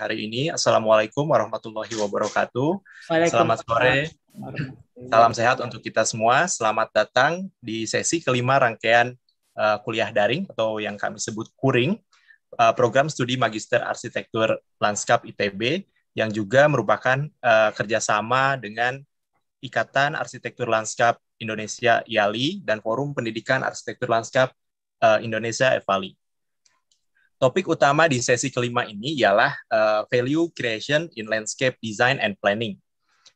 hari ini. Assalamualaikum warahmatullahi wabarakatuh. Selamat sore. Salam sehat untuk kita semua. Selamat datang di sesi kelima rangkaian uh, kuliah daring atau yang kami sebut kuring, uh, program studi Magister Arsitektur Lanskap ITB yang juga merupakan uh, kerjasama dengan Ikatan Arsitektur Lanskap Indonesia IALI dan Forum Pendidikan Arsitektur Lanskap uh, Indonesia EVALI. Topik utama di sesi kelima ini ialah uh, Value Creation in Landscape Design and Planning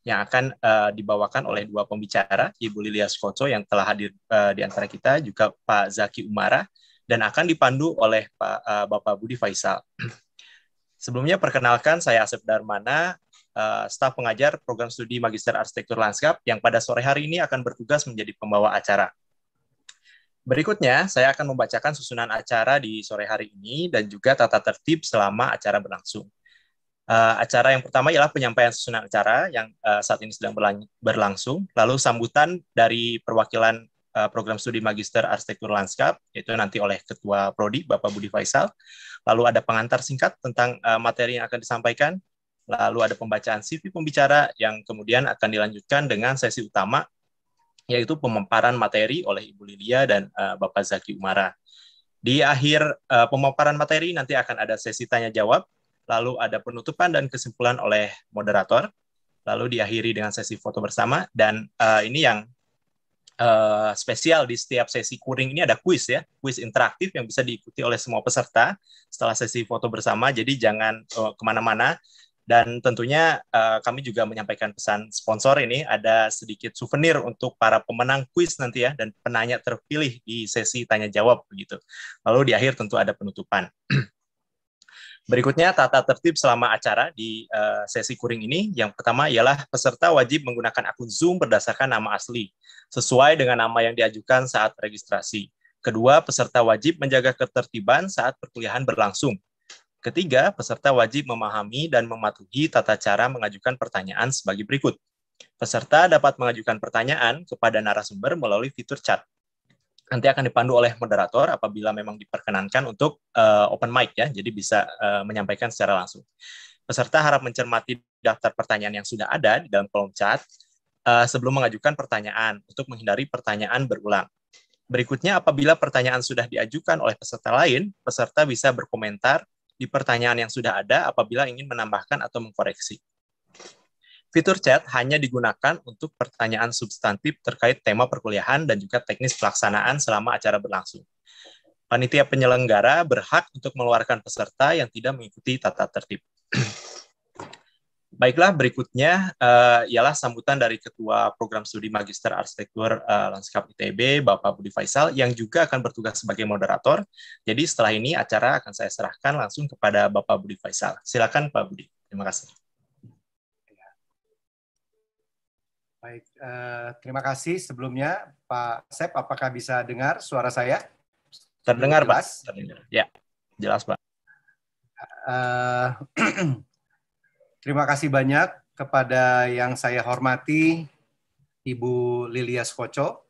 yang akan uh, dibawakan oleh dua pembicara, Ibu Lilia Skoco yang telah hadir uh, di antara kita, juga Pak Zaki Umara, dan akan dipandu oleh Pak uh, Bapak Budi Faisal. Sebelumnya perkenalkan, saya Asep Darmana, uh, staf pengajar program studi Magister Arsitektur Lanskap yang pada sore hari ini akan bertugas menjadi pembawa acara. Berikutnya, saya akan membacakan susunan acara di sore hari ini dan juga tata tertib selama acara berlangsung. Uh, acara yang pertama ialah penyampaian susunan acara yang uh, saat ini sedang berlang berlangsung, lalu sambutan dari perwakilan uh, program studi magister arsitektur lanskap, yaitu nanti oleh Ketua Prodi, Bapak Budi Faisal. Lalu ada pengantar singkat tentang uh, materi yang akan disampaikan, lalu ada pembacaan CV pembicara yang kemudian akan dilanjutkan dengan sesi utama yaitu pemaparan materi oleh Ibu Lilia dan uh, Bapak Zaki Umara. Di akhir uh, pemaparan materi nanti akan ada sesi tanya jawab, lalu ada penutupan dan kesimpulan oleh moderator, lalu diakhiri dengan sesi foto bersama dan uh, ini yang uh, spesial di setiap sesi kuring ini ada kuis ya, kuis interaktif yang bisa diikuti oleh semua peserta setelah sesi foto bersama. Jadi jangan uh, kemana-mana. Dan tentunya uh, kami juga menyampaikan pesan sponsor ini ada sedikit souvenir untuk para pemenang kuis nanti ya dan penanya terpilih di sesi tanya jawab begitu. Lalu di akhir tentu ada penutupan. Berikutnya tata tertib selama acara di uh, sesi kuring ini. Yang pertama ialah peserta wajib menggunakan akun Zoom berdasarkan nama asli sesuai dengan nama yang diajukan saat registrasi. Kedua, peserta wajib menjaga ketertiban saat perkuliahan berlangsung Ketiga, peserta wajib memahami dan mematuhi tata cara mengajukan pertanyaan sebagai berikut. Peserta dapat mengajukan pertanyaan kepada narasumber melalui fitur chat. Nanti akan dipandu oleh moderator apabila memang diperkenankan untuk uh, open mic ya, jadi bisa uh, menyampaikan secara langsung. Peserta harap mencermati daftar pertanyaan yang sudah ada di dalam kolom chat uh, sebelum mengajukan pertanyaan untuk menghindari pertanyaan berulang. Berikutnya, apabila pertanyaan sudah diajukan oleh peserta lain, peserta bisa berkomentar di pertanyaan yang sudah ada apabila ingin menambahkan atau mengkoreksi. Fitur chat hanya digunakan untuk pertanyaan substantif terkait tema perkuliahan dan juga teknis pelaksanaan selama acara berlangsung. Panitia penyelenggara berhak untuk meluarkan peserta yang tidak mengikuti tata tertib. Baiklah, berikutnya uh, ialah sambutan dari Ketua Program Studi Magister Arsitektur uh, Lanskap ITB, Bapak Budi Faisal, yang juga akan bertugas sebagai moderator. Jadi setelah ini acara akan saya serahkan langsung kepada Bapak Budi Faisal. Silakan Pak Budi. Terima kasih. Baik, eh, terima kasih sebelumnya Pak Sep, apakah bisa dengar suara saya? Terdengar, Pak. Terdengar. Ya, jelas, Pak. Uh, Terima kasih banyak kepada yang saya hormati Ibu Lilias Koco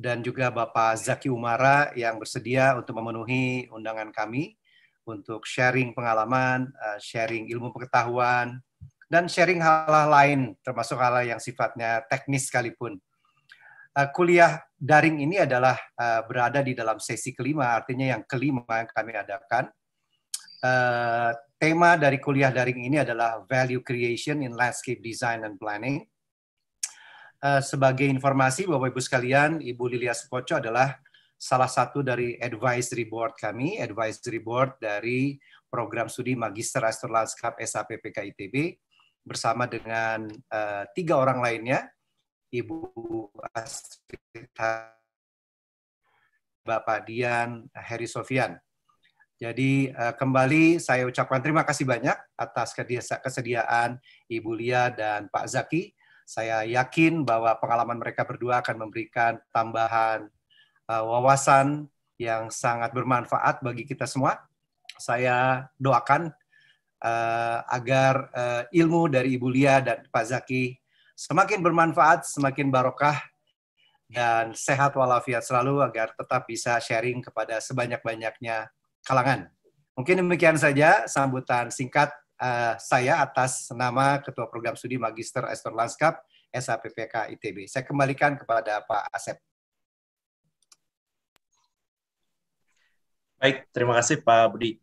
dan juga Bapak Zaki Umara yang bersedia untuk memenuhi undangan kami untuk sharing pengalaman, eh, sharing ilmu pengetahuan, dan sharing hal-hal lain, termasuk hal, hal yang sifatnya teknis sekalipun. Eh, kuliah daring ini adalah eh, berada di dalam sesi kelima, artinya yang kelima yang kami adakan, Eh, tema dari kuliah daring ini adalah Value Creation in Landscape Design and Planning. Uh, sebagai informasi Bapak-Ibu sekalian, Ibu Lilia Sukoco adalah salah satu dari advisory board kami, advisory board dari program studi Magister Astro Lanskap SAPPK ITB bersama dengan uh, tiga orang lainnya, Ibu Astrid, Bapak Dian, Heri Sofian. Jadi eh, kembali saya ucapkan terima kasih banyak atas kesediaan Ibu Lia dan Pak Zaki. Saya yakin bahwa pengalaman mereka berdua akan memberikan tambahan eh, wawasan yang sangat bermanfaat bagi kita semua. Saya doakan eh, agar ilmu dari Ibu Lia dan Pak Zaki semakin bermanfaat, semakin barokah dan sehat walafiat selalu agar tetap bisa sharing kepada sebanyak-banyaknya kalangan. Mungkin demikian saja sambutan singkat uh, saya atas nama Ketua Program Studi Magister Estor Lanskap SAPPK ITB. Saya kembalikan kepada Pak Asep. Baik, terima kasih Pak Budi.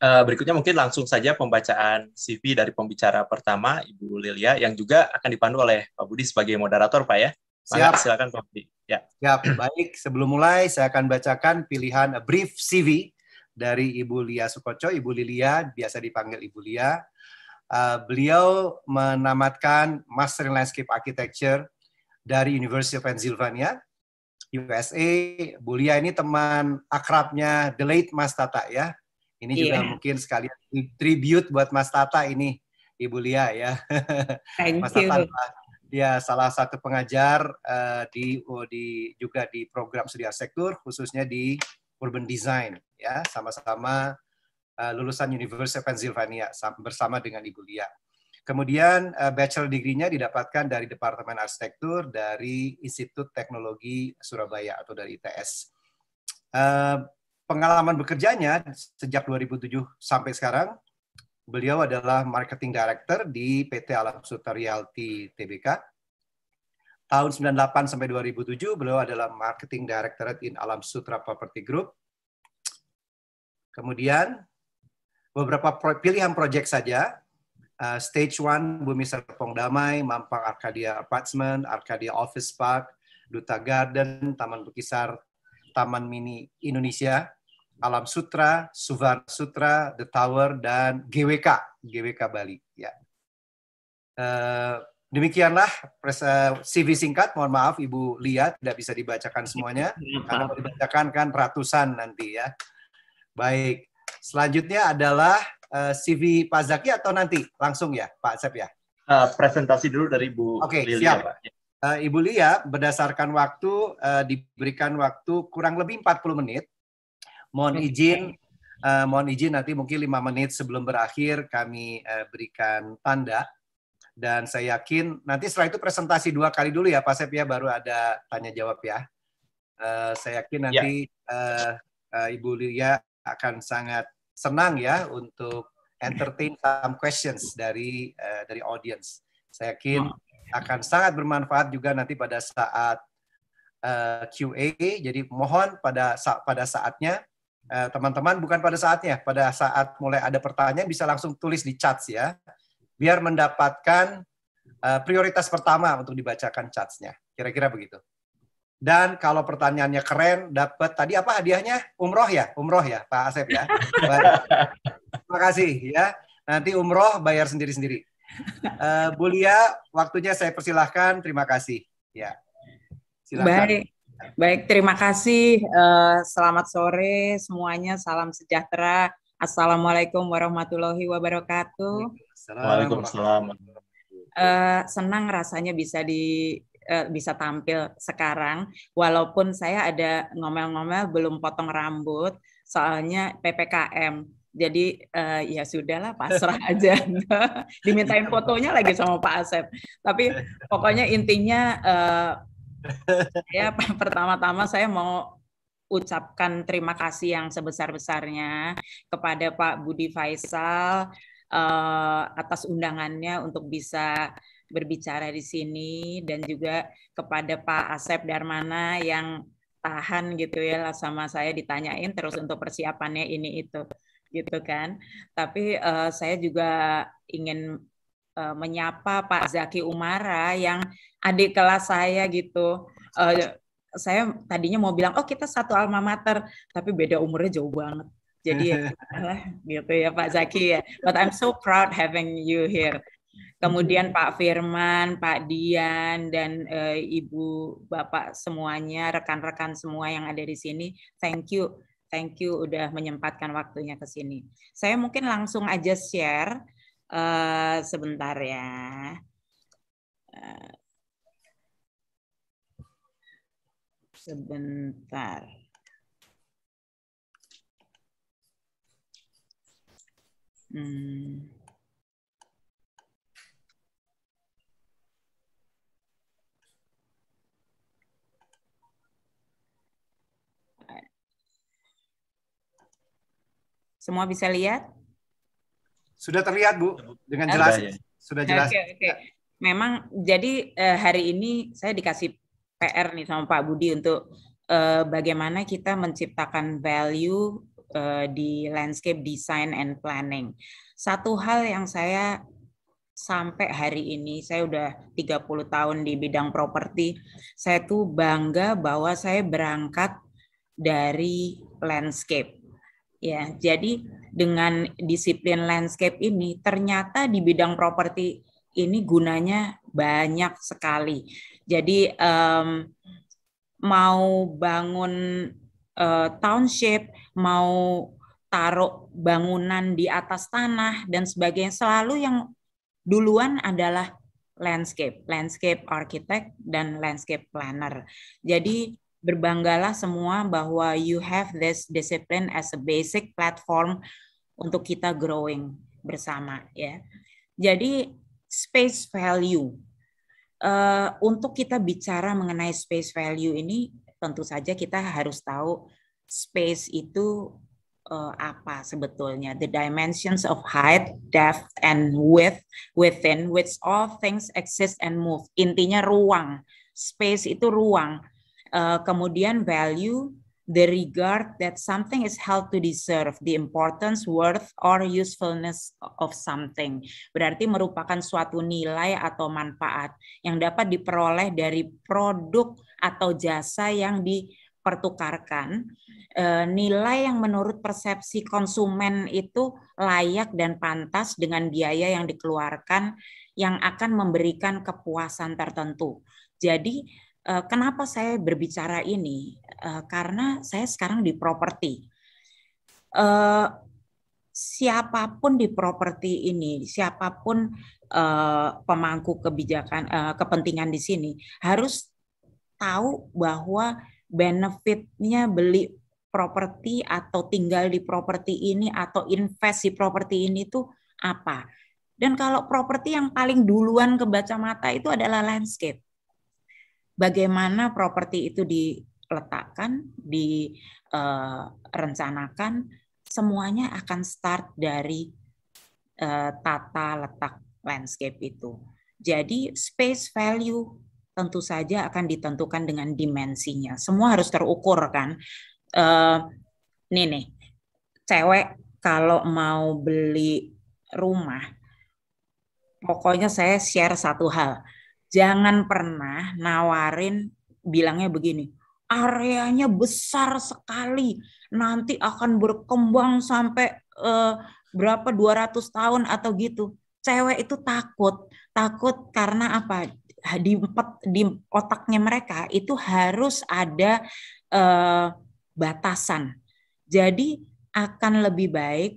Eh, berikutnya mungkin langsung saja pembacaan CV dari pembicara pertama Ibu Lilia yang juga akan dipandu oleh Pak Budi sebagai moderator Pak ya. Siap. Silakan Pak Budi. Ya. Siap. Baik, sebelum mulai saya akan bacakan pilihan brief CV dari Ibu Lia Sukoco, Ibu Lilia, biasa dipanggil Ibu Lia. Uh, beliau menamatkan Master in Landscape Architecture dari University of Pennsylvania, USA. Bu Lia ini teman akrabnya the late Mas Tata ya. Ini yeah. juga iya. mungkin sekalian tribute buat Mas Tata ini, Ibu Lia ya. Thank Mas Tata ya dia salah satu pengajar uh, di oh, di juga di program studi arsitektur khususnya di urban design ya sama-sama uh, lulusan University of Pennsylvania bersama dengan Ibu Lia. Kemudian uh, bachelor degree-nya didapatkan dari Departemen Arsitektur dari Institut Teknologi Surabaya atau dari ITS. Uh, eh, pengalaman bekerjanya sejak 2007 sampai sekarang, beliau adalah Marketing Director di PT Alam Sutra Realty TBK Tahun 98 sampai 2007 beliau adalah Marketing director in Alam Sutra Property Group. Kemudian beberapa pro pilihan proyek saja. Uh, stage 1 Bumi Serpong Damai, Mampang Arcadia Apartment, Arcadia Office Park, Duta Garden, Taman Bukisar, Taman Mini Indonesia, Alam Sutra, Suvar Sutra, The Tower, dan GWK, GWK Bali. Ya. Uh, Demikianlah eh, CV singkat. Mohon maaf Ibu Lia tidak bisa dibacakan semuanya. Iya, iya, Karena dibacakan kan ratusan nanti ya. Baik. Selanjutnya adalah eh, CV Pak Zaki atau nanti langsung ya Pak Asep ya? Eh, presentasi dulu dari Ibu okay, Lia. Oke siap. Pak. Ya. Ibu Lia berdasarkan waktu diberikan waktu kurang lebih 40 menit. Mohon izin mohon izin nanti mungkin lima menit sebelum berakhir kami berikan tanda dan saya yakin nanti setelah itu presentasi dua kali dulu ya Pak Sep ya baru ada tanya jawab ya. Uh, saya yakin nanti ya. uh, uh, Ibu Lia akan sangat senang ya untuk entertain some questions dari uh, dari audience. Saya yakin hmm. akan sangat bermanfaat juga nanti pada saat QA. Jadi mohon pada sa pada saatnya teman-teman bukan pada saatnya, pada saat mulai ada pertanyaan bisa langsung tulis di chat ya biar mendapatkan uh, prioritas pertama untuk dibacakan chatsnya Kira-kira begitu. Dan kalau pertanyaannya keren, dapat tadi apa hadiahnya? Umroh ya, umroh ya, Pak Asep ya. Terima kasih ya. Nanti umroh bayar sendiri-sendiri. Uh, Bu Lia, waktunya saya persilahkan. Terima kasih. Ya, Baik, baik. Terima kasih. Uh, selamat sore semuanya. Salam sejahtera. Assalamualaikum warahmatullahi wabarakatuh. Waalaikumsalam. Uh, senang rasanya bisa di uh, bisa tampil sekarang, walaupun saya ada ngomel-ngomel belum potong rambut, soalnya ppkm. Jadi uh, ya sudahlah pasrah aja. Dimintain fotonya lagi sama Pak Asep. Tapi pokoknya intinya uh, saya pertama-tama saya mau ucapkan terima kasih yang sebesar-besarnya kepada Pak Budi Faisal uh, atas undangannya untuk bisa berbicara di sini dan juga kepada Pak Asep Darmana yang tahan gitu ya sama saya ditanyain terus untuk persiapannya ini itu gitu kan. Tapi uh, saya juga ingin uh, menyapa Pak Zaki Umara yang adik kelas saya gitu. Uh, saya tadinya mau bilang oh kita satu alma mater tapi beda umurnya jauh banget jadi ya gitu ya Pak Zaki ya but I'm so proud having you here kemudian mm-hmm. Pak Firman Pak Dian dan uh, Ibu Bapak semuanya rekan-rekan semua yang ada di sini thank you thank you udah menyempatkan waktunya ke sini saya mungkin langsung aja share uh, sebentar ya uh, Sebentar. Hmm. Semua bisa lihat? Sudah terlihat, Bu, dengan jelas. Sudah jelas. Okay, okay. Memang jadi eh, hari ini saya dikasih PR nih sama Pak Budi untuk uh, bagaimana kita menciptakan value uh, di landscape design and planning. Satu hal yang saya sampai hari ini saya udah 30 tahun di bidang properti. Saya tuh bangga bahwa saya berangkat dari landscape. Ya, jadi dengan disiplin landscape ini ternyata di bidang properti ini gunanya banyak sekali. Jadi um, mau bangun uh, township, mau taruh bangunan di atas tanah dan sebagainya selalu yang duluan adalah landscape, landscape architect dan landscape planner. Jadi berbanggalah semua bahwa you have this discipline as a basic platform untuk kita growing bersama ya. Jadi space value Eh, untuk kita bicara mengenai space value ini tentu saja kita harus tahu space itu uh, apa sebetulnya the dimensions of height, depth and width within which all things exist and move. Intinya ruang. Space itu ruang. Uh, kemudian value the regard that something is held to deserve, the importance, worth, or usefulness of something. Berarti merupakan suatu nilai atau manfaat yang dapat diperoleh dari produk atau jasa yang dipertukarkan. E, nilai yang menurut persepsi konsumen itu layak dan pantas dengan biaya yang dikeluarkan yang akan memberikan kepuasan tertentu. Jadi Eh, kenapa saya berbicara ini? Eh, karena saya sekarang di properti. Eh, siapapun di properti ini, siapapun pemangku kebijakan kepentingan di sini harus tahu bahwa benefitnya beli properti atau tinggal di properti ini atau invest di properti ini itu apa. Dan kalau properti yang paling duluan kebaca mata itu adalah landscape bagaimana properti itu diletakkan, direncanakan, eh, semuanya akan start dari eh, tata letak landscape itu. Jadi space value tentu saja akan ditentukan dengan dimensinya. Semua harus terukur kan. Eh, nih nih, cewek kalau mau beli rumah, pokoknya saya share satu hal jangan pernah nawarin bilangnya begini, areanya besar sekali, nanti akan berkembang sampai eh, berapa 200 tahun atau gitu. Cewek itu takut, takut karena apa? Di, di otaknya mereka itu harus ada eh, batasan. Jadi akan lebih baik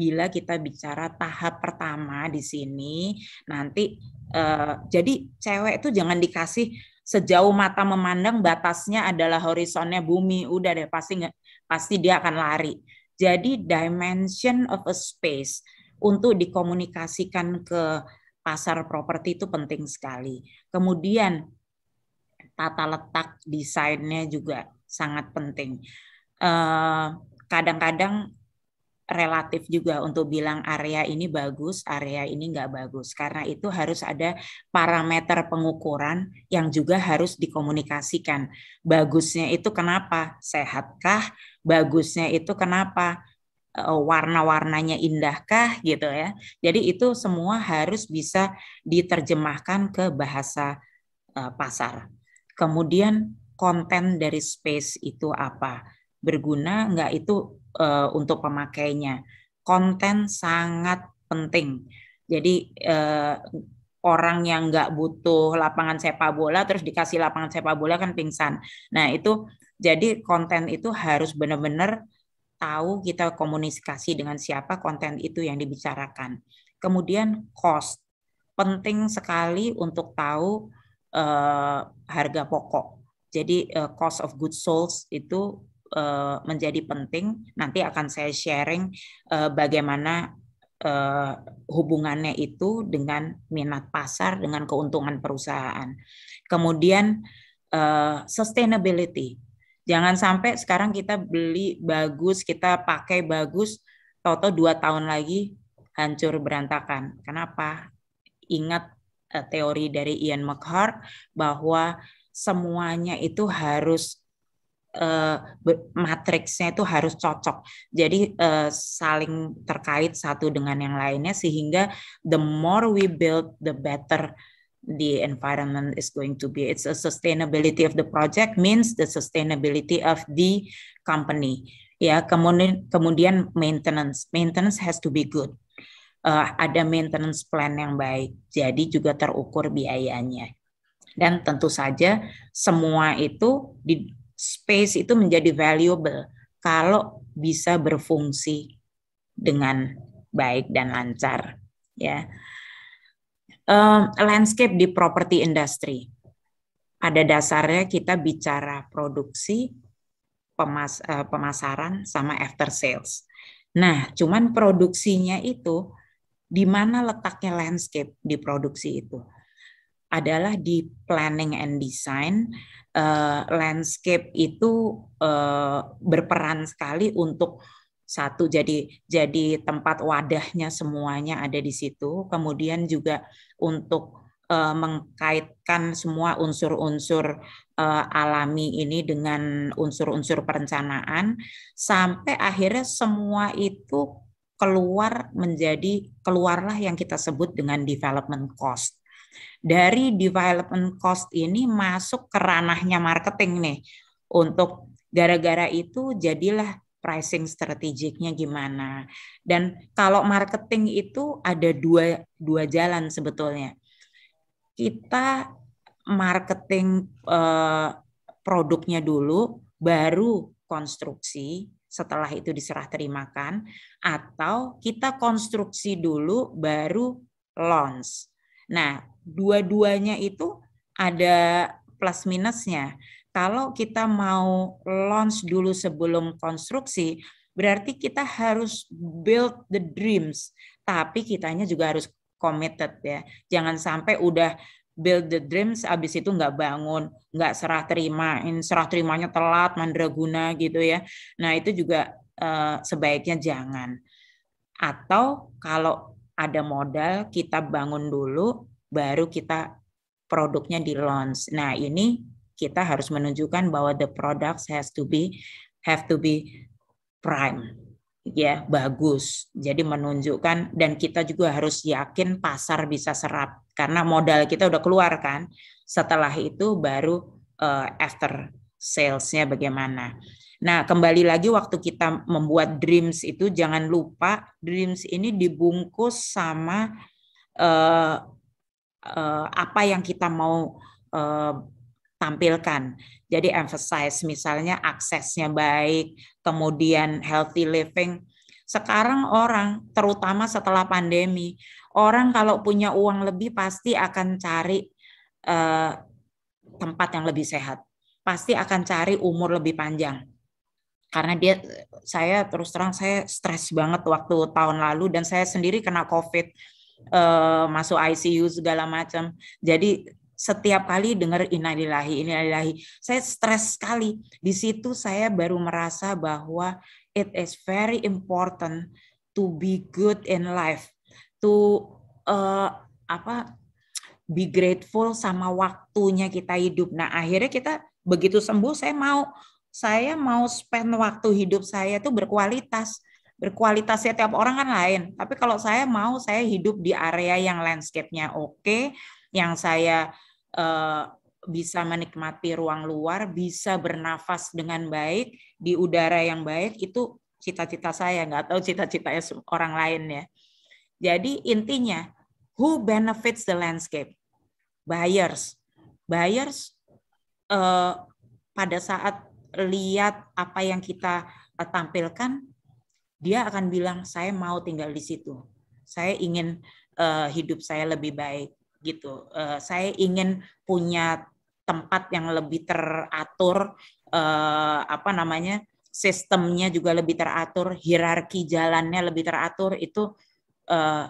bila kita bicara tahap pertama di sini nanti eh, jadi cewek itu jangan dikasih sejauh mata memandang batasnya adalah horizonnya bumi udah deh pasti nggak pasti dia akan lari. Jadi dimension of a space untuk dikomunikasikan ke pasar properti itu penting sekali. Kemudian tata letak desainnya juga sangat penting. Eh, kadang-kadang relatif juga untuk bilang area ini bagus, area ini nggak bagus. Karena itu harus ada parameter pengukuran yang juga harus dikomunikasikan. Bagusnya itu kenapa? Sehatkah? Bagusnya itu kenapa? Eh, warna-warnanya indahkah gitu ya. Jadi itu semua harus bisa diterjemahkan ke bahasa eh, pasar. Kemudian konten dari space itu apa? Berguna nggak itu uh, untuk pemakainya. Konten sangat penting. Jadi uh, orang yang nggak butuh lapangan sepak bola terus dikasih lapangan sepak bola kan pingsan. Nah itu jadi konten itu harus benar-benar tahu kita komunikasi dengan siapa konten itu yang dibicarakan. Kemudian cost penting sekali untuk tahu uh, harga pokok. Jadi uh, cost of goods sold itu Eh, menjadi penting. Nanti akan saya sharing uh, bagaimana uh, hubungannya itu dengan minat pasar, dengan keuntungan perusahaan. Kemudian uh, sustainability. Jangan sampai sekarang kita beli bagus, kita pakai bagus, toto dua tahun lagi hancur berantakan. Kenapa? Ingat teori dari Ian McHart bahwa semuanya itu harus Eh, matriksnya itu harus cocok. Jadi eh, saling terkait satu dengan yang lainnya sehingga the more we build the better the environment is going to be. It's a sustainability of the project means the sustainability of the company. Ya, kemudian kemudian maintenance. Maintenance has to be good. Uh, ada maintenance plan yang baik. Jadi juga terukur biayanya. Dan tentu saja semua itu di, space itu menjadi valuable kalau bisa berfungsi dengan baik dan lancar ya um, landscape di property industry ada dasarnya kita bicara produksi pemas uh, pemasaran sama after sales nah cuman produksinya itu di mana letaknya landscape di produksi itu adalah di planning and design. Uh, landscape itu uh, berperan sekali untuk satu jadi jadi tempat wadahnya semuanya ada di situ kemudian juga untuk uh, mengkaitkan semua unsur-unsur uh, alami ini dengan unsur-unsur perencanaan sampai akhirnya semua itu keluar menjadi keluarlah yang kita sebut dengan development cost dari development cost ini masuk ke ranahnya marketing nih. Untuk gara-gara itu jadilah pricing strategiknya gimana. Dan kalau marketing itu ada dua, dua jalan sebetulnya. Kita marketing eh, produknya dulu, baru konstruksi, setelah itu diserah terimakan, atau kita konstruksi dulu baru launch. Nah, dua-duanya itu ada plus minusnya. Kalau kita mau launch dulu sebelum konstruksi, berarti kita harus build the dreams, tapi kitanya juga harus committed ya. Jangan sampai udah build the dreams abis itu nggak bangun nggak serah terima serah terimanya telat mandraguna gitu ya nah itu juga uh, sebaiknya jangan atau kalau ada modal kita bangun dulu baru kita produknya di launch. Nah, ini kita harus menunjukkan bahwa the products has to be have to be prime. Ya, bagus. Jadi menunjukkan dan kita juga harus yakin pasar bisa serap karena modal kita udah keluar kan. Setelah itu baru uh, after salesnya bagaimana. Nah, kembali lagi waktu kita membuat dreams itu jangan lupa dreams ini dibungkus sama uh, uh, apa yang kita mau uh, tampilkan. Jadi emphasize misalnya aksesnya baik, kemudian healthy living. Sekarang orang terutama setelah pandemi, orang kalau punya uang lebih pasti akan cari uh, tempat yang lebih sehat. Pasti akan cari umur lebih panjang. Karena dia saya terus terang saya stres banget waktu tahun lalu dan saya sendiri kena Covid uh, masuk ICU segala macam. Jadi setiap kali dengar inalilahi inalilahi, saya stres sekali. Di situ saya baru merasa bahwa it is very important to be good in life, to uh, apa be grateful sama waktunya kita hidup. Nah, akhirnya kita begitu sembuh saya mau saya mau spend waktu hidup saya itu berkualitas berkualitasnya tiap orang kan lain. Tapi kalau saya mau saya hidup di area yang landscape-nya oke, yang saya uh, bisa menikmati ruang luar, bisa bernafas dengan baik di udara yang baik itu cita-cita saya, nggak tahu cita-citanya orang lain ya. Jadi intinya who benefits the landscape? Buyers. Buyers uh, pada saat lihat apa yang kita tampilkan dia akan bilang saya mau tinggal di situ. Saya ingin uh, hidup saya lebih baik gitu. Uh, saya ingin punya tempat yang lebih teratur uh, apa namanya? sistemnya juga lebih teratur, hierarki jalannya lebih teratur itu uh,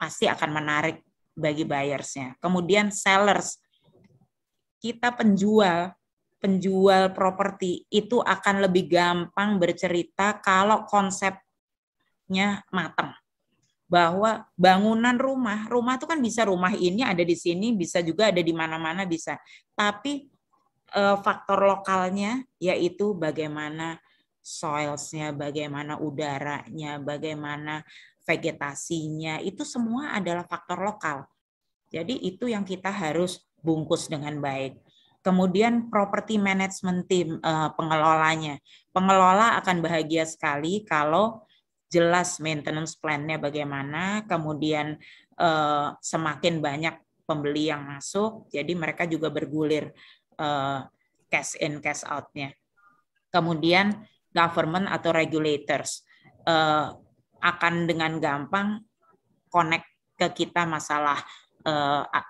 pasti akan menarik bagi buyersnya. Kemudian sellers kita penjual penjual properti itu akan lebih gampang bercerita kalau konsep nya matang bahwa bangunan rumah, rumah itu kan bisa rumah ini ada di sini, bisa juga ada di mana-mana bisa. Tapi eh, faktor lokalnya yaitu bagaimana soilsnya, bagaimana udaranya, bagaimana vegetasinya, itu semua adalah faktor lokal. Jadi itu yang kita harus bungkus dengan baik. Kemudian property management team eh, pengelolanya. Pengelola akan bahagia sekali kalau jelas maintenance plan-nya bagaimana, kemudian eh, semakin banyak pembeli yang masuk, jadi mereka juga bergulir eh, cash in cash out-nya. Kemudian government atau regulators eh, akan dengan gampang connect ke kita masalah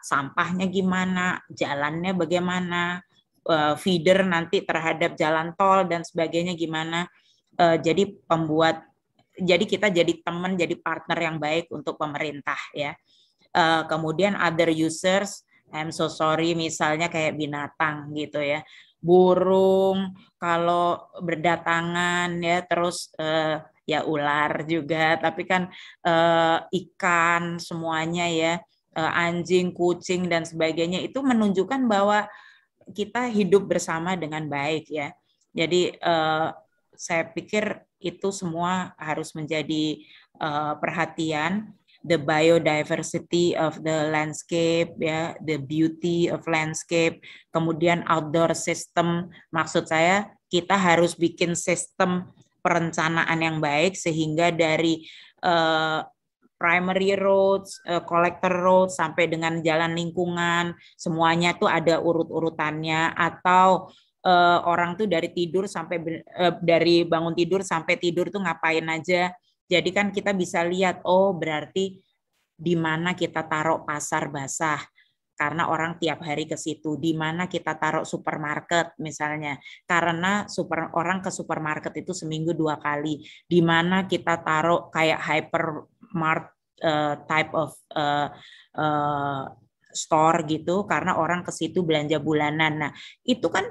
sampahnya gimana, jalannya bagaimana, feeder nanti terhadap jalan tol dan sebagainya gimana. jadi pembuat jadi kita jadi teman, jadi partner yang baik untuk pemerintah ya. Uh, kemudian other users, I'm so sorry misalnya kayak binatang gitu ya, burung, kalau berdatangan ya, terus uh, ya ular juga, tapi kan uh, ikan semuanya ya, uh, anjing, kucing dan sebagainya itu menunjukkan bahwa kita hidup bersama dengan baik ya. Jadi uh, saya pikir itu semua harus menjadi uh, perhatian the biodiversity of the landscape ya the beauty of landscape kemudian outdoor system maksud saya kita harus bikin sistem perencanaan yang baik sehingga dari uh, primary roads, uh, collector roads sampai dengan jalan lingkungan semuanya tuh ada urut-urutannya atau uh, orang tuh dari tidur sampai uh, dari bangun tidur sampai tidur tuh ngapain aja. Jadi kan kita bisa lihat oh berarti di mana kita taruh pasar basah karena orang tiap hari ke situ di mana kita taruh supermarket misalnya karena super orang ke supermarket itu seminggu dua kali di mana kita taruh kayak hypermart uh, type of uh, uh, store gitu karena orang ke situ belanja bulanan nah itu kan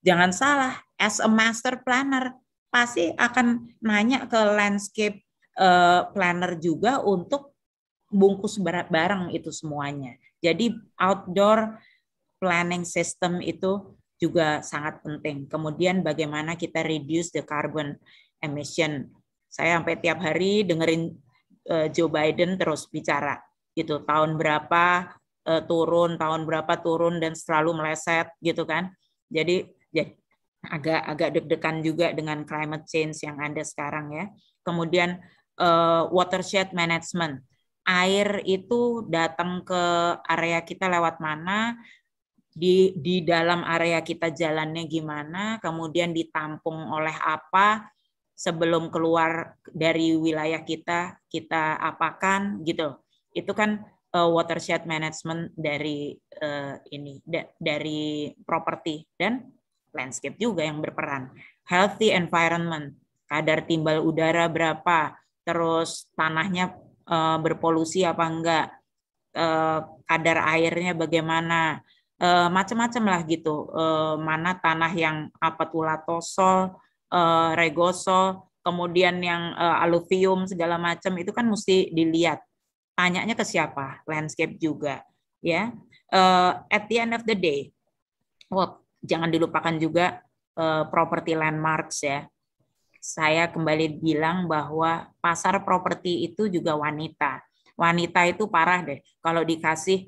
Jangan salah, as a master planner pasti akan nanya ke landscape uh, planner juga untuk bungkus barang itu semuanya. Jadi outdoor planning system itu juga sangat penting. Kemudian bagaimana kita reduce the carbon emission. Saya sampai tiap hari dengerin uh, Joe Biden terus bicara gitu tahun berapa uh, turun, tahun berapa turun dan selalu meleset gitu kan. Jadi jadi ya, agak agak deg-degan juga dengan climate change yang ada sekarang ya. Kemudian uh, watershed management. Air itu datang ke area kita lewat mana, di di dalam area kita jalannya gimana, kemudian ditampung oleh apa sebelum keluar dari wilayah kita kita apakan gitu. Itu kan uh, watershed management dari uh, ini da, dari properti dan landscape juga yang berperan. Healthy environment, kadar timbal udara berapa, terus tanahnya uh, berpolusi apa enggak, uh, kadar airnya bagaimana, uh, macam-macam lah gitu. Uh, mana tanah yang apa tulatosol, uh, regosol, kemudian yang uh, aluvium segala macam itu kan mesti dilihat. Tanyanya ke siapa? Landscape juga, ya. Uh, at the end of the day, what jangan dilupakan juga uh, properti landmarks ya. Saya kembali bilang bahwa pasar properti itu juga wanita. Wanita itu parah deh. Kalau dikasih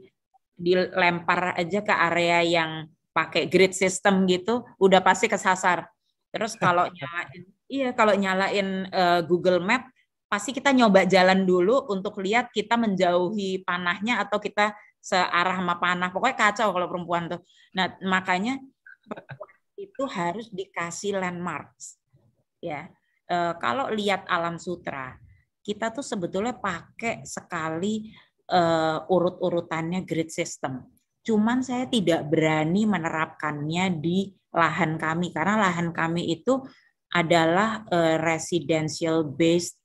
dilempar aja ke area yang pakai grid system gitu, udah pasti kesasar. Terus kalau nyalain, iya kalau nyalain uh, Google Map, pasti kita nyoba jalan dulu untuk lihat kita menjauhi panahnya atau kita searah sama panah. Pokoknya kacau kalau perempuan tuh. Nah makanya itu harus dikasih landmarks ya e, kalau lihat alam sutra kita tuh sebetulnya pakai sekali e, urut-urutannya grid system cuman saya tidak berani menerapkannya di lahan kami karena lahan kami itu adalah e, residential based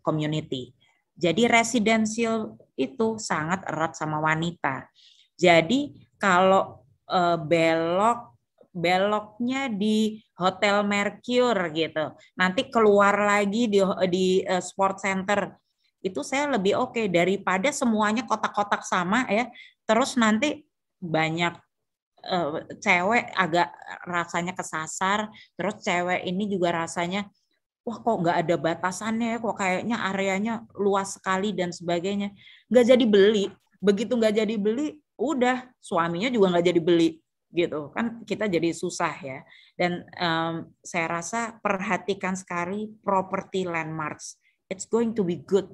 community jadi residential itu sangat erat sama wanita jadi kalau uh, belok beloknya di Hotel Mercure gitu. Nanti keluar lagi di di uh, Sport Center. Itu saya lebih oke okay daripada semuanya kotak-kotak sama ya. Terus nanti banyak uh, cewek agak rasanya kesasar, terus cewek ini juga rasanya wah kok nggak ada batasannya ya, kok kayaknya areanya luas sekali dan sebagainya. Nggak jadi beli. Begitu nggak jadi beli, udah suaminya juga nggak jadi beli gitu kan kita jadi susah ya dan um, saya rasa perhatikan sekali property landmarks it's going to be good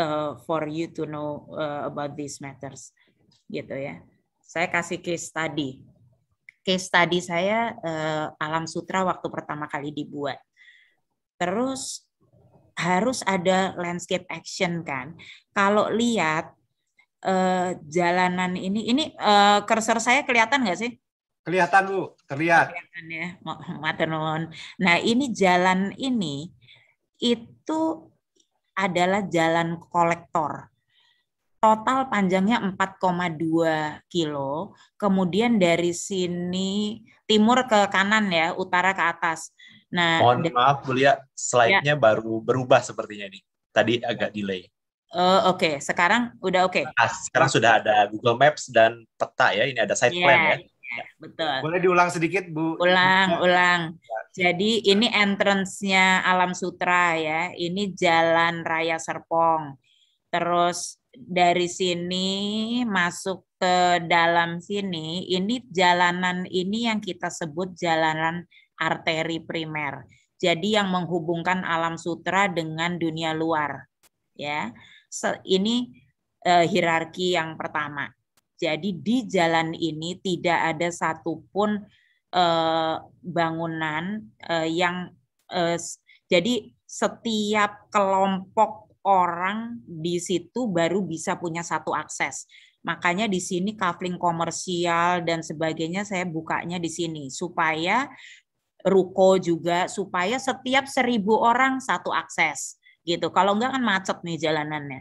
uh, for you to know uh, about these matters gitu ya saya kasih case study case study saya uh, alam sutra waktu pertama kali dibuat terus harus ada landscape action kan kalau lihat uh, jalanan ini ini uh, saya kelihatan nggak sih? Kelihatan bu, terlihat. Kelihatan ya, Nah ini jalan ini itu adalah jalan kolektor. Total panjangnya 4,2 kilo. Kemudian dari sini timur ke kanan ya, utara ke atas. Nah, mohon maaf Bu Lia, slide-nya ya. baru berubah sepertinya nih. Tadi agak delay. Oh, oke. Okay. Sekarang udah oke. Okay. Nah, sekarang sudah ada Google Maps dan peta ya. Ini ada site yeah, plan ya. Yeah, betul. Boleh diulang sedikit, Bu? Ulang, iya. ulang. Iya. Jadi ini entrance-nya Alam Sutra ya. Ini Jalan Raya Serpong. Terus dari sini masuk ke dalam sini, ini jalanan ini yang kita sebut jalanan arteri primer. Jadi yang menghubungkan alam sutra dengan dunia luar ya. Ini uh, hierarki yang pertama. Jadi di jalan ini tidak ada satupun uh, bangunan uh, yang uh, jadi setiap kelompok orang di situ baru bisa punya satu akses. Makanya di sini kafling komersial dan sebagainya saya bukanya di sini supaya ruko juga supaya setiap seribu orang satu akses gitu. Kalau enggak kan macet nih jalanannya.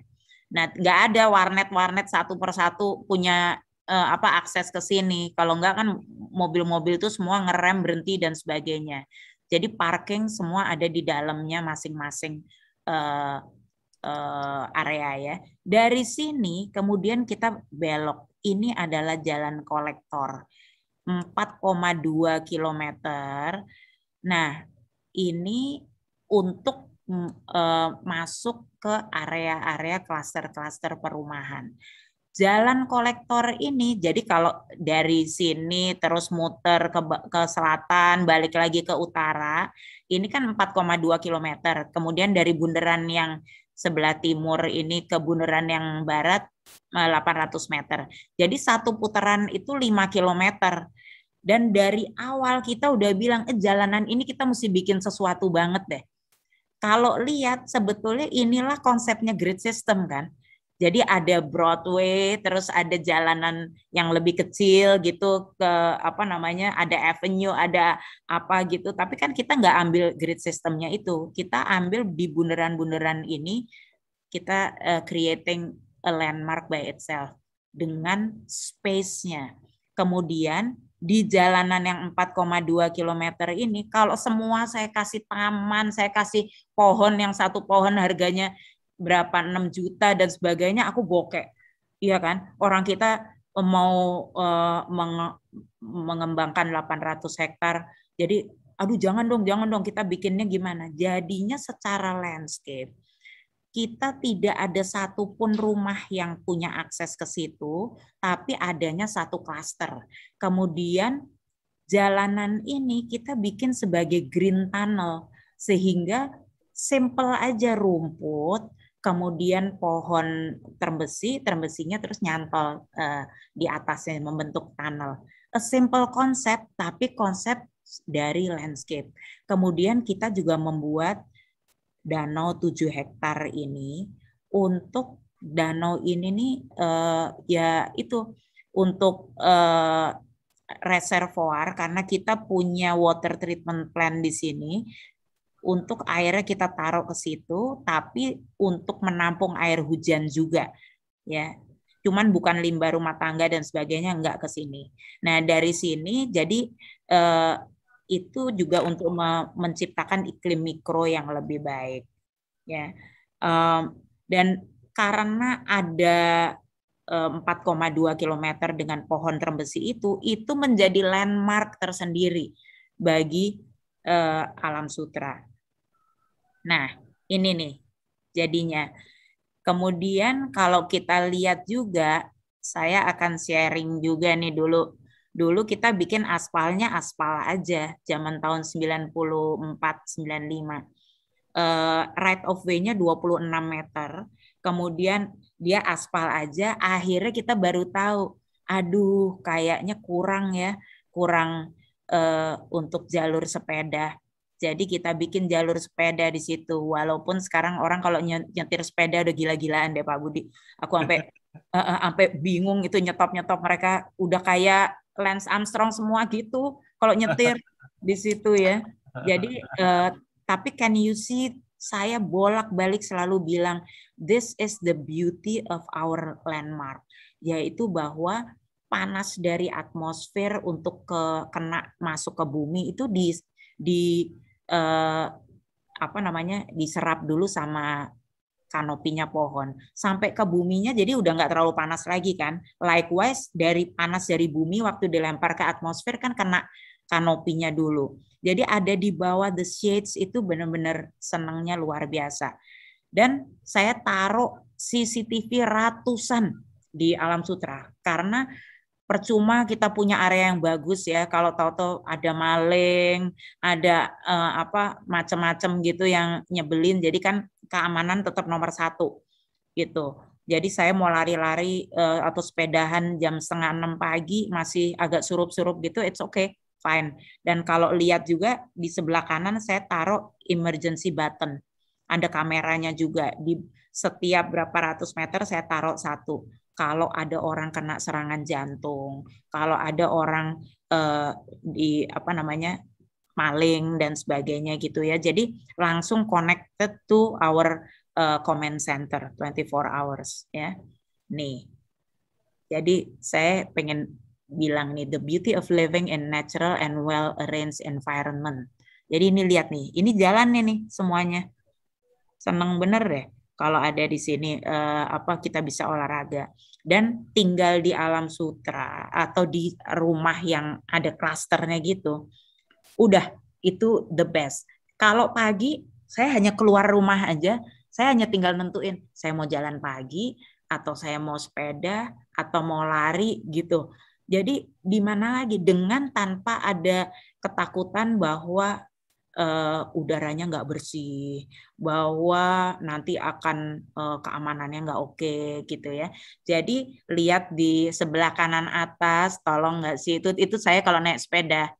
Nah, nggak ada warnet-warnet satu persatu punya eh, apa akses ke sini. Kalau enggak kan mobil-mobil itu semua ngerem, berhenti dan sebagainya. Jadi parking semua ada di dalamnya masing-masing eh, eh, area ya. Dari sini kemudian kita belok. Ini adalah jalan kolektor 4,2 kilometer. Nah, ini untuk Nah. Eh, masuk ke area-area klaster-klaster perumahan. Jalan kolektor ini, jadi kalau dari sini terus muter ke, ke selatan, balik lagi ke utara, ini kan 4,2 km. Kemudian dari bundaran yang sebelah timur ini ke bundaran yang barat 800 eh, meter. Jadi satu putaran itu 5 km dan dari awal kita udah bilang eh jalanan ini kita mesti bikin sesuatu banget deh kalau lihat sebetulnya inilah konsepnya grid system kan. Jadi ada Broadway, terus ada jalanan yang lebih kecil gitu ke apa namanya, ada avenue, ada apa gitu. Tapi kan kita nggak ambil grid sistemnya itu, kita ambil di bundaran-bundaran ini kita uh, creating a landmark by itself dengan space-nya. Kemudian di jalanan yang 4,2 km ini kalau semua saya kasih taman, saya kasih pohon yang satu pohon harganya berapa 6 juta dan sebagainya aku bokek. Iya kan? Orang kita eh, mau uh, menge mengembangkan 800 hektar. Jadi aduh jangan dong, jangan dong kita bikinnya gimana? Jadinya secara landscape kita tidak ada satupun rumah yang punya akses ke situ, tapi adanya satu klaster. Kemudian jalanan ini kita bikin sebagai green tunnel, sehingga simple aja rumput, kemudian pohon terbesi, terbesinya terus nyantol uh, di atasnya membentuk tunnel. A simple konsep, tapi konsep dari landscape. Kemudian kita juga membuat danau 7 hektar ini untuk danau ini nih uh, ya itu untuk uh, reservoir karena kita punya water treatment plan di sini untuk airnya kita taruh ke situ tapi untuk menampung air hujan juga ya cuman bukan limbah rumah tangga dan sebagainya nggak ke sini nah dari sini jadi eh, itu juga untuk menciptakan iklim mikro yang lebih baik ya ehm, dan karena ada 4,2 ehm, km dengan pohon terbesi itu itu menjadi landmark tersendiri bagi eh, alam sutra. Nah, ini nih jadinya. Kemudian kalau kita lihat juga saya akan sharing juga nih dulu Dulu kita bikin aspalnya aspal aja, zaman tahun 94-95. Uh, eh, right of way-nya 26 meter. Kemudian dia aspal aja, akhirnya kita baru tahu, aduh kayaknya kurang ya, kurang uh, untuk jalur sepeda. Jadi kita bikin jalur sepeda di situ. Walaupun sekarang orang kalau nyetir sepeda udah gila-gilaan deh Pak Budi. Aku sampai uh, sampai bingung itu nyetop-nyetop mereka udah kayak Lance Armstrong semua gitu kalau nyetir di situ ya. Jadi uh, tapi can you see saya bolak-balik selalu bilang this is the beauty of our landmark yaitu bahwa panas dari atmosfer untuk ke kena masuk ke bumi itu di di uh, apa namanya diserap dulu sama kanopinya pohon sampai ke buminya jadi udah nggak terlalu panas lagi kan likewise dari panas dari bumi waktu dilempar ke atmosfer kan kena kanopinya dulu jadi ada di bawah the shades itu benar-benar senangnya luar biasa dan saya taruh CCTV ratusan di Alam Sutra karena percuma kita punya area yang bagus ya kalau tahu-tahu ada maling, ada uh, apa macam-macam gitu yang nyebelin. Jadi kan keamanan tetap nomor satu gitu. Jadi saya mau lari-lari uh, atau sepedahan jam setengah enam pagi masih agak surup-surup gitu, it's okay, fine. Dan kalau lihat juga di sebelah kanan saya taruh emergency button, ada kameranya juga di setiap berapa ratus meter saya taruh satu. Kalau ada orang kena serangan jantung, kalau ada orang uh, di apa namanya maling dan sebagainya gitu ya. Jadi langsung connected to our uh, comment center 24 hours ya. Nih. Jadi saya pengen bilang nih the beauty of living in natural and well arranged environment. Jadi ini lihat nih, ini jalannya nih semuanya. Seneng bener deh kalau ada di sini eh, apa kita bisa olahraga dan tinggal di alam sutra atau di rumah yang ada klasternya gitu udah itu the best. Kalau pagi saya hanya keluar rumah aja, saya hanya tinggal nentuin saya mau jalan pagi atau saya mau sepeda atau mau lari gitu. Jadi di mana lagi dengan tanpa ada ketakutan bahwa uh, udaranya nggak bersih, bahwa nanti akan uh, keamanannya nggak oke gitu ya. Jadi lihat di sebelah kanan atas, tolong nggak sih itu itu saya kalau naik sepeda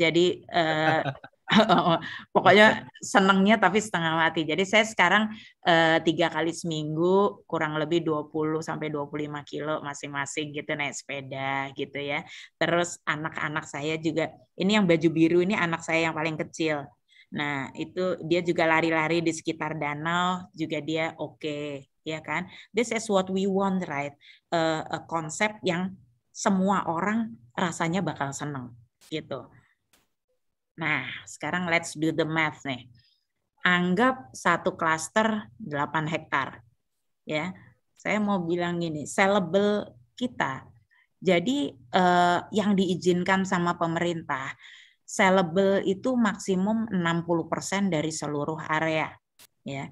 jadi eh, pokoknya senangnya tapi setengah mati. Jadi saya sekarang eh, tiga kali seminggu kurang lebih 20 sampai 25 kilo masing-masing gitu naik sepeda gitu ya. Terus anak-anak saya juga ini yang baju biru ini anak saya yang paling kecil. Nah, itu dia juga lari-lari di sekitar danau juga dia oke okay, ya kan. This is what we want right. Uh, a konsep yang semua orang rasanya bakal seneng gitu Nah, sekarang let's do the math nih. Anggap satu klaster 8 hektar. Ya. Saya mau bilang gini, sellable kita. Jadi eh, yang diizinkan sama pemerintah, sellable itu maksimum 60% dari seluruh area, ya.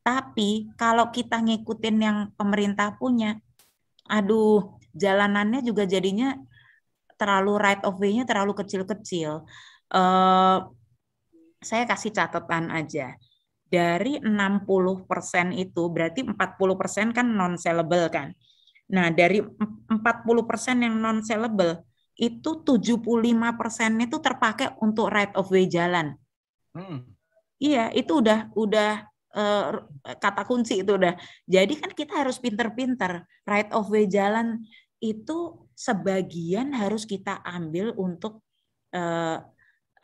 Tapi kalau kita ngikutin yang pemerintah punya, aduh, jalanannya juga jadinya terlalu right of way-nya terlalu kecil-kecil uh, saya kasih catatan aja. Dari 60% itu berarti 40% kan non sellable kan. Nah, dari 40% yang non sellable itu 75% itu terpakai untuk right of way jalan. Hmm. Iya, itu udah udah uh, kata kunci itu udah. Jadi kan kita harus pinter-pinter right of way jalan itu sebagian harus kita ambil untuk uh,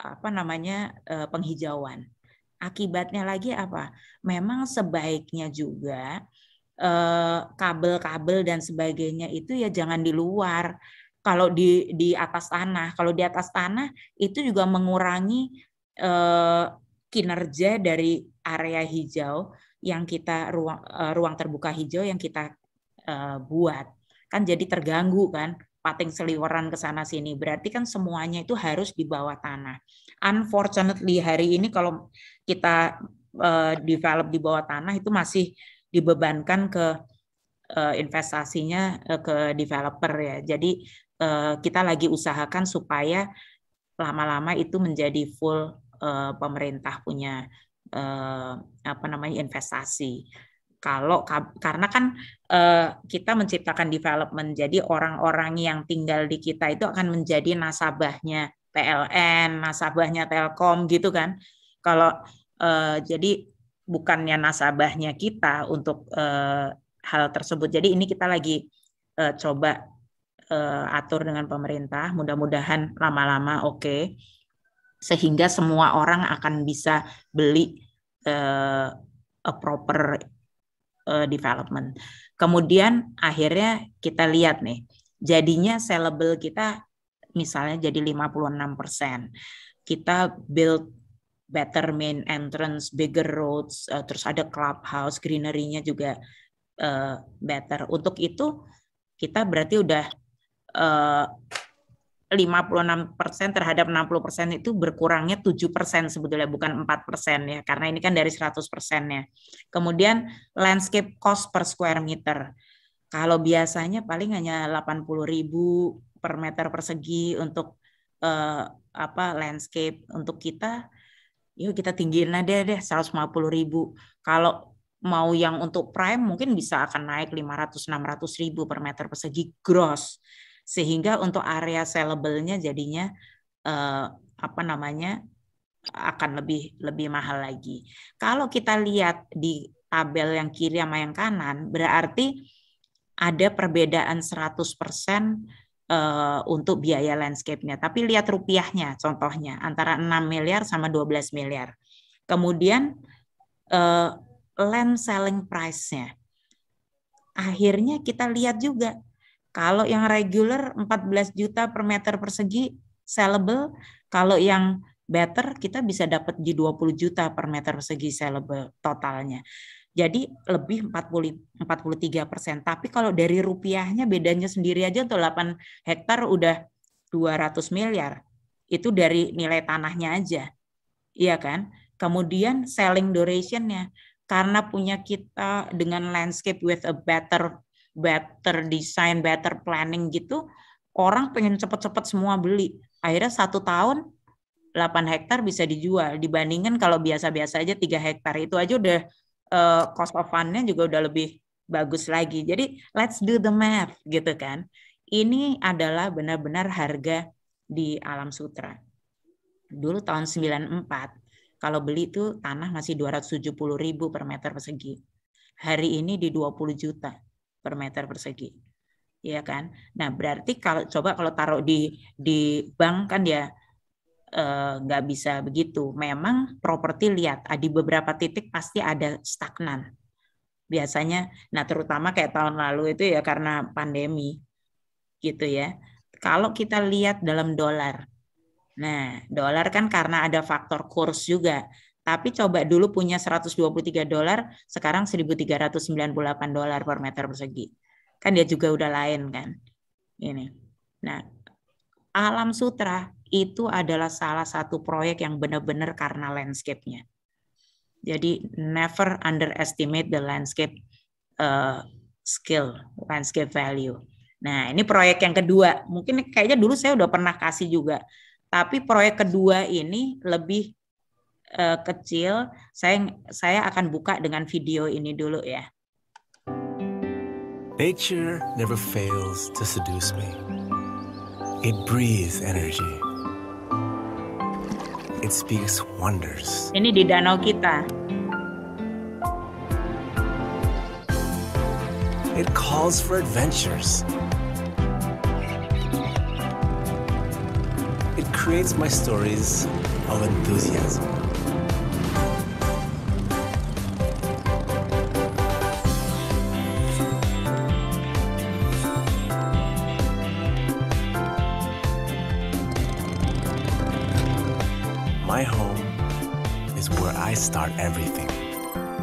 apa namanya eh, penghijauan. Akibatnya lagi apa? Memang sebaiknya juga eh, kabel-kabel dan sebagainya itu ya jangan di luar. Kalau di di atas tanah, kalau di atas tanah itu juga mengurangi eh, kinerja dari area hijau yang kita ruang ruang terbuka hijau yang kita buat kan jadi terganggu kan pating seliweran ke sana sini. Berarti kan semuanya itu harus di bawah tanah. Unfortunately hari ini kalau kita uh, develop di bawah tanah itu masih dibebankan ke uh, investasinya uh, ke developer ya. Jadi uh, kita lagi usahakan supaya lama-lama itu menjadi full uh, pemerintah punya uh, apa namanya investasi kalau karena kan uh, kita menciptakan development jadi orang-orang yang tinggal di kita itu akan menjadi nasabahnya PLN nasabahnya Telkom gitu kan kalau uh, jadi bukannya nasabahnya kita untuk uh, hal tersebut jadi ini kita lagi uh, coba uh, atur dengan pemerintah mudah-mudahan lama-lama oke okay. sehingga semua orang akan bisa beli uh, a proper uh, development. Kemudian akhirnya kita lihat nih, jadinya sellable kita misalnya jadi 56%. Kita build better main entrance, bigger roads, uh, terus ada clubhouse, greenery-nya juga uh, better. Untuk itu kita berarti udah uh, 56% terhadap 60% itu berkurangnya 7% sebetulnya bukan 4% ya karena ini kan dari 100% ya. Kemudian landscape cost per square meter. Kalau biasanya paling hanya ribu per meter persegi untuk eh, apa landscape untuk kita yuk kita tinggiin aja deh ribu. Kalau mau yang untuk prime mungkin bisa akan naik 500 600 ribu per meter persegi gross sehingga untuk area sellable-nya jadinya eh, apa namanya akan lebih lebih mahal lagi. Kalau kita lihat di tabel yang kiri sama yang kanan, berarti ada perbedaan 100% uh, eh, untuk biaya landscape-nya. Tapi lihat rupiahnya contohnya, antara 6 miliar sama 12 miliar. Kemudian uh, land selling price-nya. Akhirnya kita lihat juga kalau yang regular 14 juta per meter persegi sellable, kalau yang better kita bisa dapat di 20 juta per meter persegi sellable totalnya. Jadi lebih 40 43 persen. Tapi kalau dari rupiahnya bedanya sendiri aja untuk 8 hektar udah 200 miliar. Itu dari nilai tanahnya aja. Iya kan? Kemudian selling durationnya. Karena punya kita dengan landscape with a better better design, better planning gitu, orang pengen cepet-cepet semua beli. Akhirnya satu tahun 8 hektar bisa dijual dibandingkan kalau biasa-biasa aja 3 hektar itu aja udah uh, cost of fund-nya juga udah lebih bagus lagi. Jadi let's do the math gitu kan. Ini adalah benar-benar harga di alam sutra. Dulu tahun 94 kalau beli itu tanah masih 270.000 per meter persegi. Hari ini di 20 juta per meter persegi. Iya kan? Nah, berarti kalau coba kalau taruh di di bank kan dia ya, eh, nggak e, bisa begitu. Memang properti lihat ah, di beberapa titik pasti ada stagnan. Biasanya, nah terutama kayak tahun lalu itu ya karena pandemi gitu ya. Kalau kita lihat dalam dolar, Nah, dolar kan karena ada faktor kurs juga. Tapi coba dulu punya 123 dolar, sekarang 1398 dolar per meter persegi. Kan dia juga udah lain kan. Ini. Nah, Alam Sutra itu adalah salah satu proyek yang benar-benar karena landscape-nya. Jadi never underestimate the landscape uh, skill, landscape value. Nah, ini proyek yang kedua. Mungkin kayaknya dulu saya udah pernah kasih juga. Tapi proyek kedua ini lebih uh, kecil, saya saya akan buka dengan video ini dulu ya. Nature never fails to seduce me. It breathes energy. It speaks wonders. Ini di danau kita. It calls for adventures. It creates my stories of enthusiasm.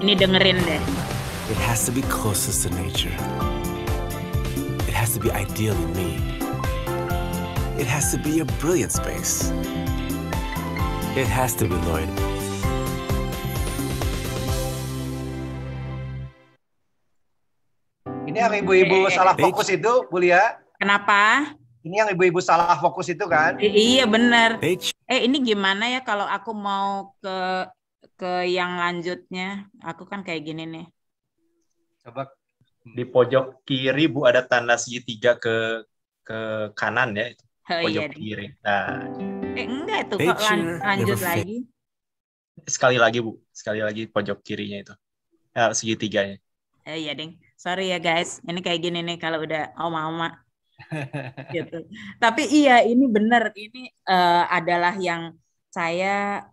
Ini dengerin deh. It has to be closest to nature. It has to be ideally me. It has to be a brilliant space. It has to be Lloyd. Ini yang ibu-ibu salah fokus itu, Bulia. Kenapa? Ini yang ibu-ibu salah fokus itu kan? I iya benar. Eh ini gimana ya kalau aku mau ke ke yang lanjutnya. Aku kan kayak gini nih. Coba di pojok kiri Bu ada tanda segitiga ke ke kanan ya. Oh, iya pojok iya, kiri. Nah. Eh enggak tuh kok lan uh, lanjut lagi. Sekali lagi Bu, sekali lagi pojok kirinya itu. Eh, segitiganya. Eh, iya, Ding. Sorry ya guys, ini kayak gini nih kalau udah oma-oma. gitu. Tapi iya ini benar, ini uh, adalah yang saya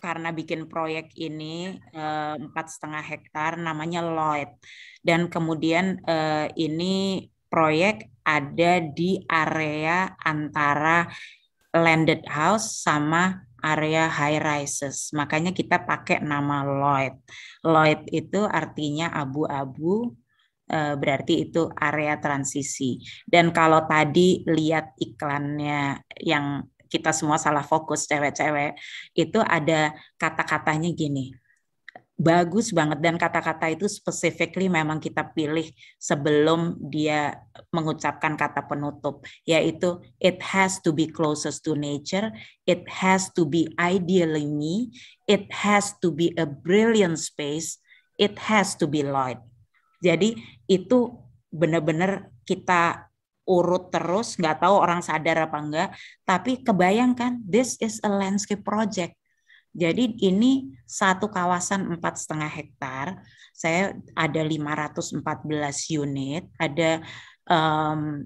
karena bikin proyek ini eh, empat setengah hektar namanya Lloyd dan kemudian uh, ini proyek ada di area antara landed house sama area high rises. Makanya kita pakai nama Lloyd. Lloyd itu artinya abu-abu eh, berarti itu area transisi. Dan kalau tadi lihat iklannya yang kita semua salah fokus cewek-cewek itu ada kata-katanya gini bagus banget dan kata-kata itu specifically memang kita pilih sebelum dia mengucapkan kata penutup yaitu it has to be closest to nature it has to be ideally me it has to be a brilliant space it has to be light jadi itu benar-benar kita urut terus, nggak tahu orang sadar apa enggak, tapi kebayangkan this is a landscape project. Jadi ini satu kawasan empat setengah hektar, saya ada 514 unit, ada um,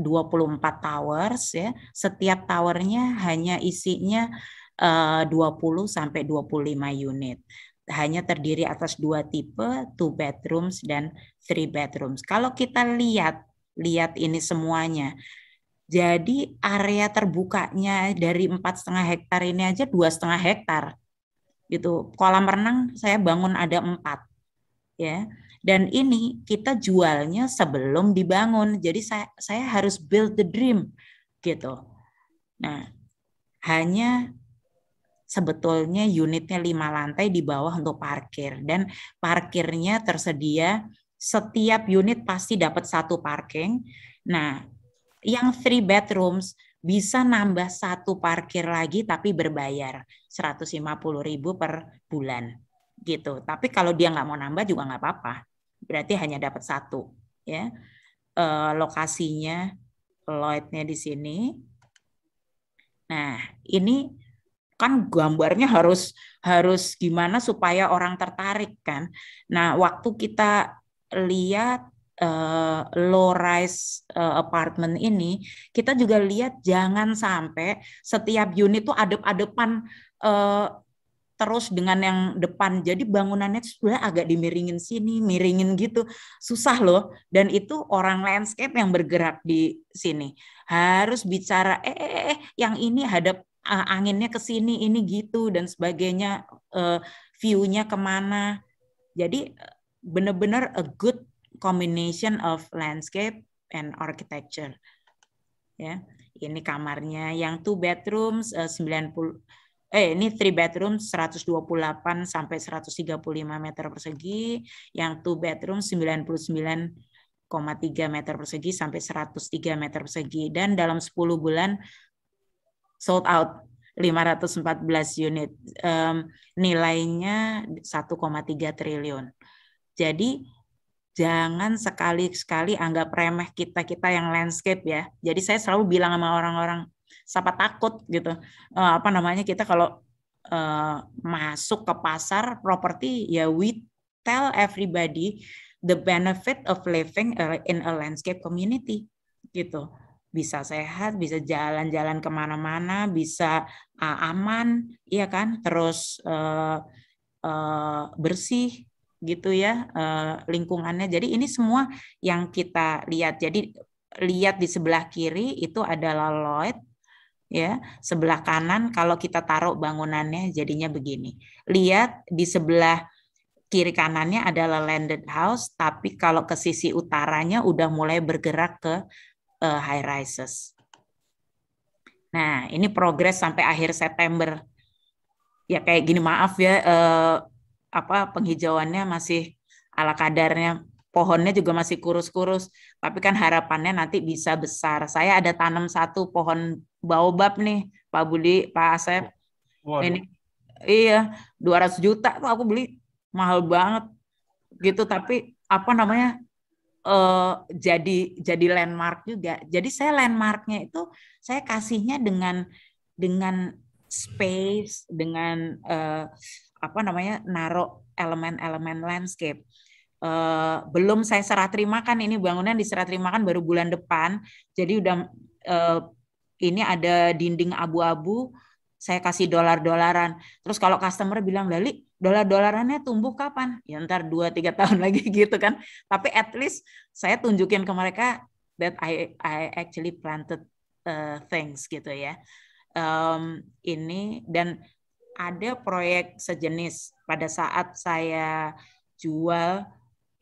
24 towers ya. Setiap towernya hanya isinya eh, uh, 20 sampai 25 unit hanya terdiri atas dua tipe, two bedrooms dan three bedrooms. Kalau kita lihat lihat ini semuanya. Jadi area terbukanya dari empat setengah hektar ini aja dua setengah hektar gitu. Kolam renang saya bangun ada empat ya. Dan ini kita jualnya sebelum dibangun. Jadi saya saya harus build the dream gitu. Nah hanya sebetulnya unitnya lima lantai di bawah untuk parkir dan parkirnya tersedia setiap unit pasti dapat satu parking. Nah, yang three bedrooms bisa nambah satu parkir lagi tapi berbayar 150 ribu per bulan gitu. Tapi kalau dia nggak mau nambah juga nggak apa-apa. Berarti hanya dapat satu ya. E, lokasinya Lloydnya di sini. Nah, ini kan gambarnya harus harus gimana supaya orang tertarik kan. Nah, waktu kita lihat uh, low rise uh, apartment ini kita juga lihat jangan sampai setiap unit tuh adep-adepan uh, terus dengan yang depan jadi bangunannya sudah agak dimiringin sini miringin gitu susah loh dan itu orang landscape yang bergerak di sini harus bicara eh, eh, eh yang ini hadap uh, anginnya ke sini ini gitu dan sebagainya uh, view-nya kemana jadi benar-benar a good combination of landscape and architecture. Ya, ini kamarnya yang two bedrooms eh, uh, 90 eh ini three bedroom 128 sampai 135 meter persegi, yang two bedroom 99,3 meter persegi sampai 103 meter persegi dan dalam 10 bulan sold out 514 unit. Um, nilainya 1,3 triliun. Jadi jangan sekali-sekali anggap remeh kita-kita yang landscape ya. Jadi saya selalu bilang sama orang-orang, siapa takut gitu. Uh, apa namanya kita kalau uh, masuk ke pasar properti ya we tell everybody the benefit of living eh, in a landscape community gitu. Bisa sehat, bisa jalan-jalan kemana-mana, bisa aman, iya kan. Terus uh, uh, bersih gitu ya uh, lingkungannya. Jadi ini semua yang kita lihat. Jadi lihat di sebelah kiri itu adalah Lloyd ya sebelah kanan kalau kita taruh bangunannya jadinya begini lihat di sebelah kiri kanannya adalah landed house tapi kalau ke sisi utaranya udah mulai bergerak ke uh, high rises nah ini progres sampai akhir September ya kayak gini maaf ya uh, apa penghijauannya masih ala kadarnya pohonnya juga masih kurus-kurus tapi kan harapannya nanti bisa besar saya ada tanam satu pohon baobab nih Pak Budi Pak Asep Waduh. ini iya 200 juta tuh aku beli mahal banget gitu tapi apa namanya uh, jadi jadi landmark juga jadi saya landmarknya itu saya kasihnya dengan dengan space dengan uh, apa namanya naruh elemen-elemen landscape. Uh, belum saya serah terimakan ini bangunan diserah terimakan baru bulan depan. Jadi udah uh, ini ada dinding abu-abu, saya kasih dolar-dolaran. Terus kalau customer bilang, "Lali, dolar-dolarannya tumbuh kapan?" Ya ntar 2 3 tahun lagi gitu kan. Tapi at least saya tunjukin ke mereka that I I actually planted uh, things gitu ya. Um, ini dan ada proyek sejenis pada saat saya jual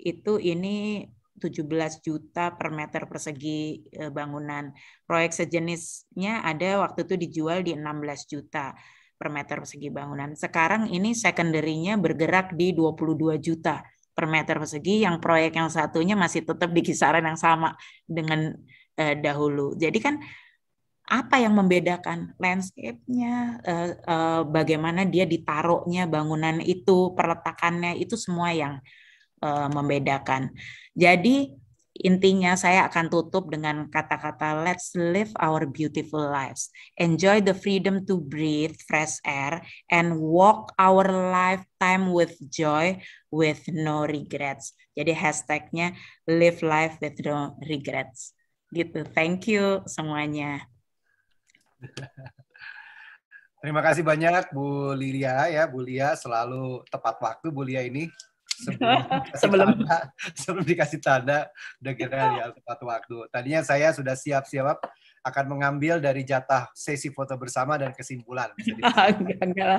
itu ini 17 juta per meter persegi e, bangunan. Proyek sejenisnya ada waktu itu dijual di 16 juta per meter persegi bangunan. Sekarang ini secondary-nya bergerak di 22 juta per meter persegi. Yang proyek yang satunya masih tetap di kisaran yang sama dengan eh, dahulu. Jadi kan apa yang membedakan landscape-nya, eh, eh, bagaimana dia ditaruhnya bangunan itu, perletakannya itu semua yang eh, membedakan. Jadi intinya saya akan tutup dengan kata-kata let's live our beautiful lives. Enjoy the freedom to breathe fresh air and walk our lifetime with joy with no regrets. Jadi hashtagnya live life with no regrets. Gitu. Thank you semuanya. Terima kasih banyak Bu Lilia ya, Bu Lia selalu tepat waktu Bu Lia ini sebelum sebelum tanda, sebelum dikasih tanda udah kira ya tepat waktu. Tadinya saya sudah siap-siap akan mengambil dari jatah sesi foto bersama dan kesimpulan. enggak, enggak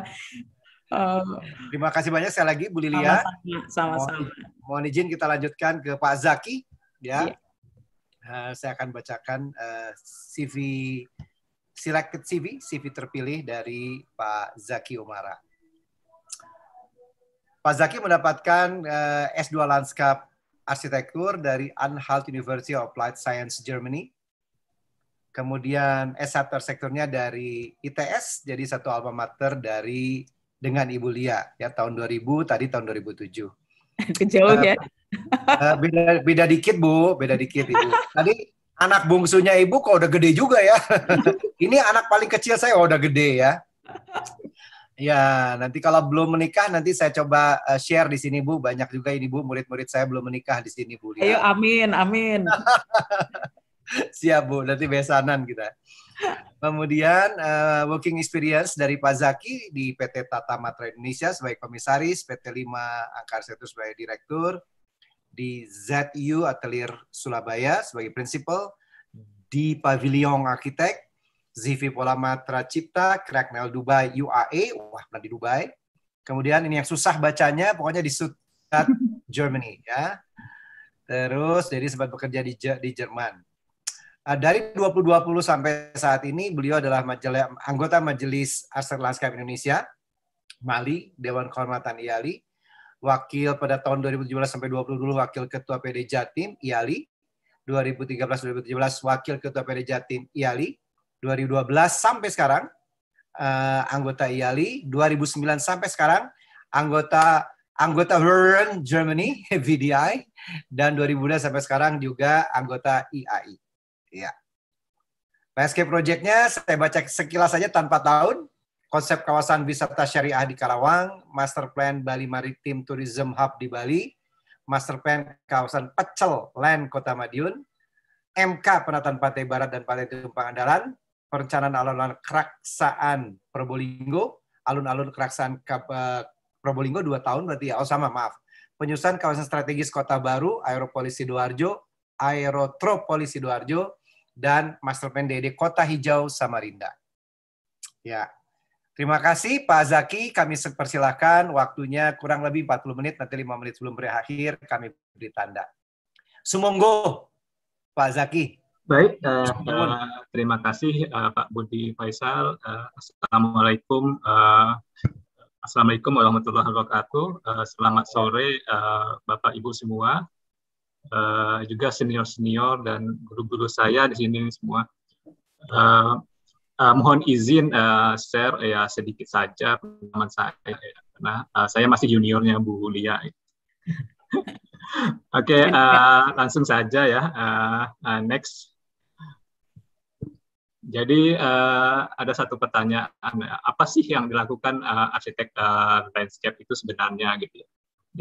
oh. Terima kasih banyak saya lagi Bu Lilia. Sama-sama. Mohon, mohon izin kita lanjutkan ke Pak Zaki ya. Yeah. Iya. Uh, saya akan bacakan uh, eh, CV selected CV, CV terpilih dari Pak Zaki Umara. Pak Zaki mendapatkan uh, eh, S2 Landscape Arsitektur dari Anhalt University of Applied Science Germany. Kemudian S1 sektornya dari ITS, jadi satu alma mater dari dengan Ibu Lia ya tahun 2000 tadi tahun 2007. Kejauh uh, ya. Uh, beda beda dikit Bu, beda dikit Ibu. Tadi anak bungsunya ibu kok udah gede juga ya. Ini anak paling kecil saya oh, udah gede ya. Ya, nanti kalau belum menikah nanti saya coba eh, share di sini Bu. Banyak juga ini Bu murid-murid saya belum menikah di sini Bu. Ya. Ayo amin, amin. Siap Bu, nanti besanan kita. Kemudian uh, working experience dari Pak Zaki di PT Tata Matra Indonesia sebagai komisaris, PT 5 Angkar Setu sebagai direktur, di ZU Atelier Surabaya sebagai prinsipal, di Pavilion Arsitek, Zivi Polamatra Cipta, Cracknell Dubai UAE, wah pernah di Dubai. Kemudian ini yang susah bacanya, pokoknya di Stuttgart, Germany ya. Terus jadi sempat bekerja di, di Jerman. Uh, dari 2020 sampai saat ini beliau adalah majelis, anggota Majelis Arsitek Landscape Indonesia, Mali, Dewan Kehormatan IALI, wakil pada tahun 2017 sampai 20 dulu wakil ketua PD Jatim IALI, 2013 2017 wakil ketua PD Jatim IALI, 2012 sampai sekarang uh, anggota IALI, 2009 sampai sekarang anggota anggota Hören Germany VDI dan 2012 sampai sekarang juga anggota IAI. Ya. PSK projectnya saya baca sekilas saja tanpa tahun konsep kawasan wisata syariah di Karawang, master plan Bali Maritim Tourism Hub di Bali, master plan kawasan Pecel Land Kota Madiun, MK Penataan Pantai Barat dan Pantai Tumpang Andalan, perencanaan alun-alun keraksaan Probolinggo, alun-alun keraksaan eh, Probolinggo dua tahun berarti ya, oh sama maaf, penyusunan kawasan strategis Kota Baru, Aeropolis Sidoarjo, Aerotropolis Sidoarjo, dan Master Plan DD Kota Hijau Samarinda. Ya, Terima kasih Pak Zaki, kami persilahkan waktunya kurang lebih 40 menit, nanti 5 menit sebelum berakhir kami beri tanda. Sumonggo, Pak Zaki. Baik, uh, uh, terima kasih uh, Pak Budi Faisal. Uh, Assalamualaikum, uh, Assalamualaikum warahmatullahi wabarakatuh. Uh, selamat sore uh, Bapak Ibu semua, uh, juga senior senior dan guru-guru saya di sini semua. Uh, uh, mohon izin uh, share eh, ya sedikit saja pengalaman saya ya, karena uh, saya masih juniornya Bu Lia. Oke, okay, uh, langsung saja ya. Uh, uh, next. Jadi uh, ada satu pertanyaan, apa sih yang dilakukan uh, arsitek uh, landscape itu sebenarnya gitu ya?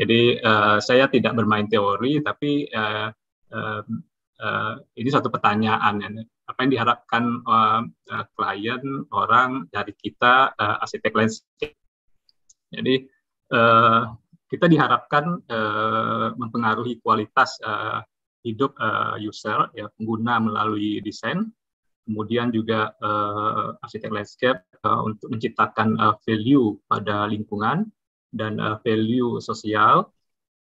Jadi uh, saya tidak bermain teori, tapi uh, uh, uh, ini satu pertanyaan. Ya apa yang diharapkan uh, uh, klien orang dari kita uh, arsitek landscape. Jadi uh, kita diharapkan uh, mempengaruhi kualitas uh, hidup uh, user ya pengguna melalui desain, kemudian juga uh, arsitek landscape uh, untuk menciptakan uh, value pada lingkungan dan uh, value sosial,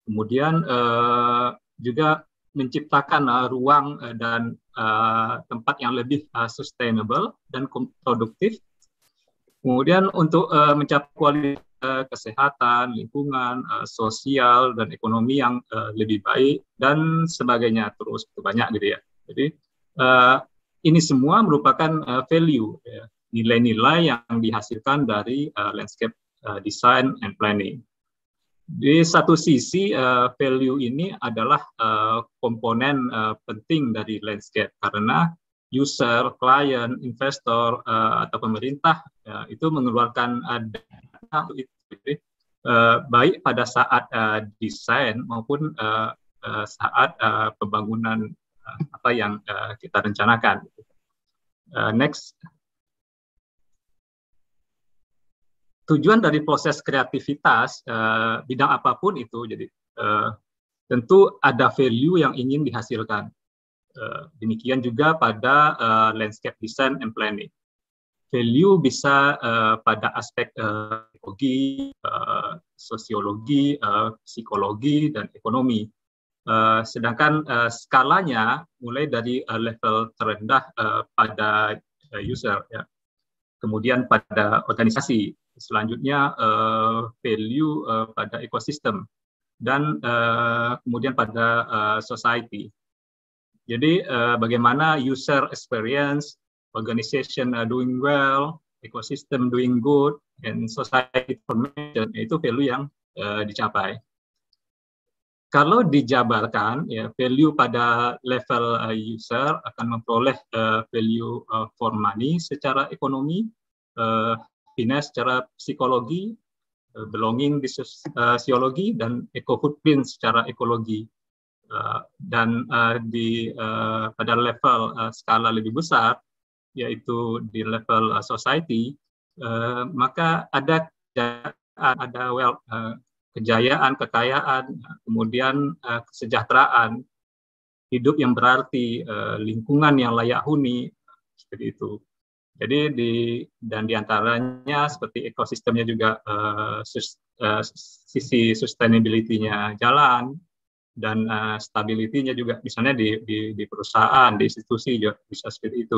kemudian uh, juga menciptakan uh, ruang uh, dan Eh, tempat yang lebih uh, sustainable dan produktif. Kemudian untuk uh, mencapai kualitas uh, kesehatan, lingkungan, uh, sosial dan ekonomi yang uh, lebih baik dan sebagainya terus banyak gitu ya. Jadi uh, ini semua merupakan uh, value ya, nilai-nilai ya, yang dihasilkan dari uh, landscape uh, design and planning di satu sisi uh, value ini adalah uh, komponen uh, penting dari landscape karena user, klien, investor uh, atau pemerintah uh, itu mengeluarkan uh, data itu uh, baik pada saat uh, desain maupun uh, uh, saat uh, pembangunan uh, apa yang uh, kita rencanakan. Uh, next. tujuan dari proses kreativitas uh, bidang apapun itu jadi uh, tentu ada value yang ingin dihasilkan uh, demikian juga pada uh, landscape design and planning value bisa uh, pada aspek uh, ekologi, uh, sosiologi, uh, psikologi dan ekonomi. Uh, sedangkan uh, skalanya mulai dari uh, level terendah uh, pada uh, user, ya. kemudian pada organisasi, selanjutnya uh, value uh, pada ekosistem dan uh, kemudian pada uh, society. Jadi uh, bagaimana user experience, organization are doing well, ecosystem doing good, and society formation itu value yang uh, dicapai. Kalau dijabarkan, ya value pada level uh, user akan memperoleh uh, value uh, for money secara ekonomi, uh, Filipina secara psikologi, eh, belonging di sosiologi, eh, dan eco-footprint secara ekologi. Eh, dan di pada level skala lebih besar, yaitu di level society, maka ada ada well kejayaan, kekayaan, kemudian kesejahteraan, hidup yang berarti, lingkungan yang layak huni, seperti itu. Jadi di dan diantaranya seperti ekosistemnya juga uh, sus, uh, sisi sustainability-nya jalan dan uh, stability-nya juga misalnya di, di di perusahaan di institusi juga bisa seperti itu.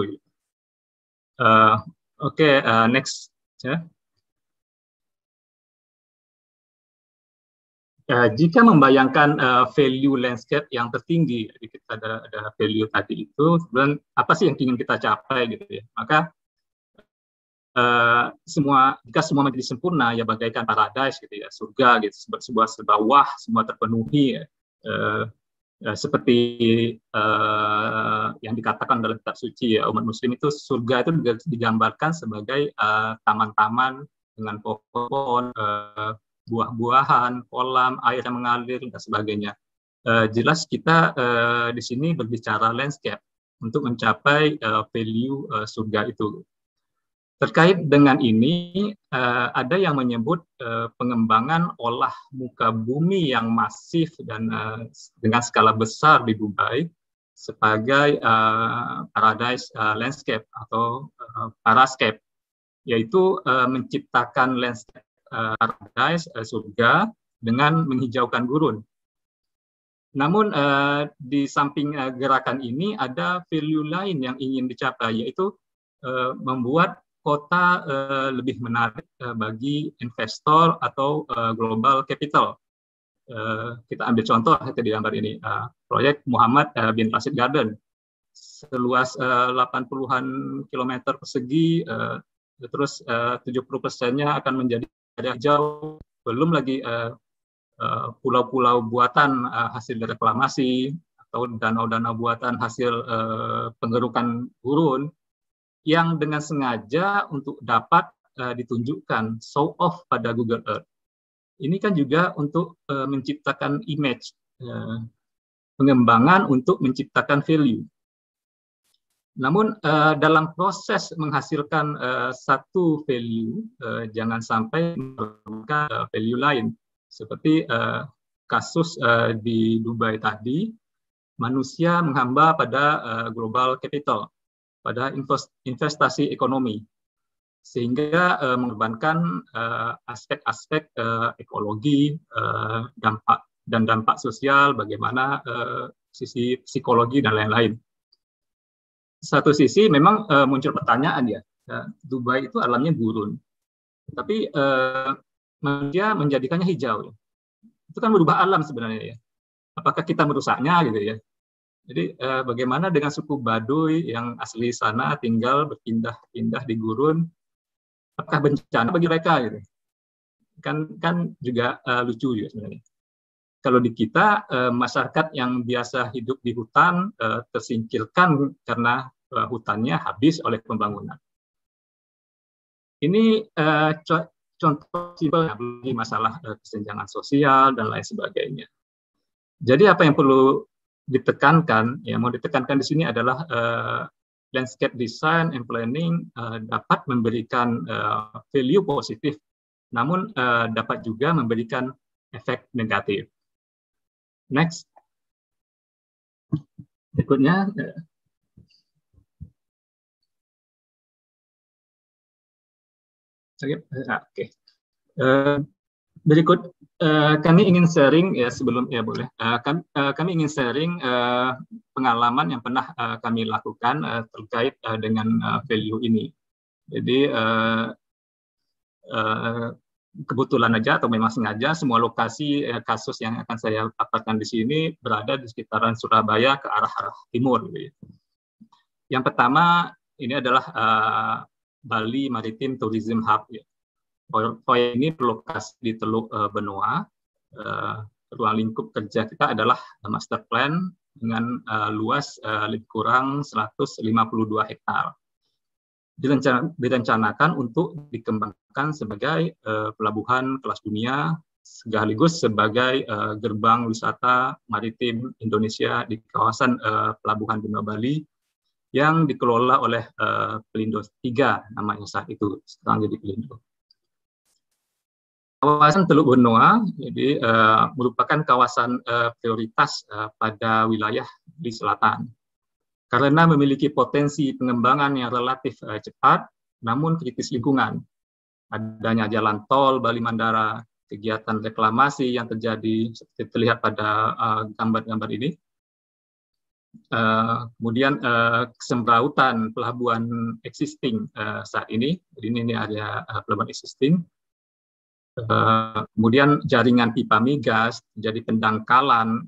Uh, Oke, okay, uh, next ya. Uh, jika membayangkan uh, value landscape yang tertinggi, jadi kita ada, ada value tadi itu, kemudian apa sih yang ingin kita capai gitu ya? Maka uh, semua jika semua menjadi sempurna ya bagaikan paradise gitu ya surga gitu sebuah sebuah, sebuah wah semua terpenuhi ya. uh, uh, seperti uh, yang dikatakan dalam kitab suci ya umat muslim itu surga itu digambarkan sebagai taman taman-taman dengan pohon uh, buah-buahan kolam air yang mengalir dan sebagainya uh, jelas kita uh, di sini berbicara landscape untuk mencapai uh, value uh, surga itu Terkait dengan ini, uh, ada yang menyebut uh, pengembangan olah muka bumi yang masif dan uh, dengan skala besar di Dubai sebagai uh, paradise uh, landscape atau uh, parascape, yaitu uh, menciptakan landscape uh, paradise uh, surga dengan menghijaukan gurun. Namun uh, di samping uh, gerakan ini ada value lain yang ingin dicapai, yaitu membuat kota eh, lebih menarik eh, bagi investor atau eh, global capital. kita ambil contoh di gambar ini proyek Muhammad bin Rashid Garden seluas uh, 80-an kilometer persegi terus uh, 70 persennya akan menjadi ada jauh belum lagi pulau-pulau buatan hasil reklamasi atau danau-danau buatan hasil uh, penggerukan gurun yang dengan sengaja untuk dapat uh, ditunjukkan show off pada Google Earth. Ini kan juga untuk uh, menciptakan image, uh, pengembangan untuk menciptakan value. Namun uh, dalam proses menghasilkan uh, satu value, uh, jangan sampai menghasilkan value lain. Seperti uh, kasus uh, di Dubai tadi, manusia menghamba pada uh, global capital pada investasi ekonomi sehingga uh, mengorbankan eh, aspek-aspek uh, uh, ekologi uh, dampak dan dampak sosial bagaimana uh, sisi psikologi dan lain-lain satu sisi memang uh, muncul pertanyaan ya, ya Dubai itu alamnya gurun tapi uh, menjadikannya hijau itu kan berubah alam sebenarnya ya apakah kita merusaknya gitu ya jadi eh, bagaimana dengan suku Baduy yang asli sana tinggal berpindah-pindah di gurun, apakah bencana bagi mereka gitu? Kan kan juga eh, lucu juga sebenarnya. Kalau di kita eh, masyarakat yang biasa hidup di hutan eh, tersingkirkan karena eh, hutannya habis oleh pembangunan. Ini eh, contoh simpel bagi masalah eh, kesenjangan sosial dan lain sebagainya. Jadi apa yang perlu ditekankan ya mau ditekankan di sini adalah uh, landscape design and planning uh, dapat memberikan uh, value positif namun uh, dapat juga memberikan efek negatif. Next. Berikutnya ah, Oke. Okay. Uh, berikut Eh, kami ingin sharing ya sebelum ya boleh. Uh, eh, kami, uh, eh, kami ingin sharing uh, pengalaman yang pernah uh, kami lakukan uh, terkait uh, dengan uh, value ini. Jadi uh, uh, kebetulan aja atau memang sengaja semua lokasi uh, kasus yang akan saya paparkan di sini berada di sekitaran Surabaya ke arah arah timur. Gitu. Ya. Yang pertama ini adalah uh, Bali Maritime Tourism Hub. Ya. Soya ini berlokasi di Teluk uh, Benoa. Uh, eh, ruang lingkup kerja kita adalah master plan dengan uh, luas uh, lebih kurang 152 hektar. Direncana, direncanakan untuk dikembangkan sebagai uh, pelabuhan kelas dunia sekaligus sebagai uh, gerbang wisata maritim Indonesia di kawasan uh, pelabuhan Benoa Bali yang dikelola oleh uh, Pelindo 3 namanya saat itu sekarang jadi Pelindo. Kawasan Teluk Benoa jadi uh, merupakan kawasan uh, prioritas uh, pada wilayah di selatan karena memiliki potensi pengembangan yang relatif uh, cepat namun kritis lingkungan. Adanya jalan tol Bali Mandara, kegiatan reklamasi yang terjadi seperti terlihat pada gambar-gambar uh, ini. Uh, kemudian uh, kesembrautan pelabuhan existing uh, saat ini, jadi ini, ini uh, pelabuhan existing, Eh, kemudian jaringan pipa migas menjadi pendangkalan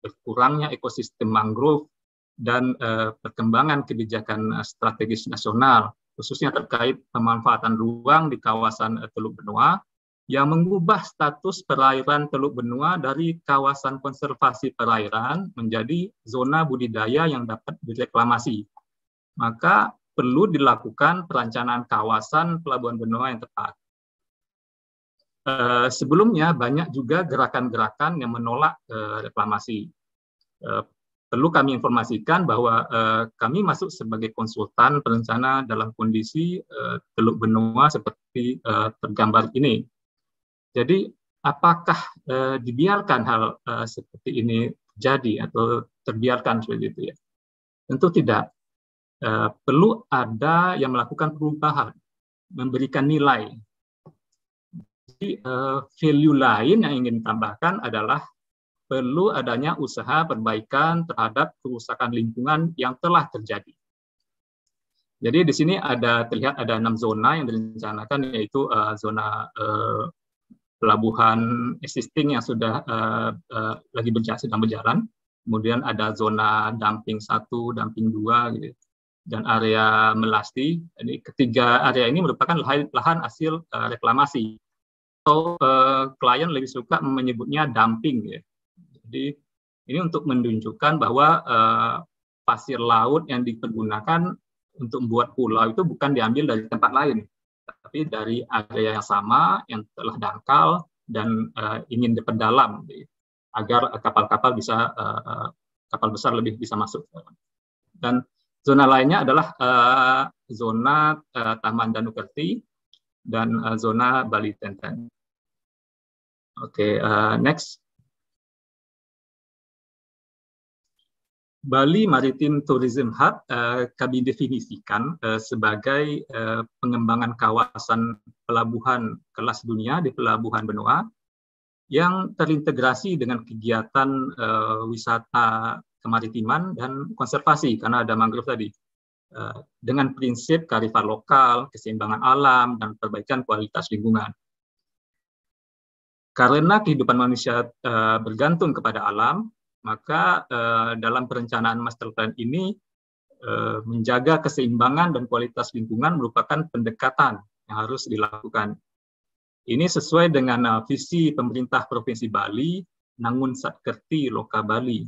berkurangnya ekosistem mangrove dan eh, perkembangan kebijakan strategis nasional khususnya terkait pemanfaatan ruang di kawasan eh, Teluk Benua yang mengubah status perairan Teluk Benua dari kawasan konservasi perairan menjadi zona budidaya yang dapat direklamasi. Maka perlu dilakukan perencanaan kawasan pelabuhan benua yang tepat Eh, sebelumnya banyak juga gerakan-gerakan yang menolak uh, reklamasi. Uh, perlu kami informasikan bahwa kami masuk sebagai konsultan perencana dalam kondisi Teluk Benoa seperti tergambar ini. Jadi apakah dibiarkan hal seperti ini jadi atau terbiarkan seperti itu ya? Tentu tidak. perlu ada yang melakukan perubahan, memberikan nilai sisi uh, eh, value lain yang ingin ditambahkan adalah perlu adanya usaha perbaikan terhadap kerusakan lingkungan yang telah terjadi. Jadi di sini ada terlihat ada enam zona yang direncanakan yaitu uh, zona uh, pelabuhan existing yang sudah uh, uh, lagi berjalan sedang berjalan, kemudian ada zona dumping satu, dumping dua, gitu, dan area melasti. Jadi ketiga area ini merupakan lahan, lahan hasil uh, reklamasi atau uh, klien lebih suka menyebutnya dumping ya. Jadi ini untuk menunjukkan bahwa uh, pasir laut yang dipergunakan untuk membuat pulau itu bukan diambil dari tempat lain, tapi dari area yang sama yang telah dangkal dan uh, ingin diperdalam agar kapal-kapal bisa uh, kapal besar lebih bisa masuk. Dan zona lainnya adalah uh, zona uh, Taman Danukerti dan uh, zona Bali Tenten. Oke, okay, uh, eh, next. Bali Maritime Tourism Hub uh, kami definisikan uh, sebagai uh, pengembangan kawasan pelabuhan kelas dunia di pelabuhan Benoa yang terintegrasi dengan kegiatan uh, wisata kemaritiman dan konservasi karena ada mangrove tadi. Uh, dengan prinsip kearifan lokal, keseimbangan alam, dan perbaikan kualitas lingkungan. Karena kehidupan manusia uh, bergantung kepada alam, maka uh, dalam perencanaan master plan ini uh, menjaga keseimbangan dan kualitas lingkungan merupakan pendekatan yang harus dilakukan. Ini sesuai dengan uh, visi pemerintah Provinsi Bali, Nangun Satkerti Loka Bali,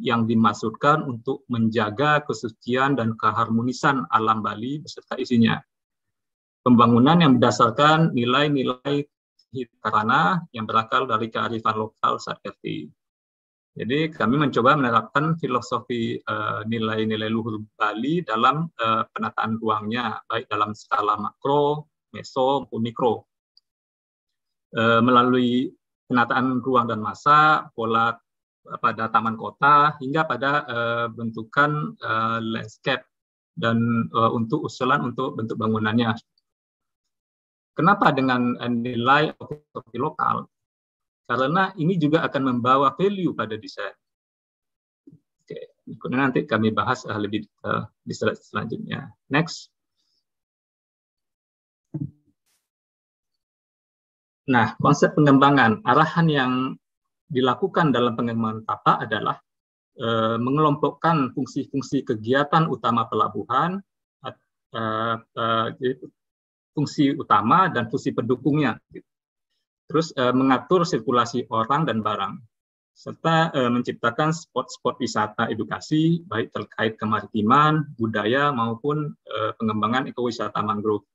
yang dimaksudkan untuk menjaga kesucian dan keharmonisan alam Bali beserta isinya. Pembangunan yang berdasarkan nilai-nilai karena yang berakal dari kearifan lokal seperti Jadi kami mencoba menerapkan filosofi eh, nilai-nilai uh, luhur Bali dalam uh, penataan ruangnya, baik dalam skala makro, meso, maupun mikro. Uh, melalui penataan ruang dan masa, pola pada taman kota, hingga pada uh, bentukan uh, landscape dan uh, untuk usulan untuk bentuk bangunannya Kenapa dengan nilai properti lokal? Karena ini juga akan membawa value pada desain. Oke, ini nanti kami bahas eh, lebih detail eh, di slide selanjutnya. Next. Nah, konsep pengembangan arahan yang dilakukan dalam pengembangan TAPA adalah e, mengelompokkan fungsi-fungsi kegiatan utama pelabuhan, e, e, fungsi utama dan fungsi pendukungnya. Gitu. Terus e, mengatur sirkulasi orang dan barang, serta e, menciptakan spot-spot wisata edukasi baik terkait kemaritiman, budaya maupun e, pengembangan ekowisata mangrove.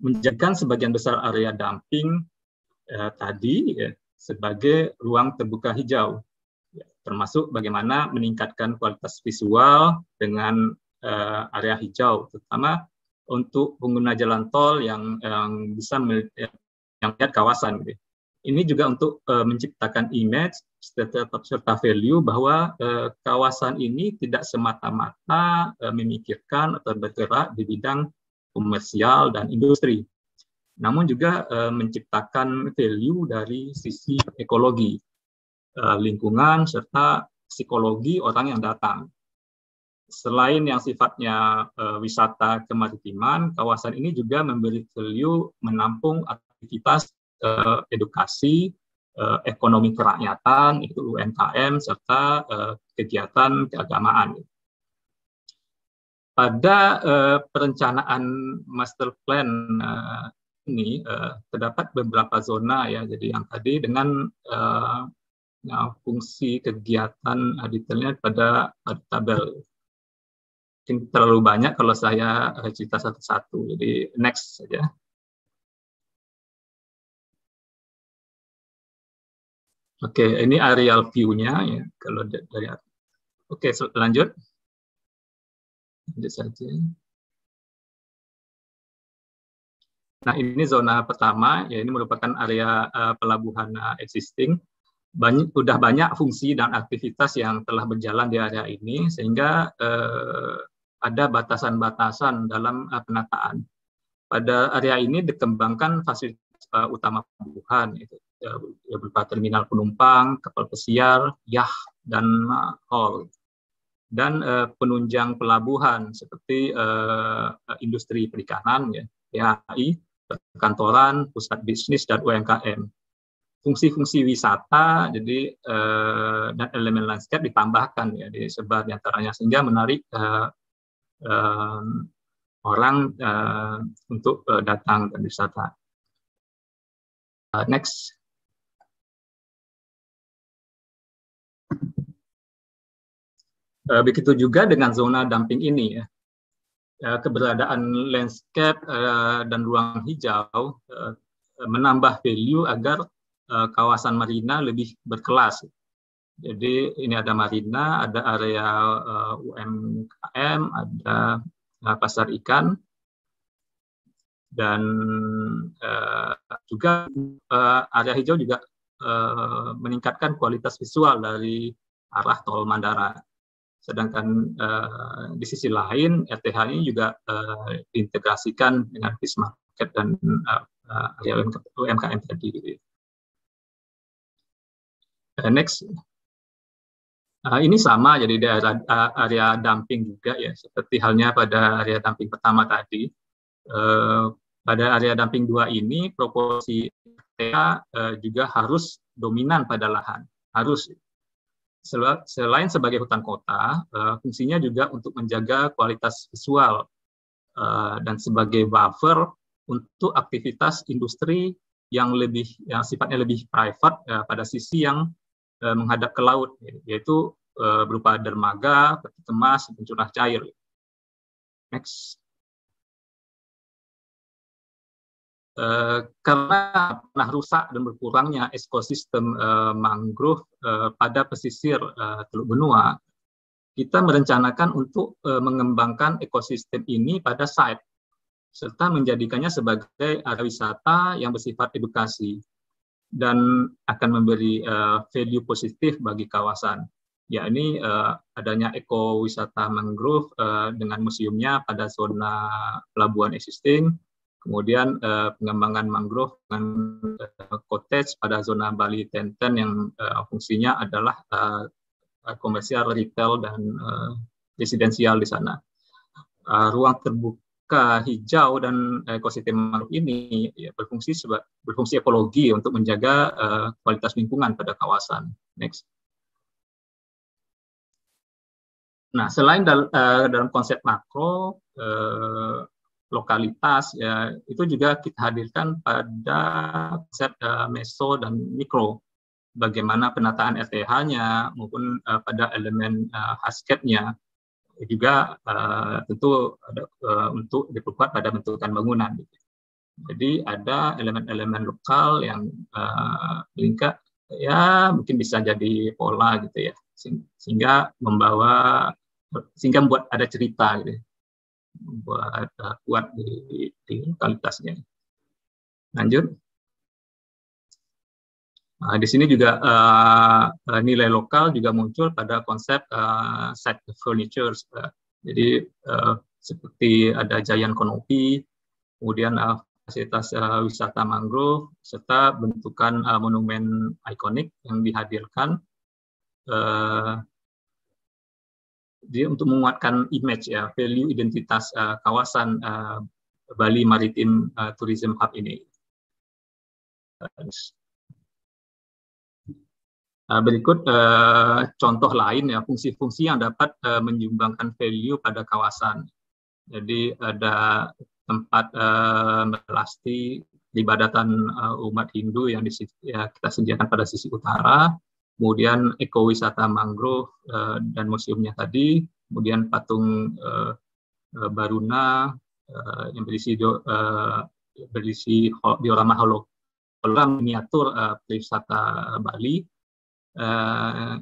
Menjadikan sebagian besar area dumping e, tadi ya, sebagai ruang terbuka hijau, ya, termasuk bagaimana meningkatkan kualitas visual dengan e, area hijau, terutama untuk pengguna jalan tol yang yang bisa yang lihat kawasan. Gitu. Ini juga untuk uh, menciptakan image tetap serta value bahwa uh, kawasan ini tidak semata-mata uh, memikirkan atau bergerak di bidang komersial dan industri, namun juga uh, menciptakan value dari sisi ekologi, uh, lingkungan serta psikologi orang yang datang selain yang sifatnya uh, wisata kemaritiman, kawasan ini juga memberi value menampung aktivitas uh, edukasi, uh, ekonomi kerakyatan, itu UMKM, serta uh, kegiatan keagamaan. Pada uh, perencanaan master plan uh, ini uh, terdapat beberapa zona ya, jadi yang tadi dengan uh, ya, fungsi kegiatan detailnya pada, pada tabel mungkin terlalu banyak kalau saya eh, cerita satu-satu. Jadi next saja. Oke, okay, ini aerial view-nya ya. Kalau dari Oke, okay, so, lanjut. Lanjut saja. Nah, ini zona pertama, ya ini merupakan area uh, pelabuhan uh, existing. Banyak, udah banyak fungsi dan aktivitas yang telah berjalan di area ini, sehingga uh, ada batasan-batasan dalam uh, penataan. Pada area ini dikembangkan fasilitas uh, utama pelabuhan, itu eh, ya, berupa terminal penumpang, kapal pesiar, yah, dan uh, hall. Dan uh, penunjang pelabuhan seperti uh, industri perikanan, ya, PHI, perkantoran, pusat bisnis, dan UMKM. Fungsi-fungsi wisata, jadi uh, dan elemen landscape ditambahkan ya, disebar diantaranya sehingga menarik uh, uh, orang uh, untuk uh, datang dan wisata. Uh, next. Eh, begitu juga dengan zona dumping ini ya. keberadaan landscape dan ruang hijau menambah value agar kawasan marina lebih berkelas. Jadi ini ada Marina, ada area uh, eh, UMKM, ada uh, pasar ikan, dan uh, juga uh, area hijau juga uh, meningkatkan kualitas visual dari arah tol Mandara. Sedangkan uh, di sisi lain, RTH ini juga uh, diintegrasikan dengan fish market dan uh, area UMKM tadi. Uh, next. Uh, ini sama jadi daerah uh, area dumping juga ya seperti halnya pada area dumping pertama tadi. Uh, pada area dumping dua ini proporsi RTA uh, eh, juga harus dominan pada lahan, harus selain sebagai hutan kota, uh, fungsinya juga untuk menjaga kualitas visual uh, dan sebagai buffer untuk aktivitas industri yang lebih yang sifatnya lebih private uh, pada sisi yang Eh, menghadap ke laut, yaitu eh, berupa dermaga, peti kemas, pencurah cair. Next. Uh, karena pernah rusak dan berkurangnya ekosistem uh, mangrove uh, pada pesisir uh, Teluk Benua, kita merencanakan untuk uh, mengembangkan ekosistem ini pada site serta menjadikannya sebagai area wisata yang bersifat edukasi dan akan memberi uh, value positif bagi kawasan, yakni uh, eh, adanya ekowisata mangrove uh, dengan museumnya pada zona pelabuhan existing, kemudian uh, pengembangan mangrove dengan uh, cottage pada zona Bali Tenten yang uh, fungsinya adalah uh, komersial, retail, dan uh, residensial di sana. Uh, ruang terbuka hijau dan ekosistem mangrove ini ya, berfungsi sebagai berfungsi ekologi untuk menjaga uh, kualitas lingkungan pada kawasan. Next. Nah, selain dal uh, dalam konsep makro uh, lokalitas ya itu juga kita hadirkan pada konsep uh, meso dan mikro bagaimana penataan RTH-nya maupun uh, pada elemen uh, hasketnya juga uh, eh, tentu ada, uh, untuk diperkuat pada bentukan bangunan. Jadi ada elemen-elemen lokal yang uh, ya mungkin bisa jadi pola gitu ya sehingga membawa sehingga membuat ada cerita gitu ya. membuat uh, kuat di, di lokalitasnya. Lanjut. Nah, di sini juga uh, nilai lokal juga muncul pada konsep uh, set furniture. Uh, jadi uh, seperti ada giant konopi kemudian uh, fasilitas uh, wisata mangrove, serta bentukan uh, monumen ikonik yang dihadirkan uh, jadi untuk menguatkan image ya value identitas uh, kawasan uh, Bali Maritim uh, Tourism Hub ini. Uh, Eh, berikut eh, contoh lain ya fungsi-fungsi yang dapat eh, menyumbangkan value pada kawasan. Jadi ada tempat melasti di badan umat Hindu yang di, ya, kita sediakan pada sisi utara, kemudian ekowisata mangrove dan museumnya tadi, kemudian patung Baruna yang berisi do, berisi diorama holo miniatur wisata Bali eh,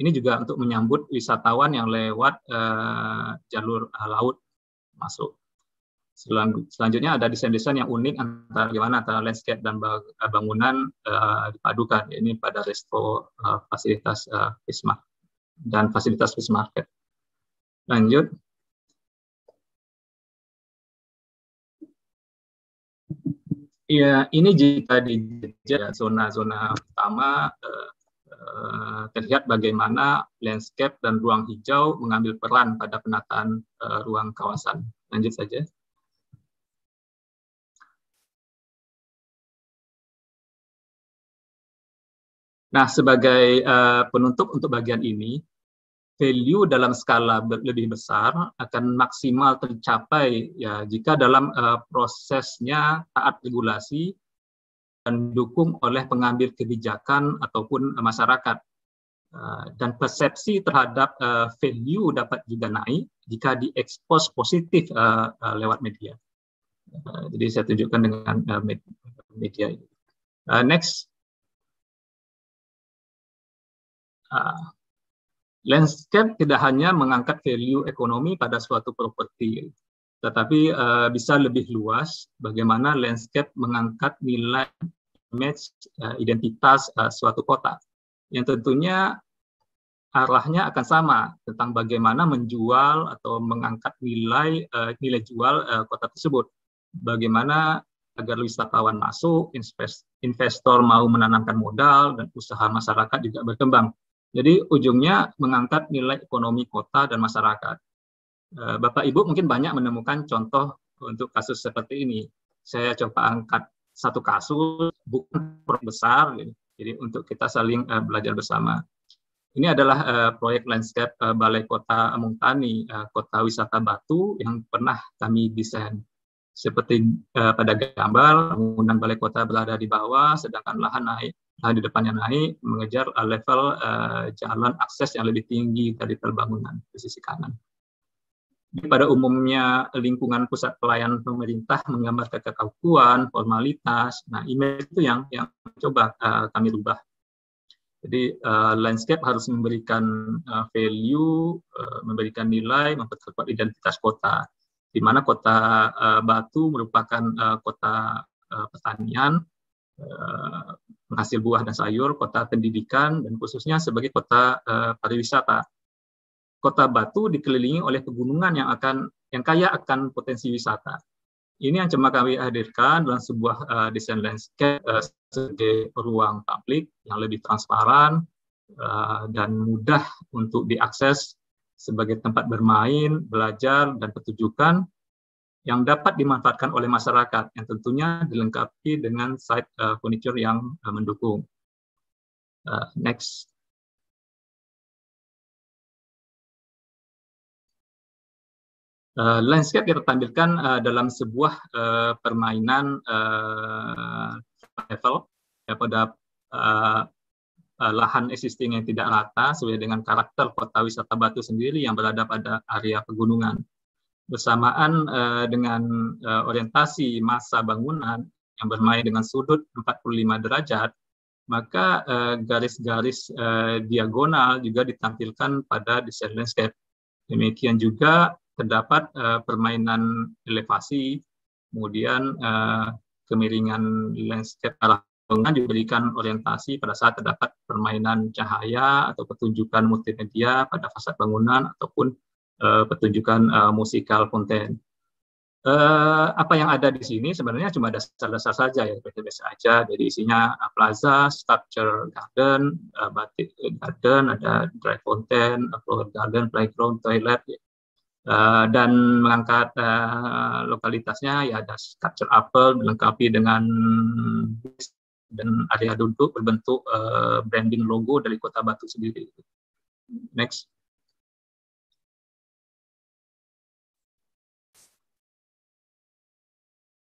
ini juga untuk menyambut wisatawan yang lewat eh, jalur laut masuk. selanjutnya ada desain-desain yang unik antara gimana antara landscape dan eh, bangunan eh, dipadukan. Ini pada resto eh, fasilitas eh, dan fasilitas Prisma Market. Lanjut. Ya, ini jika di zona-zona utama eh, Eh, terlihat bagaimana landscape dan ruang hijau mengambil peran pada penataan eh, ruang kawasan. Lanjut saja. Nah, sebagai eh, penutup untuk bagian ini, value dalam skala lebih besar akan maksimal tercapai ya jika dalam uh, prosesnya taat regulasi dan didukung oleh pengambil kebijakan ataupun eh, masyarakat. Eh, dan persepsi terhadap eh, value dapat juga naik jika diekspos positif lewat media. Jadi saya tunjukkan dengan media ini. Next. Ah, landscape tidak hanya mengangkat value ekonomi pada suatu properti, tetapi uh, bisa lebih luas bagaimana landscape mengangkat nilai image uh, identitas uh, suatu kota yang tentunya arahnya akan sama tentang bagaimana menjual atau mengangkat nilai uh, nilai jual uh, kota tersebut bagaimana agar wisatawan masuk investor mau menanamkan modal dan usaha masyarakat juga berkembang jadi ujungnya mengangkat nilai ekonomi kota dan masyarakat uh, Bapak Ibu mungkin banyak menemukan contoh untuk kasus seperti ini saya coba angkat satu kasus bukan proyek besar gitu. jadi untuk kita saling uh, belajar bersama ini adalah uh, proyek landscape uh, Balai Kota Muntani uh, Kota Wisata Batu yang pernah kami desain. Seperti uh, pada gambar, bangunan Balai Kota berada di bawah, sedangkan lahan naik, lahan di depannya naik, mengejar uh, level uh, jalan akses yang lebih tinggi dari perbangunan di sisi kanan pada umumnya lingkungan pusat pelayanan pemerintah menggambar kekekakuan, formalitas. Nah, image itu yang yang coba uh, kami rubah. Jadi uh, landscape harus memberikan uh, value, uh, memberikan nilai, memperkuat identitas kota. Di mana kota uh, Batu merupakan uh, kota uh, pertanian, uh, penghasil buah dan sayur, kota pendidikan, dan khususnya sebagai kota uh, pariwisata kota Batu dikelilingi oleh pegunungan yang akan yang kaya akan potensi wisata. Ini yang cuma kami hadirkan dalam sebuah uh, desain landscape uh, sebagai ruang publik yang lebih transparan uh, dan mudah untuk diakses sebagai tempat bermain, belajar, dan pertunjukan yang dapat dimanfaatkan oleh masyarakat yang tentunya dilengkapi dengan site uh, furniture yang uh, mendukung. Uh, next. Uh, landscape kita tampilkan uh, dalam sebuah uh, permainan uh, level ya, pada uh, uh, lahan existing yang tidak rata sesuai dengan karakter kota wisata Batu sendiri yang berada pada area pegunungan. Bersamaan uh, dengan uh, orientasi masa bangunan yang bermain dengan sudut 45 derajat, maka garis-garis uh, uh, diagonal juga ditampilkan pada desain landscape. Demikian juga terdapat uh, permainan elevasi, kemudian uh, kemiringan landscape arah tengah diberikan orientasi pada saat terdapat permainan cahaya atau pertunjukan multimedia pada fasad bangunan ataupun uh, pertunjukan uh, musikal konten. Uh, apa yang ada di sini sebenarnya cuma ada dasar-dasar saja ya biasa-biasa aja. Jadi isinya uh, plaza, structure garden, uh, batik garden, ada dry fountain, flower garden, playground, toilet. Ya. Uh, dan mengangkat uh, eh, lokalitasnya ya ada capture Apple, dilengkapi dengan dan area duduk berbentuk uh, branding logo dari kota Batu sendiri. Next.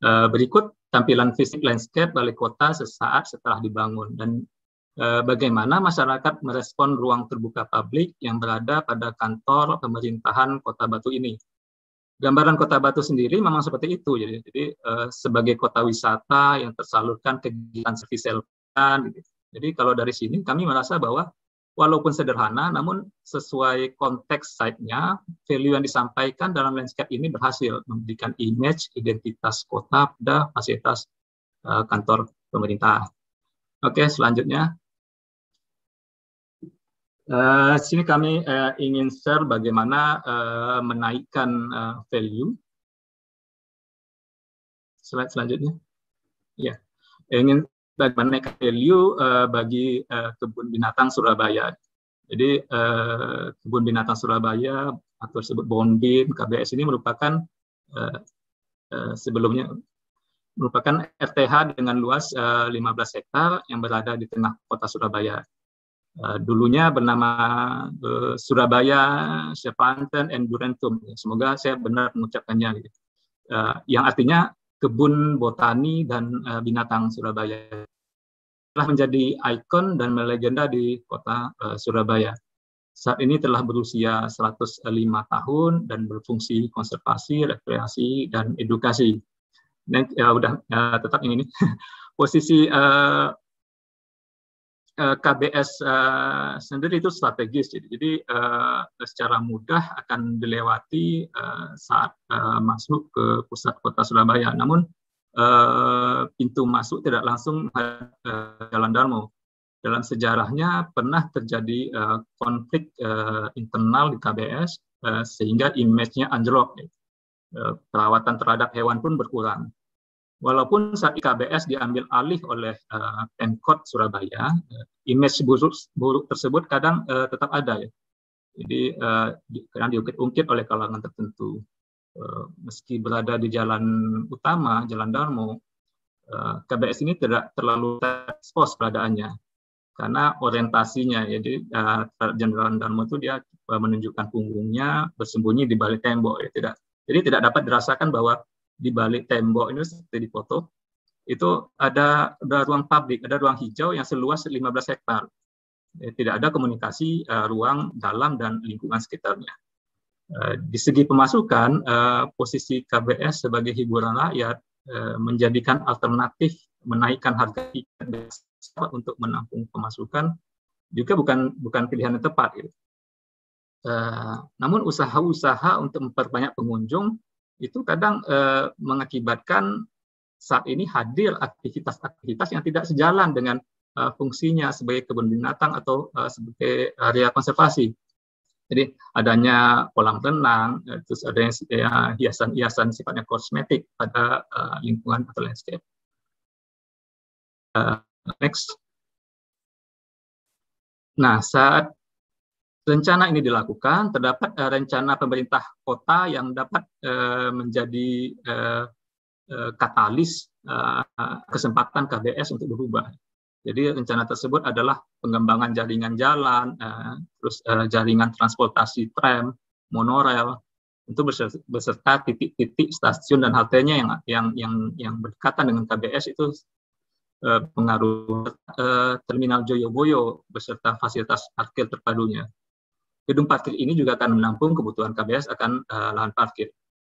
Uh, berikut tampilan fisik landscape balai kota sesaat setelah dibangun dan Eh, bagaimana masyarakat merespon ruang terbuka publik yang berada pada kantor pemerintahan Kota Batu ini. Gambaran Kota Batu sendiri memang seperti itu, jadi, jadi uh, sebagai kota wisata yang tersalurkan kegiatan servis gitu. Jadi kalau dari sini kami merasa bahwa walaupun sederhana, namun sesuai konteks site-nya, value yang disampaikan dalam landscape ini berhasil memberikan image identitas kota pada fasilitas uh, kantor pemerintah. Oke, selanjutnya Eh, sini kami uh, ingin share bagaimana uh, menaikkan uh, value. Slide selanjutnya. Ya, yeah. ingin bagaimana menaikkan value uh, bagi uh, kebun binatang Surabaya. Jadi uh, kebun binatang Surabaya atau disebut Bonbin KBS ini merupakan uh, uh, sebelumnya merupakan RTH dengan luas uh, 15 hektar yang berada di tengah kota Surabaya. Eh, dulunya bernama eh, Surabaya Sepanten Endurentum. Semoga saya benar mengucapkannya. Gitu. Eh, yang artinya kebun botani dan binatang Surabaya telah menjadi ikon dan melegenda di kota Surabaya. Saat ini telah berusia 105 tahun dan berfungsi konservasi, rekreasi, dan edukasi. Next, ya udah ya, tetap ini. Posisi uh, Eh, KBS uh, eh, sendiri itu strategis, jadi, jadi uh, secara mudah akan dilewati uh, saat uh, masuk ke pusat kota Surabaya. Namun uh, pintu masuk tidak langsung uh, Jalan Darmo. Dalam sejarahnya pernah terjadi uh, konflik uh, internal di KBS uh, sehingga image-nya anjlok. Uh, perawatan terhadap hewan pun berkurang. Walaupun saat IKBS diambil alih oleh uh, Pemkot Surabaya, uh, image buruk, buruk tersebut kadang uh, tetap ada ya. Jadi uh, kadang diungkit-ungkit oleh kalangan tertentu. Uh, meski berada di jalan utama, jalan Darmo, uh, KBS ini tidak terlalu terekspos keadaannya karena orientasinya ya, jadi uh, Jenderal Darmo itu dia menunjukkan punggungnya bersembunyi di balik tembok ya tidak jadi tidak dapat dirasakan bahwa di balik tembok ini seperti di foto itu ada, ada ruang publik, ada ruang hijau yang seluas 15 hektar. Eh, tidak ada komunikasi uh, ruang dalam dan lingkungan sekitarnya. Uh, di segi pemasukan, uh, posisi KBS sebagai hiburan rakyat uh, menjadikan alternatif menaikkan harga tiket untuk menampung pemasukan juga bukan bukan pilihan yang tepat. Gitu. Uh, namun usaha-usaha untuk memperbanyak pengunjung itu kadang eh, mengakibatkan saat ini hadir aktivitas-aktivitas yang tidak sejalan dengan eh, fungsinya sebagai kebun binatang atau eh, sebagai area konservasi. Jadi adanya kolam renang, eh, terus adanya hiasan-hiasan sifatnya kosmetik pada eh, lingkungan atau landscape. Uh, next. Nah, saat rencana ini dilakukan, terdapat uh, rencana pemerintah kota yang dapat uh, menjadi uh, uh, katalis uh, kesempatan KBS untuk berubah. Jadi rencana tersebut adalah pengembangan jaringan jalan, uh, terus uh, jaringan transportasi tram, monorail, itu beserta titik-titik stasiun dan haltenya yang yang yang yang berdekatan dengan KBS itu pengaruh terminal Joyoboyo beserta fasilitas parkir terpadunya gedung parkir ini juga akan menampung kebutuhan KBS akan uh, lahan parkir.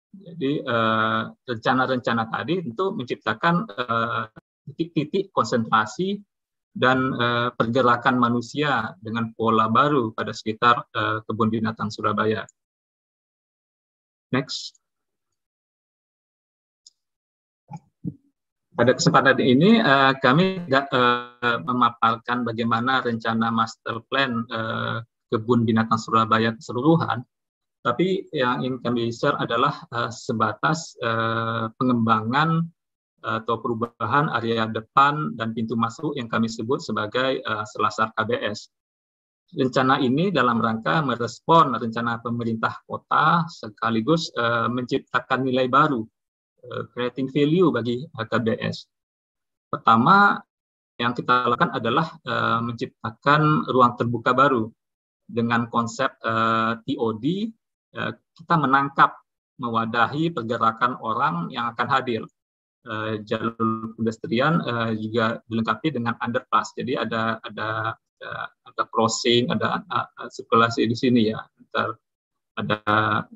Jadi eh, rencana-rencana uh, tadi tentu menciptakan eh, titik-titik uh, konsentrasi dan uh, pergerakan manusia dengan pola baru pada sekitar uh, kebun binatang Surabaya. Next. Pada kesempatan ini uh, kami uh, memaparkan bagaimana rencana master plan uh, kebun binatang Surabaya keseluruhan, tapi yang ingin kami share adalah uh, sebatas uh, pengembangan eh, atau perubahan area depan dan pintu masuk yang kami sebut sebagai uh, selasar KBS. Rencana ini dalam rangka merespon rencana pemerintah kota sekaligus uh, menciptakan nilai baru, uh, creating value bagi KBS. Pertama, yang kita lakukan adalah uh, menciptakan ruang terbuka baru dengan konsep uh, eh, TOD uh, eh, kita menangkap mewadahi pergerakan orang yang akan hadir. Uh, jalur pedestrian uh, juga dilengkapi dengan underpass. Jadi ada ada ada, ada crossing, ada, sirkulasi di sini ya. Ntar ada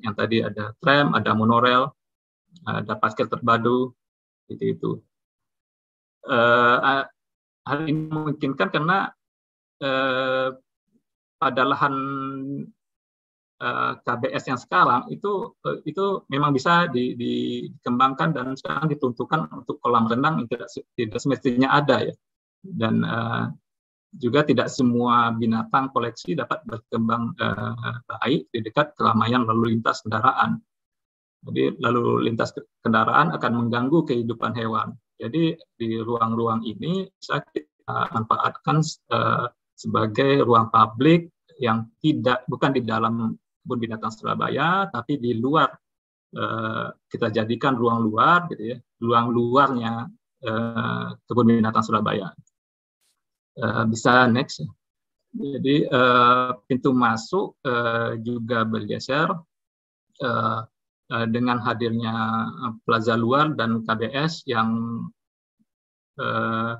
yang tadi ada tram, ada monorail, ada parkir terpadu, gitu itu. Uh, hal ini memungkinkan karena uh, pada lahan eh, KBS yang sekarang itu eh, itu memang bisa di, dikembangkan dan sekarang dituntukkan untuk kolam renang yang tidak tidak semestinya ada ya dan uh, juga tidak semua binatang koleksi dapat berkembang uh, baik di dekat keramaian lalu lintas kendaraan. Jadi lalu lintas kendaraan akan mengganggu kehidupan hewan. Jadi di ruang-ruang ini bisa kita manfaatkan uh, sebagai ruang publik yang tidak bukan di dalam kebun binatang Surabaya, tapi di luar eh, kita jadikan ruang luar, gitu ya, ruang luarnya eh, kebun binatang Surabaya. Eh, bisa next. Jadi eh, pintu masuk eh, juga bergeser eh, eh, dengan hadirnya Plaza Luar dan KBS yang eh,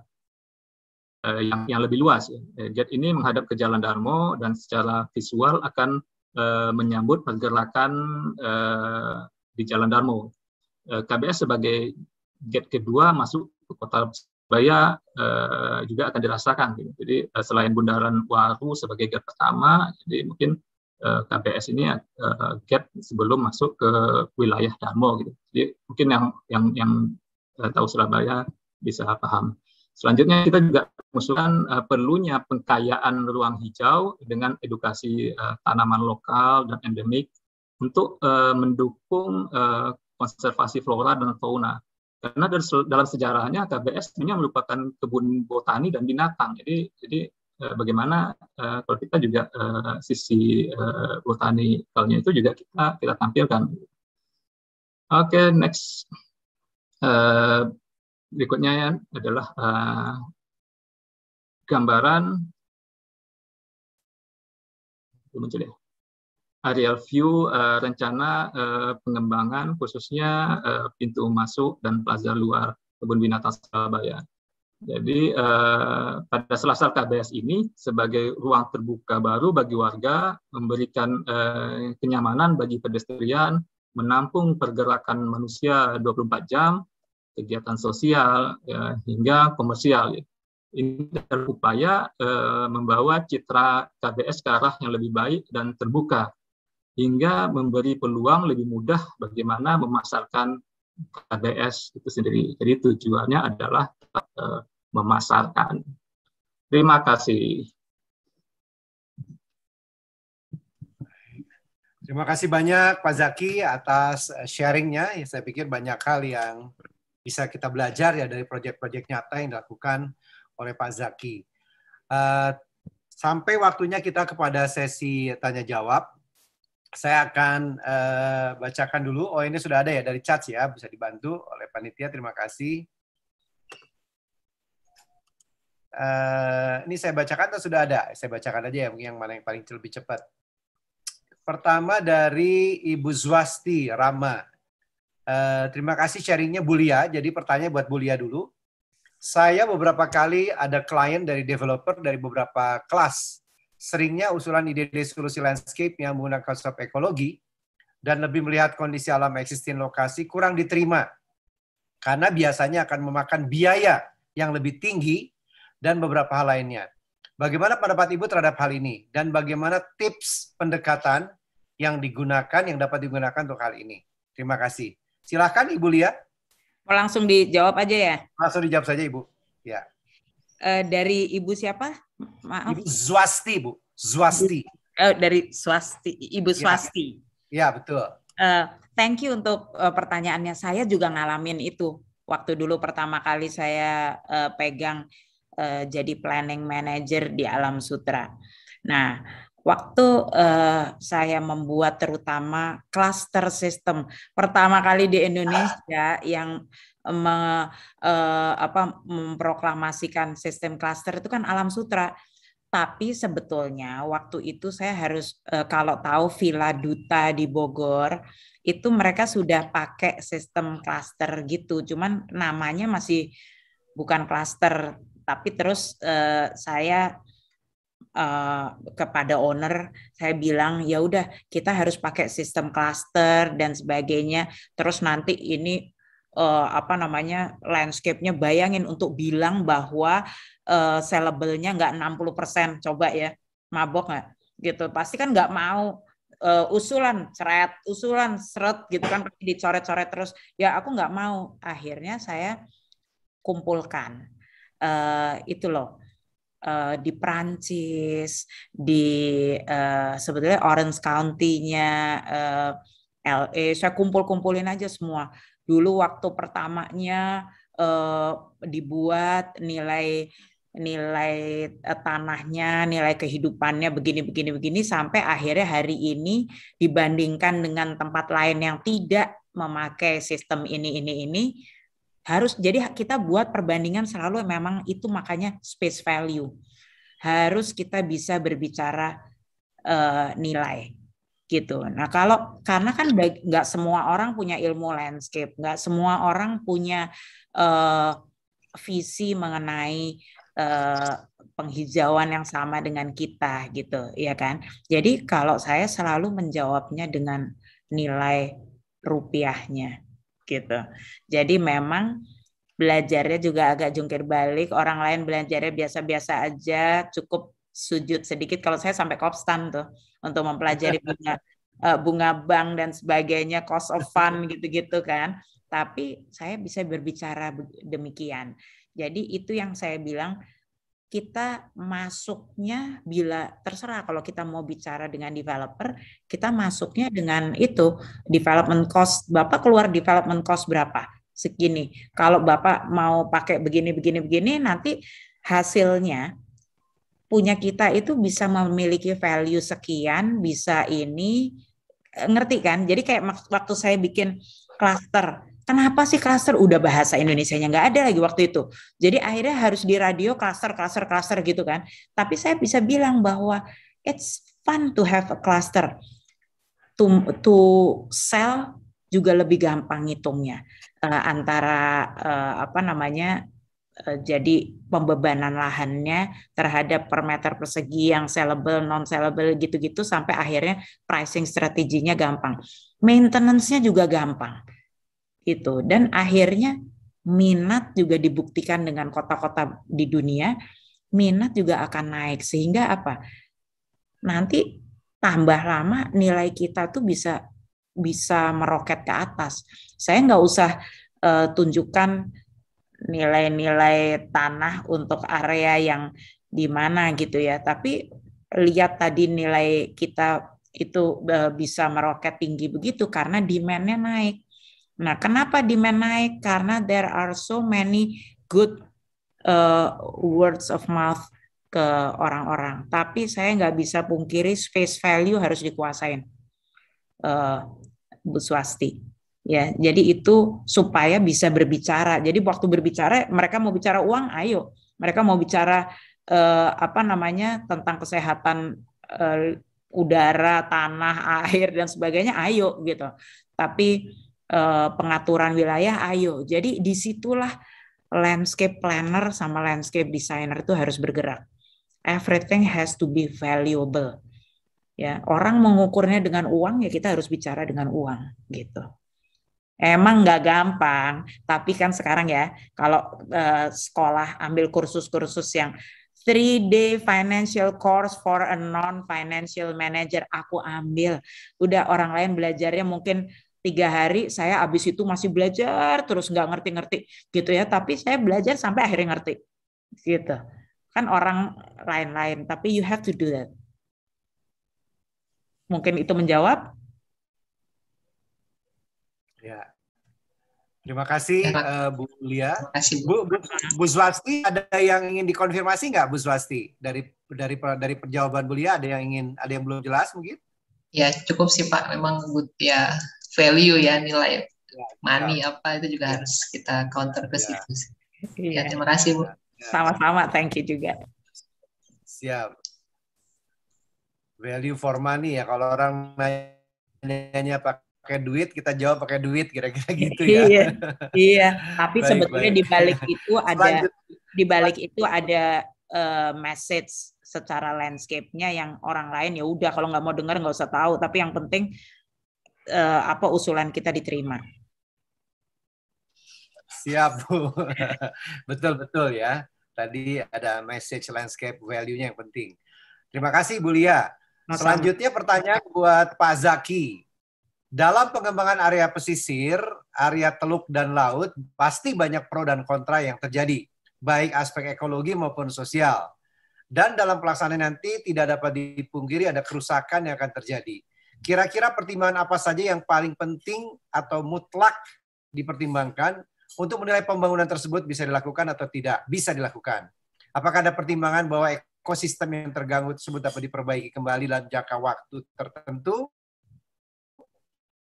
uh, yang, yang lebih luas. Ya. Eh, jet ini menghadap ke Jalan Darmo dan secara visual akan uh, menyambut pergerakan uh, di Jalan Darmo. Uh, KBS sebagai jet kedua masuk ke kota Surabaya uh, juga akan dirasakan. Gitu. Jadi uh, selain Bundaran Waru sebagai gate pertama, jadi mungkin KBS ini uh, sebelum masuk ke wilayah Darmo. Gitu. Jadi mungkin yang yang yang tahu Surabaya bisa paham. Selanjutnya kita juga mengusulkan uh, perlunya pengkayaan ruang hijau dengan edukasi uh, tanaman lokal dan endemik untuk uh, mendukung uh, konservasi flora dan fauna. Karena dalam sejarahnya KBS sebenarnya merupakan kebun botani dan binatang. Jadi jadi uh, bagaimana uh, kalau kita juga uh, sisi uh, kalinya itu juga kita kita tampilkan. Oke, okay, next. Uh, berikutnya ya, adalah uh, gambaran muncul ya aerial view uh, rencana uh, pengembangan khususnya uh, pintu masuk dan plaza luar kebun binatang Surabaya. Jadi uh, pada selasar KBS ini sebagai ruang terbuka baru bagi warga memberikan uh, kenyamanan bagi pedestrian, menampung pergerakan manusia 24 jam kegiatan sosial, ya, hingga komersial. Ya. Ini adalah eh, membawa citra KBS ke arah yang lebih baik dan terbuka, hingga memberi peluang lebih mudah bagaimana memasarkan KBS itu sendiri. Jadi tujuannya adalah eh, memasarkan. Terima kasih. Terima kasih banyak Pak Zaki atas eh, sharingnya. Saya pikir banyak hal yang bisa kita belajar ya dari proyek-proyek nyata yang dilakukan oleh Pak Zaki. Uh, sampai waktunya kita kepada sesi tanya jawab. Saya akan uh, bacakan dulu. Oh ini sudah ada ya dari chat ya, bisa dibantu oleh panitia. Terima kasih. Uh, ini saya bacakan atau sudah ada? Saya bacakan aja ya, mungkin yang mana yang paling lebih cepat. Pertama dari Ibu Zwasti Rama. Eh, terima kasih sharingnya Bulia. Jadi pertanyaan buat Bulia dulu. Saya beberapa kali ada klien dari developer dari beberapa kelas. Seringnya usulan ide-ide solusi landscape yang menggunakan konsep ekologi dan lebih melihat kondisi alam eksisten lokasi kurang diterima. Karena biasanya akan memakan biaya yang lebih tinggi dan beberapa hal lainnya. Bagaimana pendapat Ibu terhadap hal ini? Dan bagaimana tips pendekatan yang digunakan, yang dapat digunakan untuk hal ini? Terima kasih. Silahkan Ibu Lia. Mau langsung dijawab aja ya? Langsung dijawab saja Ibu. Ya. Uh, dari Ibu siapa? Maaf. Ibu Zwasti, Bu. Zwasti. Oh, dari Swasti, Ibu iya. Swasti. Ya, ya betul. Uh, thank you untuk eh, pertanyaannya. Saya juga ngalamin itu. Waktu dulu pertama kali saya uh, pegang uh, jadi planning manager di Alam Sutra. Nah, waktu uh, saya membuat terutama cluster system pertama kali di Indonesia yang me, uh, apa, memproklamasikan sistem cluster itu kan Alam Sutra. Tapi sebetulnya waktu itu saya harus uh, kalau tahu Villa Duta di Bogor itu mereka sudah pakai sistem cluster gitu, cuman namanya masih bukan cluster. Tapi terus uh, saya Uh, kepada owner saya bilang ya udah kita harus pakai sistem cluster dan sebagainya terus nanti ini uh, apa namanya landscape-nya bayangin untuk bilang bahwa uh, sellable-nya nggak 60% coba ya mabok nggak gitu pasti kan nggak mau uh, usulan seret usulan seret gitu kan pasti dicoret-coret terus ya aku nggak mau akhirnya saya kumpulkan uh, itu loh uh, di Prancis, di uh, sebetulnya Orange County-nya uh, eh, LA, saya kumpul-kumpulin aja semua. Dulu waktu pertamanya uh, dibuat nilai nilai tanahnya, nilai kehidupannya begini begini begini sampai akhirnya hari ini dibandingkan dengan tempat lain yang tidak memakai sistem ini ini ini harus jadi kita buat perbandingan selalu memang itu makanya space value harus kita bisa berbicara uh, nilai gitu. Nah kalau karena kan nggak semua orang punya ilmu landscape, nggak semua orang punya uh, visi mengenai uh, penghijauan yang sama dengan kita gitu, ya kan? Jadi kalau saya selalu menjawabnya dengan nilai rupiahnya gitu. Jadi memang belajarnya juga agak jungkir balik, orang lain belajarnya biasa-biasa aja, cukup sujud sedikit kalau saya sampai kopstan tuh untuk mempelajari bunga eh, bunga bank dan sebagainya, cost of fund gitu-gitu kan. Tapi saya bisa berbicara demikian. Jadi itu yang saya bilang kita masuknya bila terserah kalau kita mau bicara dengan developer, kita masuknya dengan itu development cost. Bapak keluar development cost berapa? Segini. Kalau Bapak mau pakai begini begini begini nanti hasilnya punya kita itu bisa memiliki value sekian, bisa ini ngerti kan? Jadi kayak waktu saya bikin cluster Kenapa sih klaster udah bahasa Indonesia-nya nggak ada lagi waktu itu? Jadi akhirnya harus di radio klaster, klaster, klaster gitu kan. Tapi saya bisa bilang bahwa it's fun to have a cluster. To, to sell juga lebih gampang ngitungnya uh, antara uh, apa namanya eh, jadi pembebanan lahannya terhadap per meter persegi yang sellable non sellable gitu-gitu sampai akhirnya pricing strateginya gampang maintenance-nya juga gampang gitu dan akhirnya minat juga dibuktikan dengan kota-kota di dunia minat juga akan naik sehingga apa nanti tambah lama nilai kita tuh bisa bisa meroket ke atas saya nggak usah uh, tunjukkan nilai-nilai tanah untuk area yang di mana gitu ya tapi lihat tadi nilai kita itu eh, bisa meroket tinggi begitu karena demandnya naik Nah, kenapa demand naik? Karena there are so many good uh, words of mouth ke orang-orang. Tapi saya nggak bisa pungkiri face value harus dikuasain, uh, Bu Swasti. Ya, jadi itu supaya bisa berbicara. Jadi waktu berbicara, mereka mau bicara uang, ayo. Mereka mau bicara uh, apa namanya tentang kesehatan uh, udara, tanah, air dan sebagainya, ayo gitu. Tapi Eh, pengaturan wilayah, ayo. Jadi disitulah landscape planner sama landscape designer itu harus bergerak. Everything has to be valuable. Ya, orang mengukurnya dengan uang ya kita harus bicara dengan uang gitu. Emang nggak gampang, tapi kan sekarang ya kalau uh, sekolah ambil kursus-kursus yang 3D financial course for a non financial manager aku ambil. Udah orang lain belajarnya mungkin tiga hari saya abis itu masih belajar terus nggak ngerti-ngerti gitu ya tapi saya belajar sampai akhirnya ngerti gitu kan orang lain-lain tapi you have to do that mungkin itu menjawab ya terima kasih ya. uh, Bu Lia kasih. Bu Bu, Bu Swasti ada yang ingin dikonfirmasi nggak Bu Swasti dari dari dari perjawaban Bu Lia ada yang ingin ada yang belum jelas mungkin ya cukup sih Pak memang ya value ya nilai ya, money ya. apa itu juga ya. harus kita counter ke situ. Ya. Iya. terima kasih Bu. Sama-sama, thank you juga. Siap. Value for money ya kalau orang nanya pakai duit kita jawab pakai duit kira-kira gitu ya. Iya. iya. Tapi baik, sebetulnya di balik itu ada di balik itu ada uh, message secara landscape-nya yang orang lain ya udah kalau nggak mau dengar nggak usah tahu tapi yang penting uh, apa usulan kita diterima. Siap Bu, betul betul ya. Tadi ada message landscape value-nya yang penting. Terima kasih Bu Lia. Selanjutnya pertanyaan buat Pak Zaki. Dalam pengembangan area pesisir, area teluk dan laut, pasti banyak pro dan kontra yang terjadi, baik aspek ekologi maupun sosial. Dan dalam pelaksanaan nanti tidak dapat dipungkiri ada kerusakan yang akan terjadi. Kira-kira pertimbangan apa saja yang paling penting atau mutlak dipertimbangkan untuk menilai pembangunan tersebut bisa dilakukan atau tidak? Bisa dilakukan. Apakah ada pertimbangan bahwa ekosistem yang terganggu tersebut dapat diperbaiki kembali dalam jangka waktu tertentu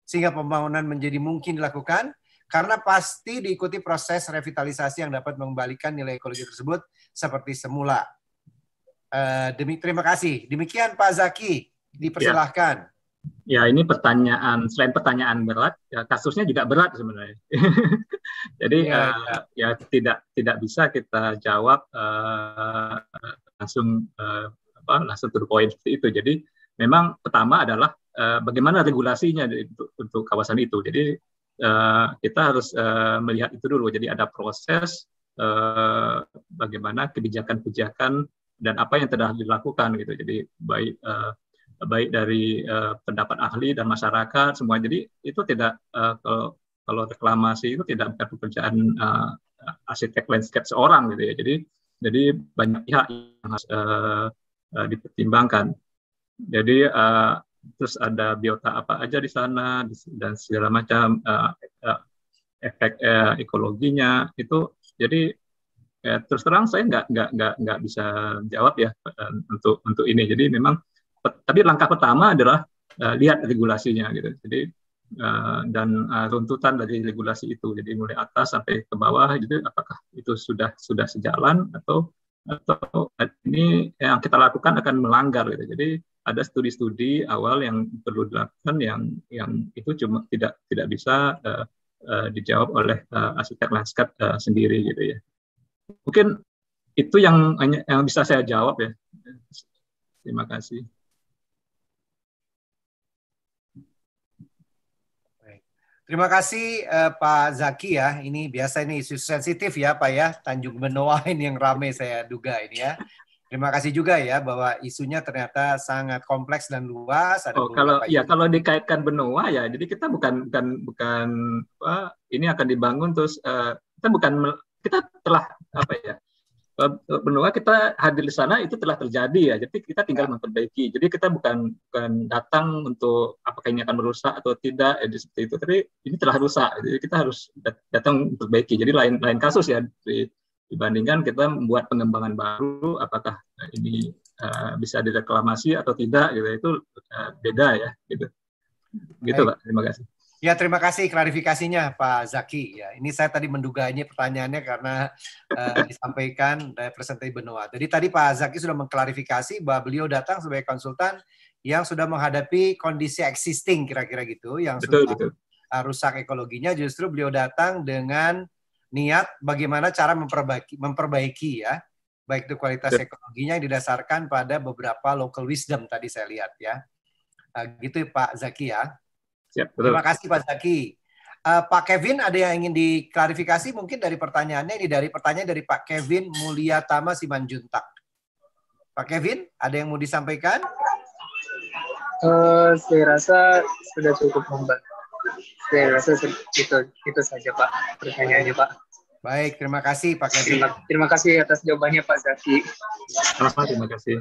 sehingga pembangunan menjadi mungkin dilakukan? karena pasti diikuti proses revitalisasi yang dapat mengembalikan nilai ekologi tersebut seperti semula. Eh, demi terima kasih. Demikian Pak Zaki, ya. dipersilahkan. Ya. Ya, ini pertanyaan selain pertanyaan berat, ya, kasusnya juga berat sebenarnya. Jadi ya. Uh, ya tidak tidak bisa kita jawab uh, langsung uh, apa, langsung to the point seperti itu. Jadi memang pertama adalah uh, bagaimana regulasinya untuk, untuk kawasan itu. Jadi uh, kita harus uh, melihat itu dulu. Jadi ada proses uh, bagaimana kebijakan-kebijakan dan apa yang telah dilakukan gitu. Jadi baik uh, baik dari uh, pendapat ahli dan masyarakat semua jadi itu tidak uh, kalau kalau reklamasi itu tidak bukan pekerjaan uh, arsitek landscape seorang gitu ya jadi jadi banyak pihak yang harus uh, uh, dipertimbangkan jadi uh, terus ada biota apa aja di sana dan segala macam uh, uh, efek uh, ekologinya itu jadi uh, terus terang saya nggak nggak nggak nggak bisa jawab ya untuk untuk ini jadi memang tapi langkah pertama adalah uh, lihat regulasinya gitu. Jadi uh, dan uh, runtutan dari regulasi itu. Jadi mulai atas sampai ke bawah jadi gitu, apakah itu sudah sudah sejalan atau atau ini yang kita lakukan akan melanggar gitu. Jadi ada studi-studi awal yang perlu dilakukan yang yang itu cuma tidak tidak bisa uh, uh, dijawab oleh uh, arsitek landscape uh, sendiri gitu ya. Mungkin itu yang yang bisa saya jawab ya. Terima kasih. Terima kasih uh, Pak Zaki ya. Ini biasa ini isu sensitif ya Pak ya. Tanjung Benoa ini yang ramai saya duga ini ya. Terima kasih juga ya bahwa isunya ternyata sangat kompleks dan luas. Ada oh, kalau ya ini. kalau dikaitkan Benoa ya, jadi kita bukan bukan bukan apa, ini akan dibangun terus uh, kita bukan kita telah apa ya benua kita hadir di sana itu telah terjadi ya. Jadi kita tinggal ya. memperbaiki. Jadi kita bukan bukan datang untuk apakah ini akan merusak atau tidak jadi eh, seperti itu. Tapi ini telah rusak. Jadi kita harus datang memperbaiki. Jadi lain lain kasus ya dibandingkan kita membuat pengembangan baru apakah ini uh, bisa direklamasi atau tidak gitu itu uh, beda ya gitu. Gitu Pak. Terima kasih. Ya, terima kasih klarifikasinya Pak Zaki. Ya, ini saya tadi menduganya pertanyaannya karena uh, disampaikan representatif benua. Jadi tadi Pak Zaki sudah mengklarifikasi bahwa beliau datang sebagai konsultan yang sudah menghadapi kondisi existing kira-kira gitu, yang betul, sudah betul. Eh, rusak ekologinya. Justru beliau datang dengan niat bagaimana cara memperbaiki, memperbaiki ya, baik itu kualitas betul. ekologinya yang didasarkan pada beberapa local wisdom tadi saya lihat ya. Uh, gitu Pak Zaki ya. Siap, betul. Terima kasih Pak Zaki. Uh, Pak Kevin ada yang ingin diklarifikasi mungkin dari pertanyaannya ini dari pertanyaan dari Pak Kevin Mulyatama Simanjuntak. Pak Kevin, ada yang mau disampaikan? Uh, saya rasa sudah cukup membantu. Saya rasa itu, itu saja Pak pertanyaannya Pak. Baik, terima kasih Pak Kevin. Terima, terima kasih atas jawabannya Pak Zaki. Terima kasih.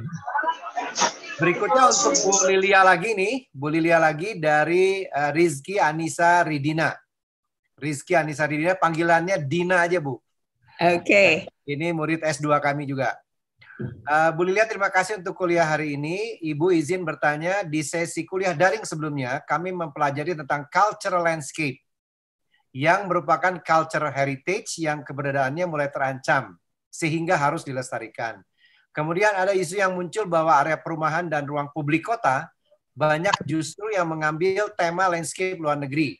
Berikutnya untuk Bu Lilia lagi nih, Bu Lilia lagi dari uh, Rizky Anissa Ridina. Rizky Anisa, Ridina, panggilannya Dina aja Bu. Oke. Okay. Ya, ini murid S2 kami juga. Eh, Bu Lilia, terima kasih untuk kuliah hari ini. Ibu izin bertanya, di sesi kuliah daring sebelumnya, kami mempelajari tentang cultural landscape yang merupakan cultural heritage yang keberadaannya mulai terancam, sehingga harus dilestarikan. Kemudian ada isu yang muncul bahwa area perumahan dan ruang publik kota banyak justru yang mengambil tema landscape luar negeri.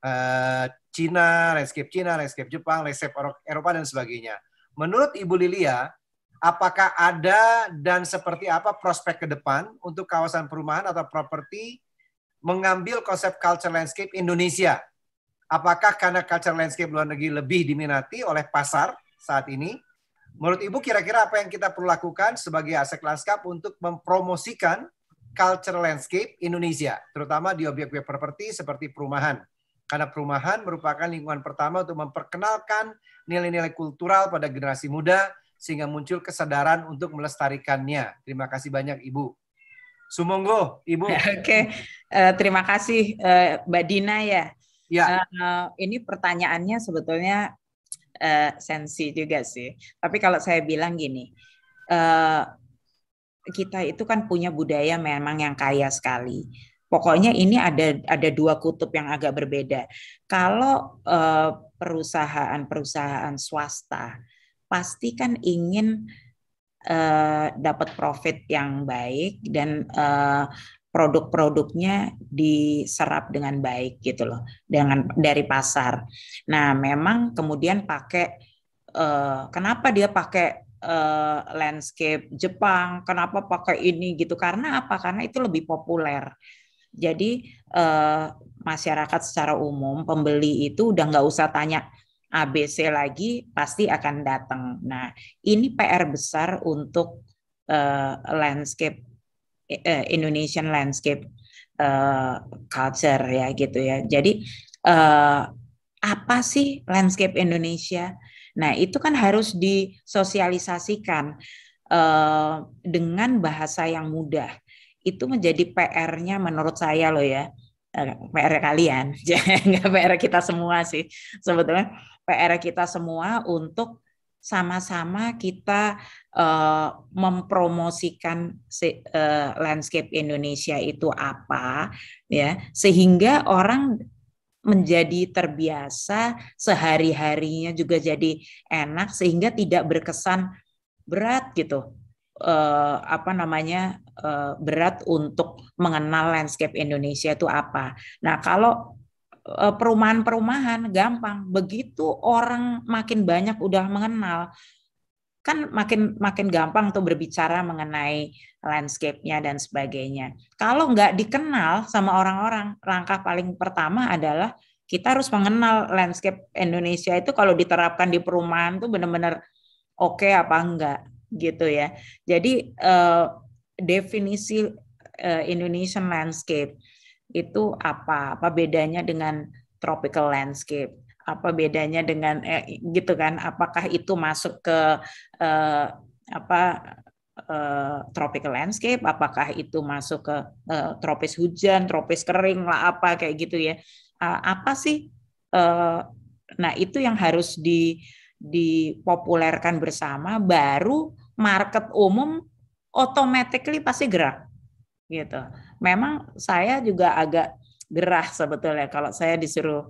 Eh, Cina, landscape Cina, landscape Jepang, landscape Eropa, dan sebagainya. Menurut Ibu Lilia, apakah ada dan seperti apa prospek ke depan untuk kawasan perumahan atau properti mengambil konsep culture landscape Indonesia? Apakah karena culture landscape luar negeri lebih diminati oleh pasar saat ini, Menurut Ibu kira-kira apa yang kita perlu lakukan sebagai aset lanskap untuk mempromosikan culture landscape Indonesia, terutama di objek-objek properti seperti perumahan. Karena perumahan merupakan lingkungan pertama untuk memperkenalkan nilai-nilai kultural pada generasi muda sehingga muncul kesadaran untuk melestarikannya. Terima kasih banyak Ibu. Sumonggo, Ibu. Oke, okay. uh, eh, terima kasih uh, Mbak Dina ya. Ya. Uh, ini pertanyaannya sebetulnya uh, sensi juga sih. Tapi kalau saya bilang gini, uh, kita itu kan punya budaya memang yang kaya sekali. Pokoknya ini ada ada dua kutub yang agak berbeda. Kalau eh, perusahaan-perusahaan swasta pasti kan ingin uh, dapat profit yang baik dan uh, produk-produknya diserap dengan baik gitu loh dengan dari pasar. Nah, memang kemudian pakai uh, kenapa dia pakai uh, landscape Jepang, kenapa pakai ini gitu? Karena apa? Karena itu lebih populer. Jadi uh, masyarakat secara umum pembeli itu udah nggak usah tanya ABC lagi pasti akan datang. Nah, ini PR besar untuk uh, landscape uh, Indonesian landscape uh, culture ya gitu ya. Jadi uh, apa sih landscape Indonesia? Nah itu kan harus disosialisasikan uh, dengan bahasa yang mudah. Itu menjadi PR-nya menurut saya loh ya. PR kalian, nggak PR kita semua sih sebetulnya PR kita semua untuk sama-sama kita uh, mempromosikan se, uh, landscape Indonesia itu apa ya sehingga orang menjadi terbiasa sehari-harinya juga jadi enak sehingga tidak berkesan berat gitu uh, apa namanya uh, berat untuk mengenal landscape Indonesia itu apa. Nah kalau perumahan-perumahan gampang begitu orang makin banyak udah mengenal kan makin makin gampang tuh berbicara mengenai landscape-nya dan sebagainya. Kalau nggak dikenal sama orang-orang, langkah paling pertama adalah kita harus mengenal landscape Indonesia itu kalau diterapkan di perumahan tuh benar-benar oke okay apa enggak gitu ya. Jadi eh, definisi eh, Indonesian landscape itu apa? Apa bedanya dengan tropical landscape? apa bedanya dengan eh, gitu kan apakah itu masuk ke eh, apa eh, tropical landscape apakah itu masuk ke eh, tropis hujan tropis kering lah apa kayak gitu ya eh, apa sih eh, nah itu yang harus di dipopulerkan bersama baru market umum automatically pasti gerak gitu memang saya juga agak gerah sebetulnya kalau saya disuruh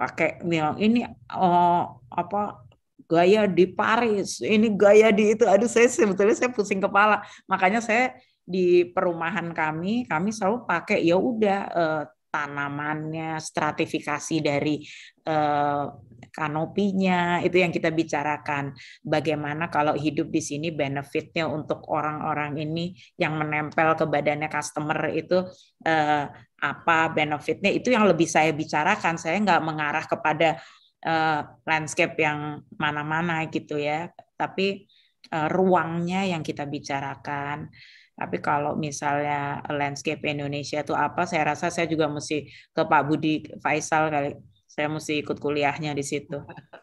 pakai nih ini oh, apa gaya di Paris ini gaya di itu aduh saya sebetulnya saya pusing kepala makanya saya di perumahan kami kami selalu pakai ya udah eh, tanamannya stratifikasi dari eh, kanopinya itu yang kita bicarakan bagaimana kalau hidup di sini benefitnya untuk orang-orang ini yang menempel ke badannya customer itu eh, apa benefitnya itu yang lebih saya bicarakan saya nggak mengarah kepada uh, landscape yang mana-mana gitu ya tapi uh, ruangnya yang kita bicarakan tapi kalau misalnya landscape Indonesia itu apa saya rasa saya juga mesti ke Pak Budi Faisal kali saya mesti ikut kuliahnya di situ.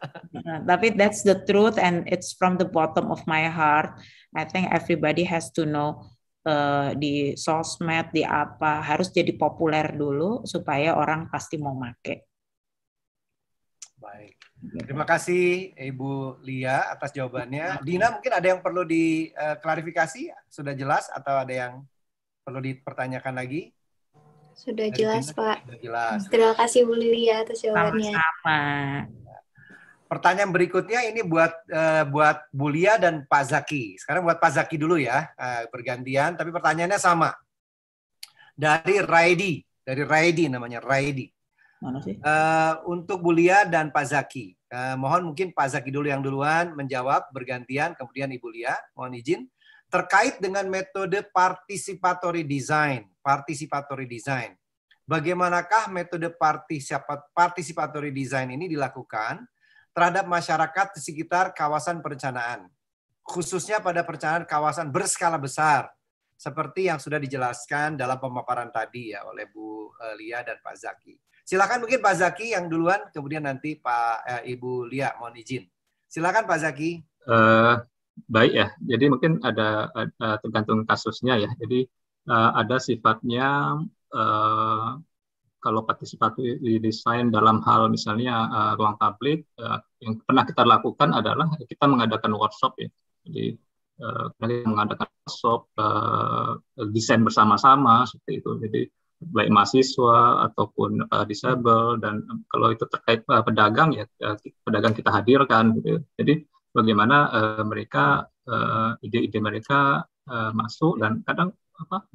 Tapi that's the truth and it's from the bottom of my heart. I think everybody has to know Eh, di sosmed, di apa, harus jadi populer dulu supaya orang pasti mau make. Baik. Gitu. Terima kasih Ibu Lia atas jawabannya. Dina mungkin ada yang perlu diklarifikasi? Eh, Sudah jelas atau ada yang perlu dipertanyakan lagi? Sudah jelas Pak. Sudah jelas. Terima kasih Bu Lia atas jawabannya. Sama-sama. Pertanyaan berikutnya ini buat uh, buat Bulia dan Pak Zaki. Sekarang buat Pak Zaki dulu ya, uh, bergantian. Tapi pertanyaannya sama. Dari Raidi, dari Raidi namanya Raidi. Mana sih? Uh, untuk Bulia dan Pak Zaki. Uh, mohon mungkin Pak Zaki dulu yang duluan menjawab bergantian, kemudian Ibu Lia. Mohon izin. Terkait dengan metode participatory design, participatory design. Bagaimanakah metode participatory design ini dilakukan? terhadap masyarakat di sekitar kawasan perencanaan, khususnya pada perencanaan kawasan berskala besar, seperti yang sudah dijelaskan dalam pemaparan tadi ya oleh Bu eh, Lia dan Pak Zaki. Silakan mungkin Pak Zaki yang duluan, kemudian nanti Pak eh, Ibu Lia mohon izin. Silakan Pak Zaki. Uh, baik ya, jadi mungkin ada uh, tergantung kasusnya ya. Jadi uh, ada sifatnya uh, kalau partisipatif desain dalam hal misalnya uh, ruang publik uh, yang pernah kita lakukan adalah kita mengadakan workshop ya jadi uh, kita mengadakan workshop uh, desain bersama-sama seperti itu jadi baik mahasiswa ataupun uh, disable dan kalau itu terkait uh, pedagang ya uh, pedagang kita hadirkan gitu ya. jadi bagaimana uh, mereka ide-ide uh, mereka uh, masuk dan kadang apa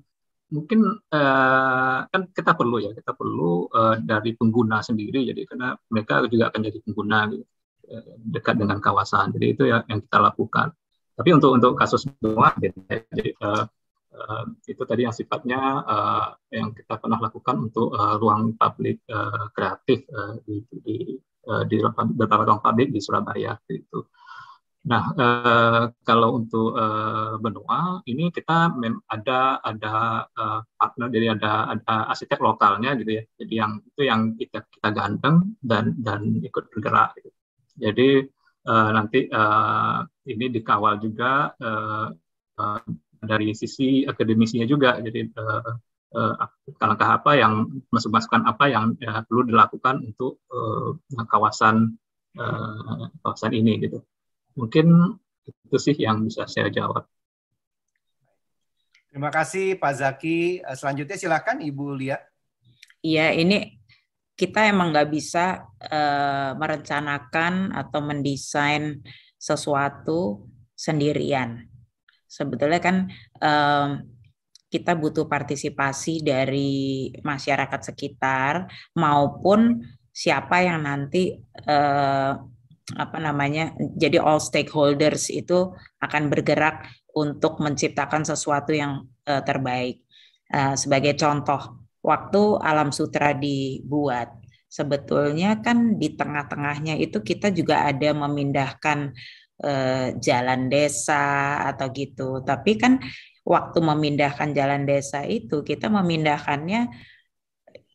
mungkin uh, kan kita perlu ya kita perlu uh, dari pengguna sendiri jadi karena mereka juga akan jadi pengguna gitu, eh, dekat dengan kawasan jadi itu yang, yang kita lakukan tapi untuk untuk kasus doa ya, jadi uh, uh, itu tadi yang sifatnya uh, yang kita pernah lakukan untuk uh, ruang publik uh, kreatif uh, di di, uh, di beberapa ruang publik di Surabaya uh, Nah, e, kalau untuk e, benua ini kita mem ada ada e, partner jadi ada ada arsitek lokalnya gitu ya. Jadi yang itu yang kita kita gandeng dan dan ikut bergerak. Gitu. Jadi e, nanti e, ini dikawal juga e, e, dari sisi akademisnya juga. Jadi e, e, langkah apa yang masuk-masukan apa yang ya, perlu dilakukan untuk e, kawasan e, kawasan ini gitu. Mungkin itu sih yang bisa saya jawab. Terima kasih Pak Zaki. Eh, selanjutnya silakan Ibu Lia. Iya, ini kita emang nggak bisa uh, merencanakan atau mendesain sesuatu sendirian. Sebetulnya kan um, kita butuh partisipasi dari masyarakat sekitar maupun siapa yang nanti uh, apa namanya jadi all stakeholders itu akan bergerak untuk menciptakan sesuatu yang uh, terbaik. Uh, sebagai contoh, waktu alam sutra dibuat, sebetulnya kan di tengah-tengahnya itu kita juga ada memindahkan uh, jalan desa atau gitu. Tapi kan waktu memindahkan jalan desa itu kita memindahkannya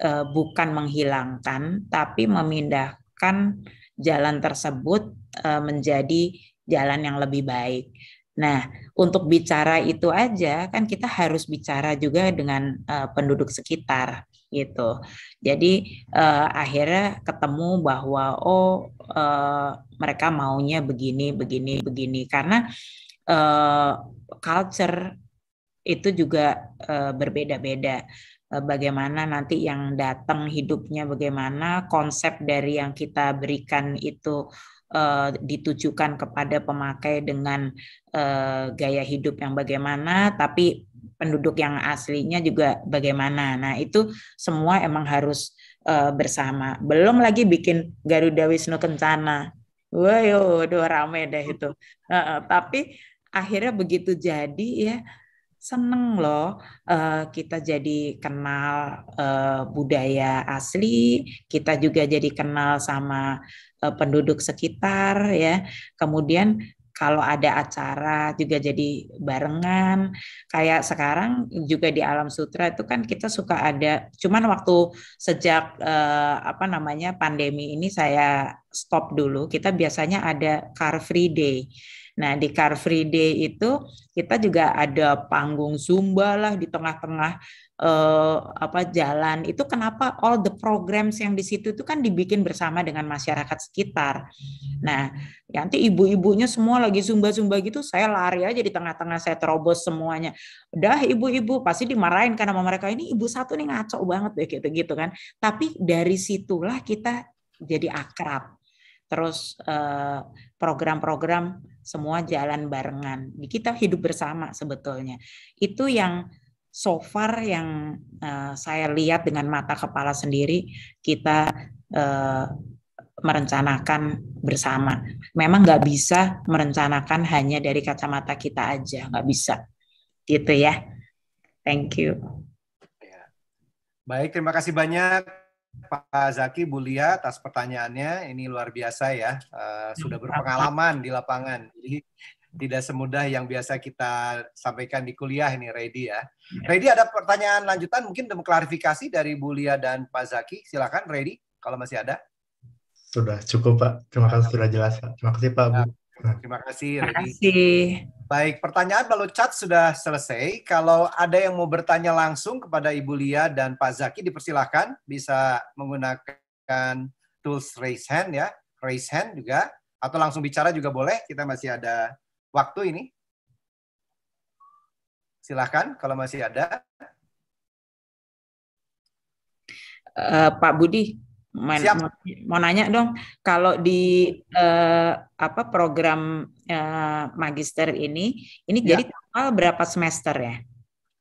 uh, bukan menghilangkan, tapi memindahkan jalan tersebut eh, menjadi jalan yang lebih baik. Nah, untuk bicara itu aja kan kita harus bicara juga dengan uh, penduduk sekitar gitu. Jadi uh, akhirnya ketemu bahwa oh uh, mereka maunya begini, begini, begini karena uh, culture itu juga uh, berbeda-beda. Eh, bagaimana nanti yang datang hidupnya bagaimana konsep dari yang kita berikan itu uh, ditujukan kepada pemakai dengan uh, gaya hidup yang bagaimana tapi penduduk yang aslinya juga bagaimana nah itu semua emang harus uh, bersama belum lagi bikin Garuda Wisnu Kencana wow aduh rame deh itu. uh, tapi akhirnya begitu jadi ya seneng loh uh, kita jadi kenal uh, budaya asli, kita juga jadi kenal sama uh, penduduk sekitar ya. Kemudian kalau ada acara juga jadi barengan. Kayak sekarang juga di Alam Sutra itu kan kita suka ada cuman waktu sejak uh, apa namanya pandemi ini saya stop dulu. Kita biasanya ada Car Free Day. Nah, di Car Free Day itu kita juga ada panggung zumba lah di tengah-tengah eh, apa jalan. Itu kenapa all the programs yang di situ itu kan dibikin bersama dengan masyarakat sekitar. Nah, nanti ibu-ibunya semua lagi zumba-zumba gitu, saya lari aja di tengah-tengah saya terobos semuanya. Udah ibu-ibu pasti dimarahin karena sama mereka ini ibu satu nih ngaco banget deh gitu-gitu kan. Tapi dari situlah kita jadi akrab. Terus eh, program-program semua jalan barengan. Kita hidup bersama sebetulnya. Itu yang so far yang uh, saya lihat dengan mata kepala sendiri kita uh, merencanakan bersama. Memang nggak bisa merencanakan hanya dari kacamata kita aja, nggak bisa. Gitu ya. Thank you. Ya. Baik, terima kasih banyak Pak Zaki Bu Lia, atas pertanyaannya. Ini luar biasa ya, uh, sudah iya. berpengalaman di lapangan. Jadi tidak semudah yang biasa kita sampaikan di kuliah ini, Ready ya. Iya. Ready ada pertanyaan lanjutan mungkin untuk klarifikasi dari Lia dan Pak Zaki. Silakan Ready kalau masih ada. Sudah cukup Pak. Terima kasih sudah jelas Pak. Terima kasih Pak Bu. Nah, terima kasih Ready. Terima kasih. Baik, pertanyaan lalu chat sudah selesai. Kalau ada yang mau bertanya langsung kepada Ibu Lia dan Pak Zaki, dipersilahkan bisa menggunakan tools raise hand ya, raise hand juga, atau langsung bicara juga boleh. Kita masih ada waktu ini. Silahkan kalau masih ada. Uh, Pak Budi, main, Siap. Mau, nanya dong kalau di uh, apa program uh, magister ini ini ya. jadi total berapa semester ya?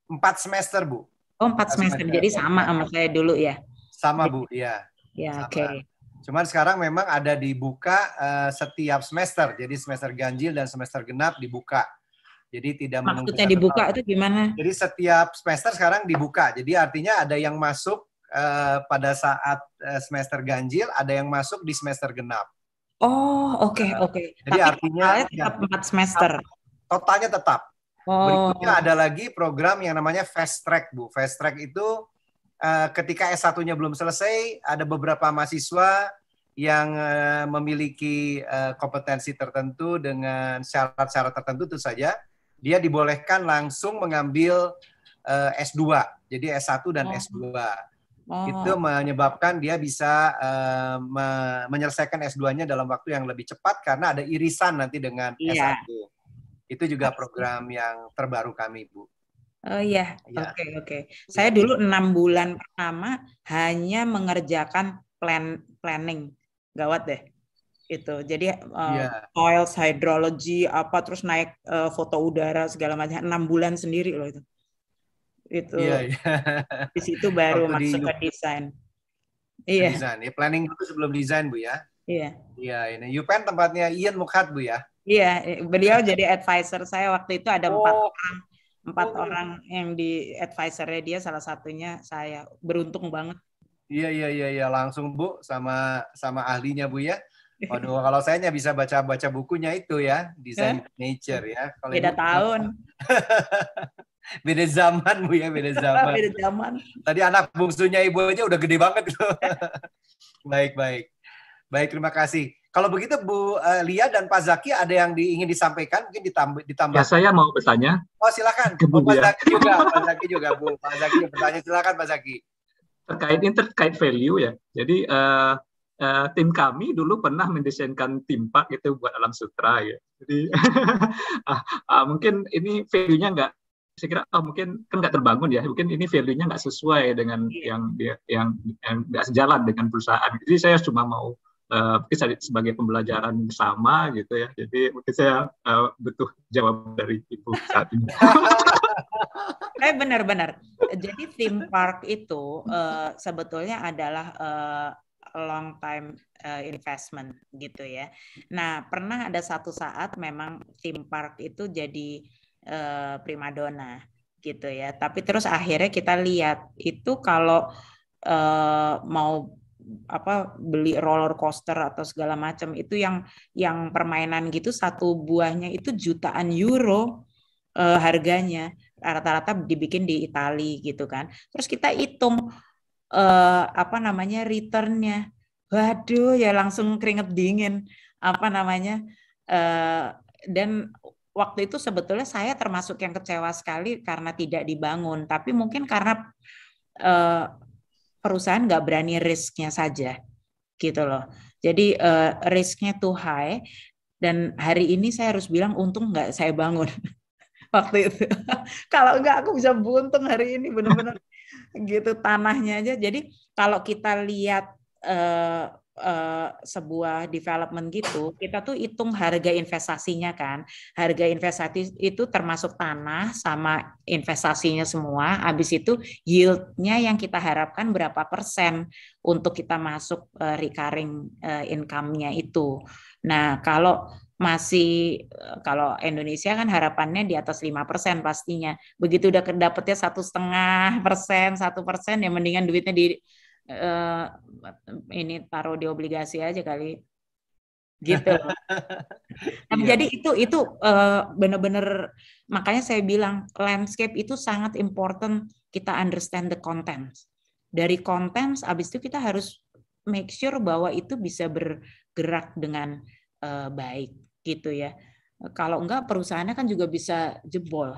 Empat semester bu. Oh empat semester. semester jadi sama sama saya dulu ya? Sama bu iya. ya. Ya oke. Okay. Cuman sekarang memang ada dibuka uh, setiap semester jadi semester ganjil dan semester genap dibuka. Jadi tidak maksudnya dibuka tahun. itu gimana? Jadi setiap semester sekarang dibuka. Jadi artinya ada yang masuk Eh, pada saat eh, semester ganjil, ada yang masuk di semester genap. Oh, oke okay, nah, oke. Okay. Jadi Tapi artinya ya, tetap empat 4 semester. Totalnya tetap. Oh. Berikutnya ada lagi program yang namanya fast track, Bu. Fast track itu uh, ketika S1-nya belum selesai, ada beberapa mahasiswa yang uh, memiliki uh, kompetensi tertentu dengan syarat-syarat tertentu itu saja, dia dibolehkan langsung mengambil uh, S2. Jadi S1 dan oh. S2. Oh. Itu menyebabkan dia bisa uh, me menyelesaikan S2-nya dalam waktu yang lebih cepat karena ada irisan nanti dengan iya. S1. Itu juga program yang terbaru kami, Bu. Oh iya, iya. oke oke. Okay. Saya dulu enam bulan pertama hanya mengerjakan plan planning, gawat deh itu. Jadi uh, eh, yeah. soils hydrology apa terus naik uh, foto udara segala macam enam bulan sendiri loh itu itu Iya, iya. Di situ baru Waktu masuk di, ke desain. Iya. Desain, ya planning dulu sebelum desain bu ya. Iya. Iya ini UPenn tempatnya Ian Mukhat bu ya. Iya, beliau jadi advisor saya waktu itu ada empat oh. orang, empat oh. Iya. orang yang di advisornya dia salah satunya saya beruntung banget. Iya iya iya iya langsung bu sama sama ahlinya bu ya. Waduh, kalau saya hanya bisa baca-baca bukunya itu ya, design nature ya. Kalau Beda ibu, tahun. beda zaman bu ya beda zaman beda zaman tadi anak bungsunya ibu aja udah gede banget loh. baik baik baik terima kasih kalau begitu bu eh, Lia dan Pak Zaki ada yang di, ingin disampaikan mungkin ditambah ditambah ya saya mau bertanya oh silakan bu, oh, Pak Zaki juga Pak Zaki juga bu Pak Zaki bertanya silakan Pak Zaki terkait ini terkait value ya jadi uh, Uh, tim kami dulu pernah mendesainkan timpak itu buat alam sutra ya. Jadi uh, uh, mungkin ini value-nya nggak saya kira oh, mungkin kan nggak terbangun ya mungkin ini value-nya nggak sesuai dengan iya. yang dia yang nggak sejalan dengan perusahaan jadi saya cuma mau uh, sebagai pembelajaran bersama gitu ya jadi mungkin saya uh, butuh jawab dari ibu saat ini saya eh, benar-benar jadi theme park itu uh, sebetulnya adalah uh, long time uh, investment gitu ya. Nah, pernah ada satu saat memang theme park itu jadi uh, primadona gitu ya. Tapi terus akhirnya kita lihat itu kalau uh, mau apa beli roller coaster atau segala macam itu yang yang permainan gitu satu buahnya itu jutaan euro uh, harganya rata-rata dibikin di Itali gitu kan. Terus kita hitung uh, apa namanya returnnya. Waduh ya langsung keringet dingin apa namanya uh, dan waktu itu sebetulnya saya termasuk yang kecewa sekali karena tidak dibangun, tapi mungkin karena uh, perusahaan nggak berani risknya saja, gitu loh. Jadi uh, risknya too high dan hari ini saya harus bilang untung nggak saya bangun waktu itu. kalau nggak aku bisa buntung hari ini benar-benar gitu tanahnya aja. Jadi kalau kita lihat uh, uh, sebuah development gitu, kita tuh hitung harga investasinya kan. Harga investasi itu termasuk tanah sama investasinya semua. Habis itu yieldnya yang kita harapkan berapa persen untuk kita masuk uh, recurring uh, income-nya itu. Nah, kalau masih kalau Indonesia kan harapannya di atas lima persen pastinya. Begitu udah dapetnya satu setengah persen, satu persen ya mendingan duitnya di uh, ini taruh di obligasi aja kali gitu. Tapi nah, iya. jadi itu itu eh, bener benar-benar makanya saya bilang landscape itu sangat important kita understand the contents. Dari contents abis itu kita harus make sure bahwa itu bisa bergerak dengan uh, baik gitu ya. Kalau enggak perusahaannya kan juga bisa jebol.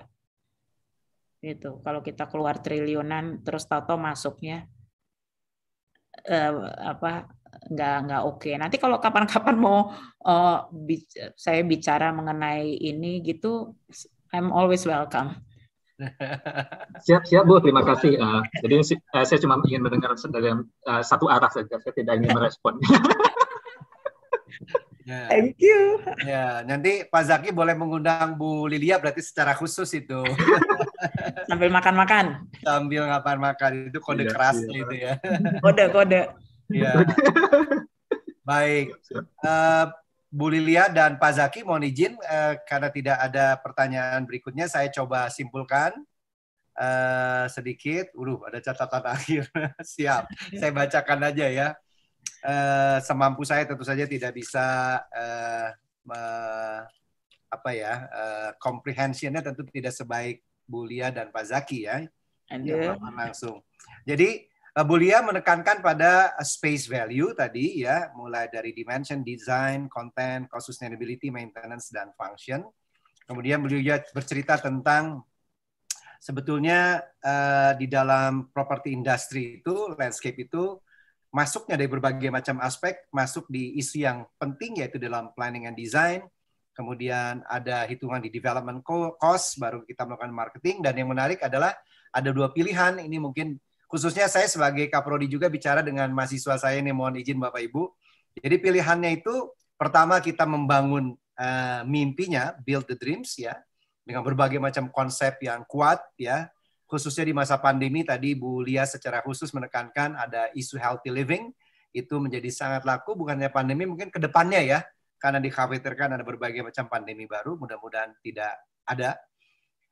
Gitu. Kalau kita keluar triliunan terus tato masuknya eh, apa nggak nggak oke. Okay. Nanti kalau kapan-kapan mau uh, bi saya bicara mengenai ini gitu, I'm always welcome. Siap siap bu, terima kasih. Uh, jadi uh, saya cuma ingin mendengar dari uh, satu arah saja, saya tidak ingin merespon. Yeah. Thank you. Ya, yeah. nanti Pak Zaki boleh mengundang Bu Lilia berarti secara khusus itu. Sambil makan-makan. Sambil ngapain makan itu kode yeah, keras yeah. itu ya. Kode-kode. Ya. Yeah. Baik. Uh, Bu Lilia dan Pak Zaki mohon izin uh, karena tidak ada pertanyaan berikutnya saya coba simpulkan. Uh, sedikit, udah ada catatan akhir. Siap, saya bacakan aja ya. Eh, semampu saya tentu saja tidak bisa uh, me, apa ya uh, comprehensionnya tentu tidak sebaik Bulia dan Pak Zaki ya yang langsung. Jadi uh, Bulia menekankan pada space value tadi ya mulai dari dimension, design, content, cost sustainability, maintenance dan function. Kemudian beliau juga bercerita tentang sebetulnya uh, di dalam properti industri itu landscape itu masuknya dari berbagai macam aspek, masuk di isu yang penting yaitu dalam planning and design, kemudian ada hitungan di development cost, baru kita melakukan marketing, dan yang menarik adalah ada dua pilihan, ini mungkin khususnya saya sebagai kaprodi juga bicara dengan mahasiswa saya ini, mohon izin Bapak Ibu. Jadi pilihannya itu pertama kita membangun uh, mimpinya, build the dreams ya, dengan berbagai macam konsep yang kuat ya, khususnya di masa pandemi tadi Bu Lia secara khusus menekankan ada isu healthy living itu menjadi sangat laku bukannya pandemi mungkin kedepannya ya karena dikhawatirkan ada berbagai macam pandemi baru mudah-mudahan tidak ada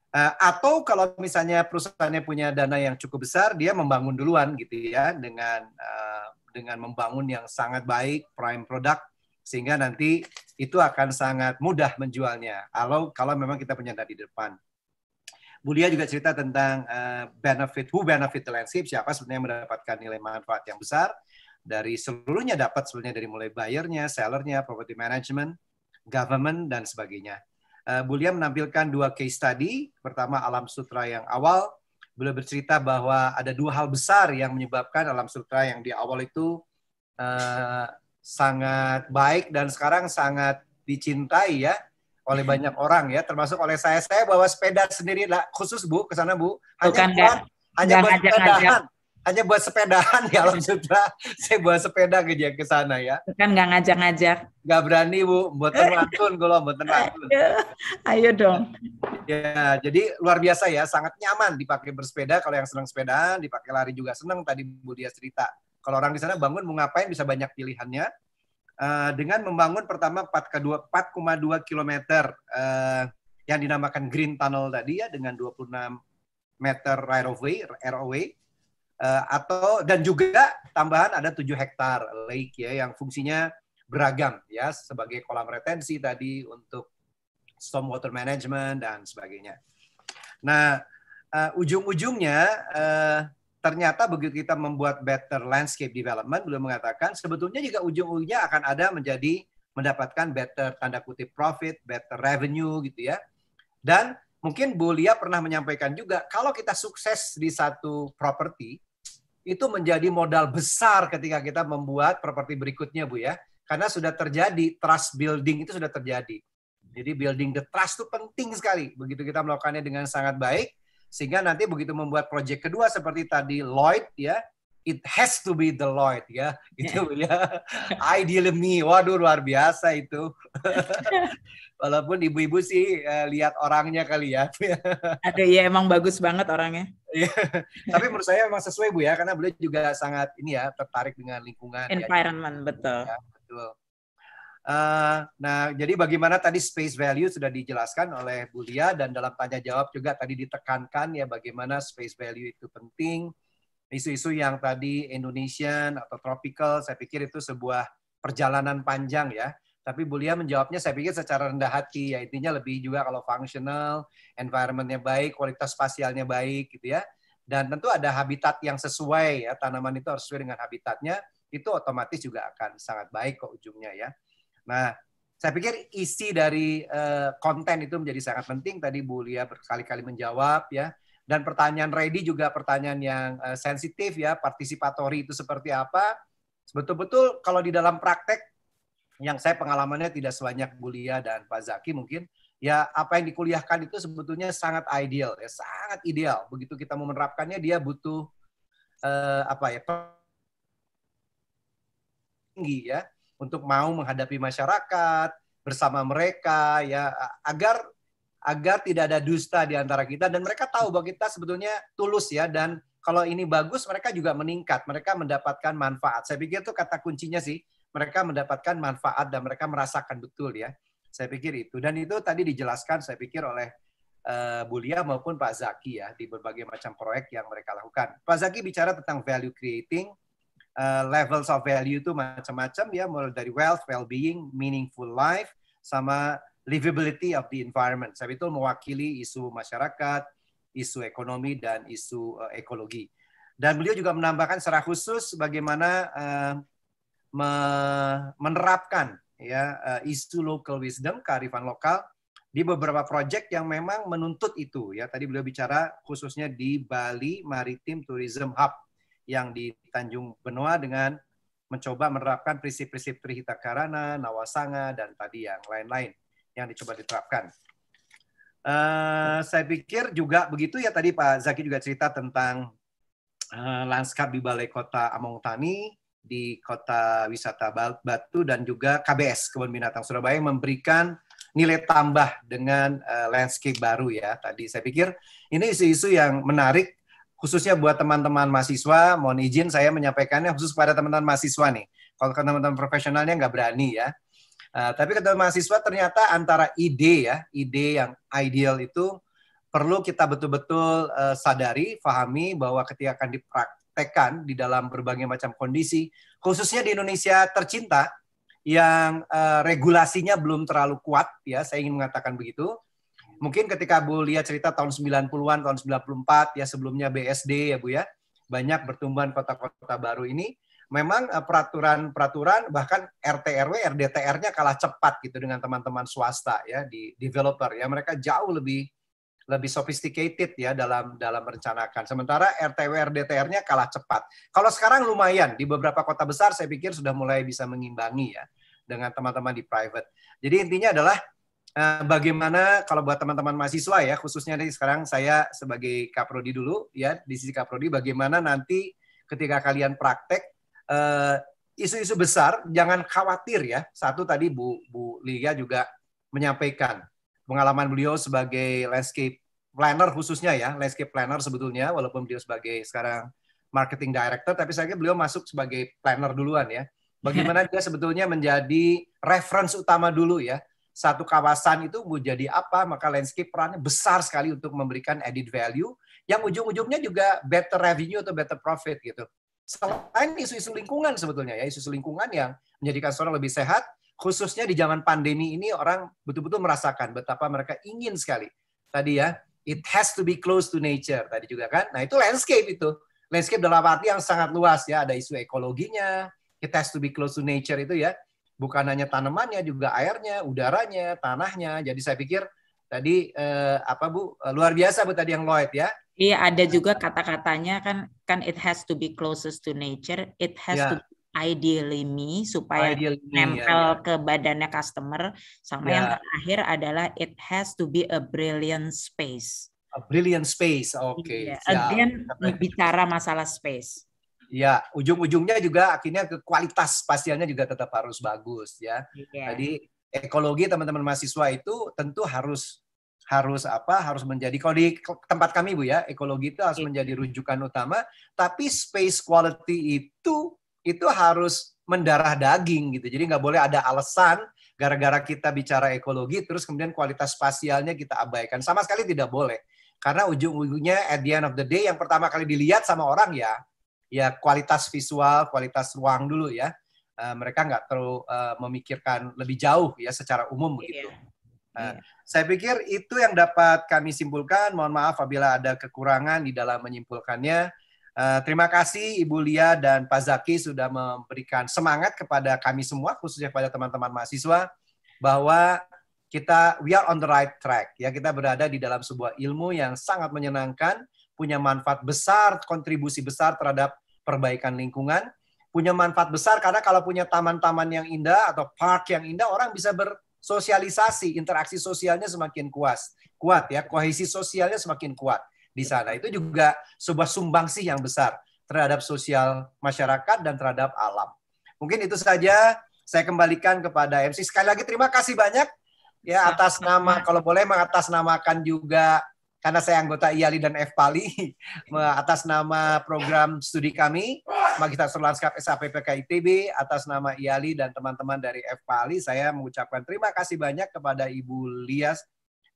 eh, atau kalau misalnya perusahaannya punya dana yang cukup besar dia membangun duluan gitu ya dengan eh, dengan membangun yang sangat baik prime product sehingga nanti itu akan sangat mudah menjualnya kalau kalau memang kita punya dana di depan Bulia juga cerita tentang uh, benefit, who benefit the landscape, siapa sebenarnya mendapatkan nilai manfaat yang besar dari seluruhnya dapat sebenarnya dari mulai buyernya, sellernya, property management, government dan sebagainya. Uh, Bulia menampilkan dua case study. Pertama Alam Sutra yang awal, beliau bercerita bahwa ada dua hal besar yang menyebabkan Alam Sutra yang di awal itu uh, sangat baik dan sekarang sangat dicintai ya oleh banyak orang ya, termasuk oleh saya. Saya bawa sepeda sendiri lah, khusus Bu ke sana Bu. Hanya Bukan, buat, hanya buat sepedahan. Hanya buat sepedahan ya alhamdulillah. saya buat sepeda ke dia ke sana ya. Kan nggak ngajak-ngajak. Nggak berani Bu, buat racun kalau buat racun. Ayo, ayo dong. Ya, jadi luar biasa ya, sangat nyaman dipakai bersepeda kalau yang senang sepeda dipakai lari juga senang tadi Bu dia cerita. Kalau orang di sana bangun mau ngapain bisa banyak pilihannya Eh, dengan membangun pertama 4,2 km uh, yang dinamakan Green Tunnel tadi ya dengan 26 meter right of way ROW uh, eh, atau dan juga tambahan ada 7 hektar lake ya yang fungsinya beragam ya sebagai kolam retensi tadi untuk storm water management dan sebagainya. Nah, uh, ujung-ujungnya uh, ternyata begitu kita membuat better landscape development, belum mengatakan sebetulnya juga ujung-ujungnya akan ada menjadi mendapatkan better tanda kutip profit, better revenue gitu ya. Dan mungkin Bu Lia pernah menyampaikan juga kalau kita sukses di satu properti itu menjadi modal besar ketika kita membuat properti berikutnya Bu ya. Karena sudah terjadi trust building itu sudah terjadi. Jadi building the trust itu penting sekali. Begitu kita melakukannya dengan sangat baik, sehingga nanti begitu membuat proyek kedua seperti tadi Lloyd ya it has to be the Lloyd ya, ya. itu ya ideal me waduh luar biasa itu walaupun ibu-ibu sih eh, lihat orangnya kali ya ada ya emang bagus banget orangnya iya. tapi menurut saya emang sesuai bu ya karena beliau juga sangat ini ya tertarik dengan lingkungan ya. environment ya. betul ya, betul Eh, nah, jadi bagaimana tadi space value sudah dijelaskan oleh Bulia dan dalam tanya jawab juga tadi ditekankan ya bagaimana space value itu penting. Isu-isu yang tadi Indonesian atau tropical, saya pikir itu sebuah perjalanan panjang ya. Tapi Bulia menjawabnya saya pikir secara rendah hati ya intinya lebih juga kalau functional, environmentnya baik, kualitas spasialnya baik gitu ya. Dan tentu ada habitat yang sesuai ya, tanaman itu harus sesuai dengan habitatnya, itu otomatis juga akan sangat baik ke ujungnya ya. Nah, saya pikir isi dari uh, konten itu menjadi sangat penting. Tadi Bu Lia berkali-kali menjawab ya. Dan pertanyaan ready juga pertanyaan yang uh, sensitif ya, partisipatori itu seperti apa. Betul-betul kalau di dalam praktek yang saya pengalamannya tidak sebanyak Bu Lia dan Pak Zaki mungkin, ya apa yang dikuliahkan itu sebetulnya sangat ideal ya sangat ideal begitu kita mau menerapkannya dia butuh uh, apa ya tinggi ya untuk mau menghadapi masyarakat bersama mereka ya agar agar tidak ada dusta di antara kita dan mereka tahu bahwa kita sebetulnya tulus ya dan kalau ini bagus mereka juga meningkat mereka mendapatkan manfaat saya pikir itu kata kuncinya sih mereka mendapatkan manfaat dan mereka merasakan betul ya saya pikir itu dan itu tadi dijelaskan saya pikir oleh uh, eh, Bulia maupun Pak Zaki ya di berbagai macam proyek yang mereka lakukan Pak Zaki bicara tentang value creating uh, levels of value itu macam-macam ya mulai dari wealth, well-being, meaningful life sama livability of the environment. Saya itu mewakili isu masyarakat, isu ekonomi dan isu uh, ekologi. Dan beliau juga menambahkan secara khusus bagaimana uh, me menerapkan ya uh, isu local wisdom kearifan lokal di beberapa proyek yang memang menuntut itu ya. Tadi beliau bicara khususnya di Bali Maritime Tourism Hub yang di Tanjung Benoa dengan mencoba menerapkan prinsip-prinsip Trihita Karana, Nawasanga, dan tadi yang lain-lain yang dicoba diterapkan. Uh, saya pikir juga begitu ya tadi Pak Zaki juga cerita tentang uh, lanskap di Balai Kota Among Tani, di Kota Wisata Batu, dan juga KBS Kebun Binatang Surabaya yang memberikan nilai tambah dengan uh, landscape baru ya. Tadi saya pikir ini isu-isu yang menarik khususnya buat teman-teman mahasiswa, mohon izin saya menyampaikannya khusus kepada teman-teman mahasiswa nih. Kalau ke teman-teman profesionalnya nggak berani ya. Uh, tapi ke teman mahasiswa ternyata antara ide ya, ide yang ideal itu perlu kita betul-betul uh, sadari, fahami bahwa ketika akan dipraktekkan di dalam berbagai macam kondisi, khususnya di Indonesia tercinta yang uh, regulasinya belum terlalu kuat ya, saya ingin mengatakan begitu Mungkin ketika Bu lihat cerita tahun 90-an, tahun 94 ya sebelumnya BSD ya Bu ya. Banyak pertumbuhan kota-kota baru ini memang eh, peraturan-peraturan bahkan RT RDTR-nya kalah cepat gitu dengan teman-teman swasta ya di developer ya mereka jauh lebih lebih sophisticated ya dalam dalam merencanakan. Sementara RTW RDTR-nya kalah cepat. Kalau sekarang lumayan di beberapa kota besar saya pikir sudah mulai bisa mengimbangi ya dengan teman-teman di private. Jadi intinya adalah Eh, bagaimana kalau buat teman-teman mahasiswa ya, khususnya dari sekarang saya sebagai kaprodi dulu ya di sisi kaprodi, bagaimana nanti ketika kalian praktek isu eh, isu-isu besar jangan khawatir ya. Satu tadi Bu Bu Lia juga menyampaikan pengalaman beliau sebagai landscape planner khususnya ya, landscape planner sebetulnya walaupun beliau sebagai sekarang marketing director tapi saya kira beliau masuk sebagai planner duluan ya. Bagaimana dia sebetulnya menjadi reference utama dulu ya satu kawasan itu mau jadi apa, maka landscape perannya besar sekali untuk memberikan added value yang ujung-ujungnya juga better revenue atau better profit gitu. Selain isu-isu lingkungan sebetulnya ya, isu-isu lingkungan yang menjadikan seorang lebih sehat, khususnya di zaman pandemi ini orang betul-betul merasakan betapa mereka ingin sekali. Tadi ya, it has to be close to nature tadi juga kan. Nah, itu landscape itu. Landscape dalam arti yang sangat luas ya, ada isu ekologinya, it has to be close to nature itu ya bukan hanya tanamannya juga airnya, udaranya, tanahnya. Jadi saya pikir tadi eh, apa Bu eh, luar biasa Bu tadi yang Lloyd ya. Iya, ada juga kata-katanya kan kan it has to be closest to nature, it has yeah. to be ideally me supaya ideally ya, nempel yeah, yeah. ke badannya customer sama yeah. yang terakhir adalah it has to be a brilliant space. A brilliant space. Oke. Okay. Iya, yeah. Again yeah. bicara masalah space. Ya, ujung-ujungnya juga akhirnya ke kualitas pastiannya juga tetap harus bagus ya. Yeah. Jadi ekologi teman-teman mahasiswa itu tentu harus harus apa? Harus menjadi kalau di tempat kami Bu ya, ekologi itu harus yeah. menjadi rujukan utama, tapi space quality itu itu harus mendarah daging gitu. Jadi nggak boleh ada alasan gara-gara kita bicara ekologi terus kemudian kualitas spasialnya kita abaikan sama sekali tidak boleh karena ujung-ujungnya at the end of the day yang pertama kali dilihat sama orang ya ya kualitas visual, kualitas ruang dulu ya. Uh, mereka nggak terlalu uh, eh, memikirkan lebih jauh ya secara umum iya, begitu. Yeah. Iya. Uh, Saya pikir itu yang dapat kami simpulkan. Mohon maaf apabila ada kekurangan di dalam menyimpulkannya. Uh, terima kasih Ibu Lia dan Pak Zaki sudah memberikan semangat kepada kami semua, khususnya kepada teman-teman mahasiswa, bahwa kita we are on the right track. Ya, kita berada di dalam sebuah ilmu yang sangat menyenangkan punya manfaat besar, kontribusi besar terhadap perbaikan lingkungan, punya manfaat besar karena kalau punya taman-taman yang indah atau park yang indah orang bisa bersosialisasi, interaksi sosialnya semakin kuat, kuat ya, kohesi sosialnya semakin kuat di sana. Itu juga sebuah sumbangsih yang besar terhadap sosial masyarakat dan terhadap alam. Mungkin itu saja saya kembalikan kepada MC. Sekali lagi terima kasih banyak ya atas nama kalau boleh mengatasnamakan juga karena saya anggota IALI dan FPALI atas nama program studi kami Magister Lanskap SAPPK ITB atas nama IALI dan teman-teman dari FPALI saya mengucapkan terima kasih banyak kepada Ibu Lias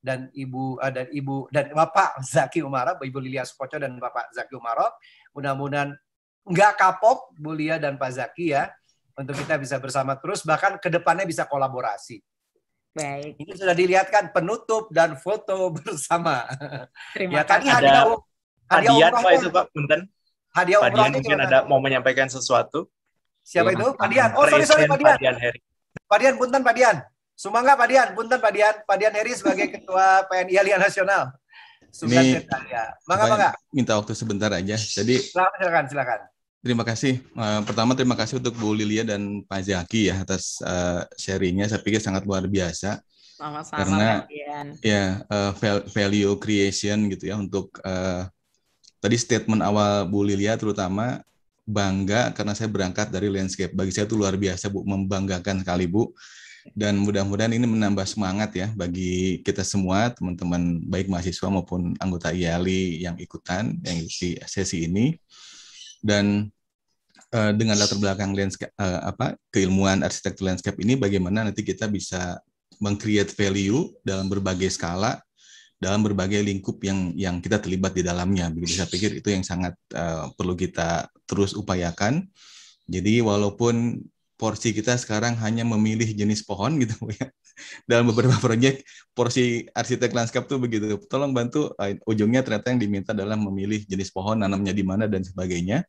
dan Ibu eh, dan Ibu dan Bapak Zaki Umarov, Ibu Lilia Sukoco dan Bapak Zaki Umarov. Mudah-mudahan nggak kapok Bu Lia dan Pak Zaki ya untuk kita bisa bersama terus bahkan kedepannya bisa kolaborasi Baik. Ini sudah dilihatkan penutup dan foto bersama. Terima ya, kasih. Ada um- hadiah, hadiah Pak kan? itu Pak Punten. Hadiah umrohnya mungkin ada mau menyampaikan sesuatu. Siapa ya. itu? Padian. Oh, sorry sorry Padian. Dian, Heri. Padian Punten Padian. Sumangga Padian, Punten Padian, Padian Heri sebagai ketua PNI Alian Nasional. Sumangga Mangga mangga. Minta waktu sebentar aja. Jadi silakan silakan. silakan. Terima kasih. Eh, pertama terima kasih untuk Bu Lilia dan Pak Zaki ya atas eh, sharingnya. Saya pikir sangat luar biasa. Sama-sama. Karena ya eh, value creation gitu ya untuk tadi statement awal Bu Lilia terutama bangga karena saya berangkat dari landscape. Bagi saya itu luar biasa Bu, membanggakan sekali Bu. Dan mudah-mudahan ini menambah semangat ya bagi kita semua teman-teman baik mahasiswa maupun anggota IALI yang ikutan yang isi sesi ini dan uh, dengan latar belakang landscape uh, apa keilmuan arsitektur landscape ini bagaimana nanti kita bisa mengcreate value dalam berbagai skala dalam berbagai lingkup yang yang kita terlibat di dalamnya begitu saya pikir itu yang sangat uh, perlu kita terus upayakan jadi walaupun porsi kita sekarang hanya memilih jenis pohon gitu ya dalam beberapa proyek porsi arsitek landscape tuh begitu. Tolong bantu uh, ujungnya ternyata yang diminta adalah memilih jenis pohon, nanamnya di mana dan sebagainya.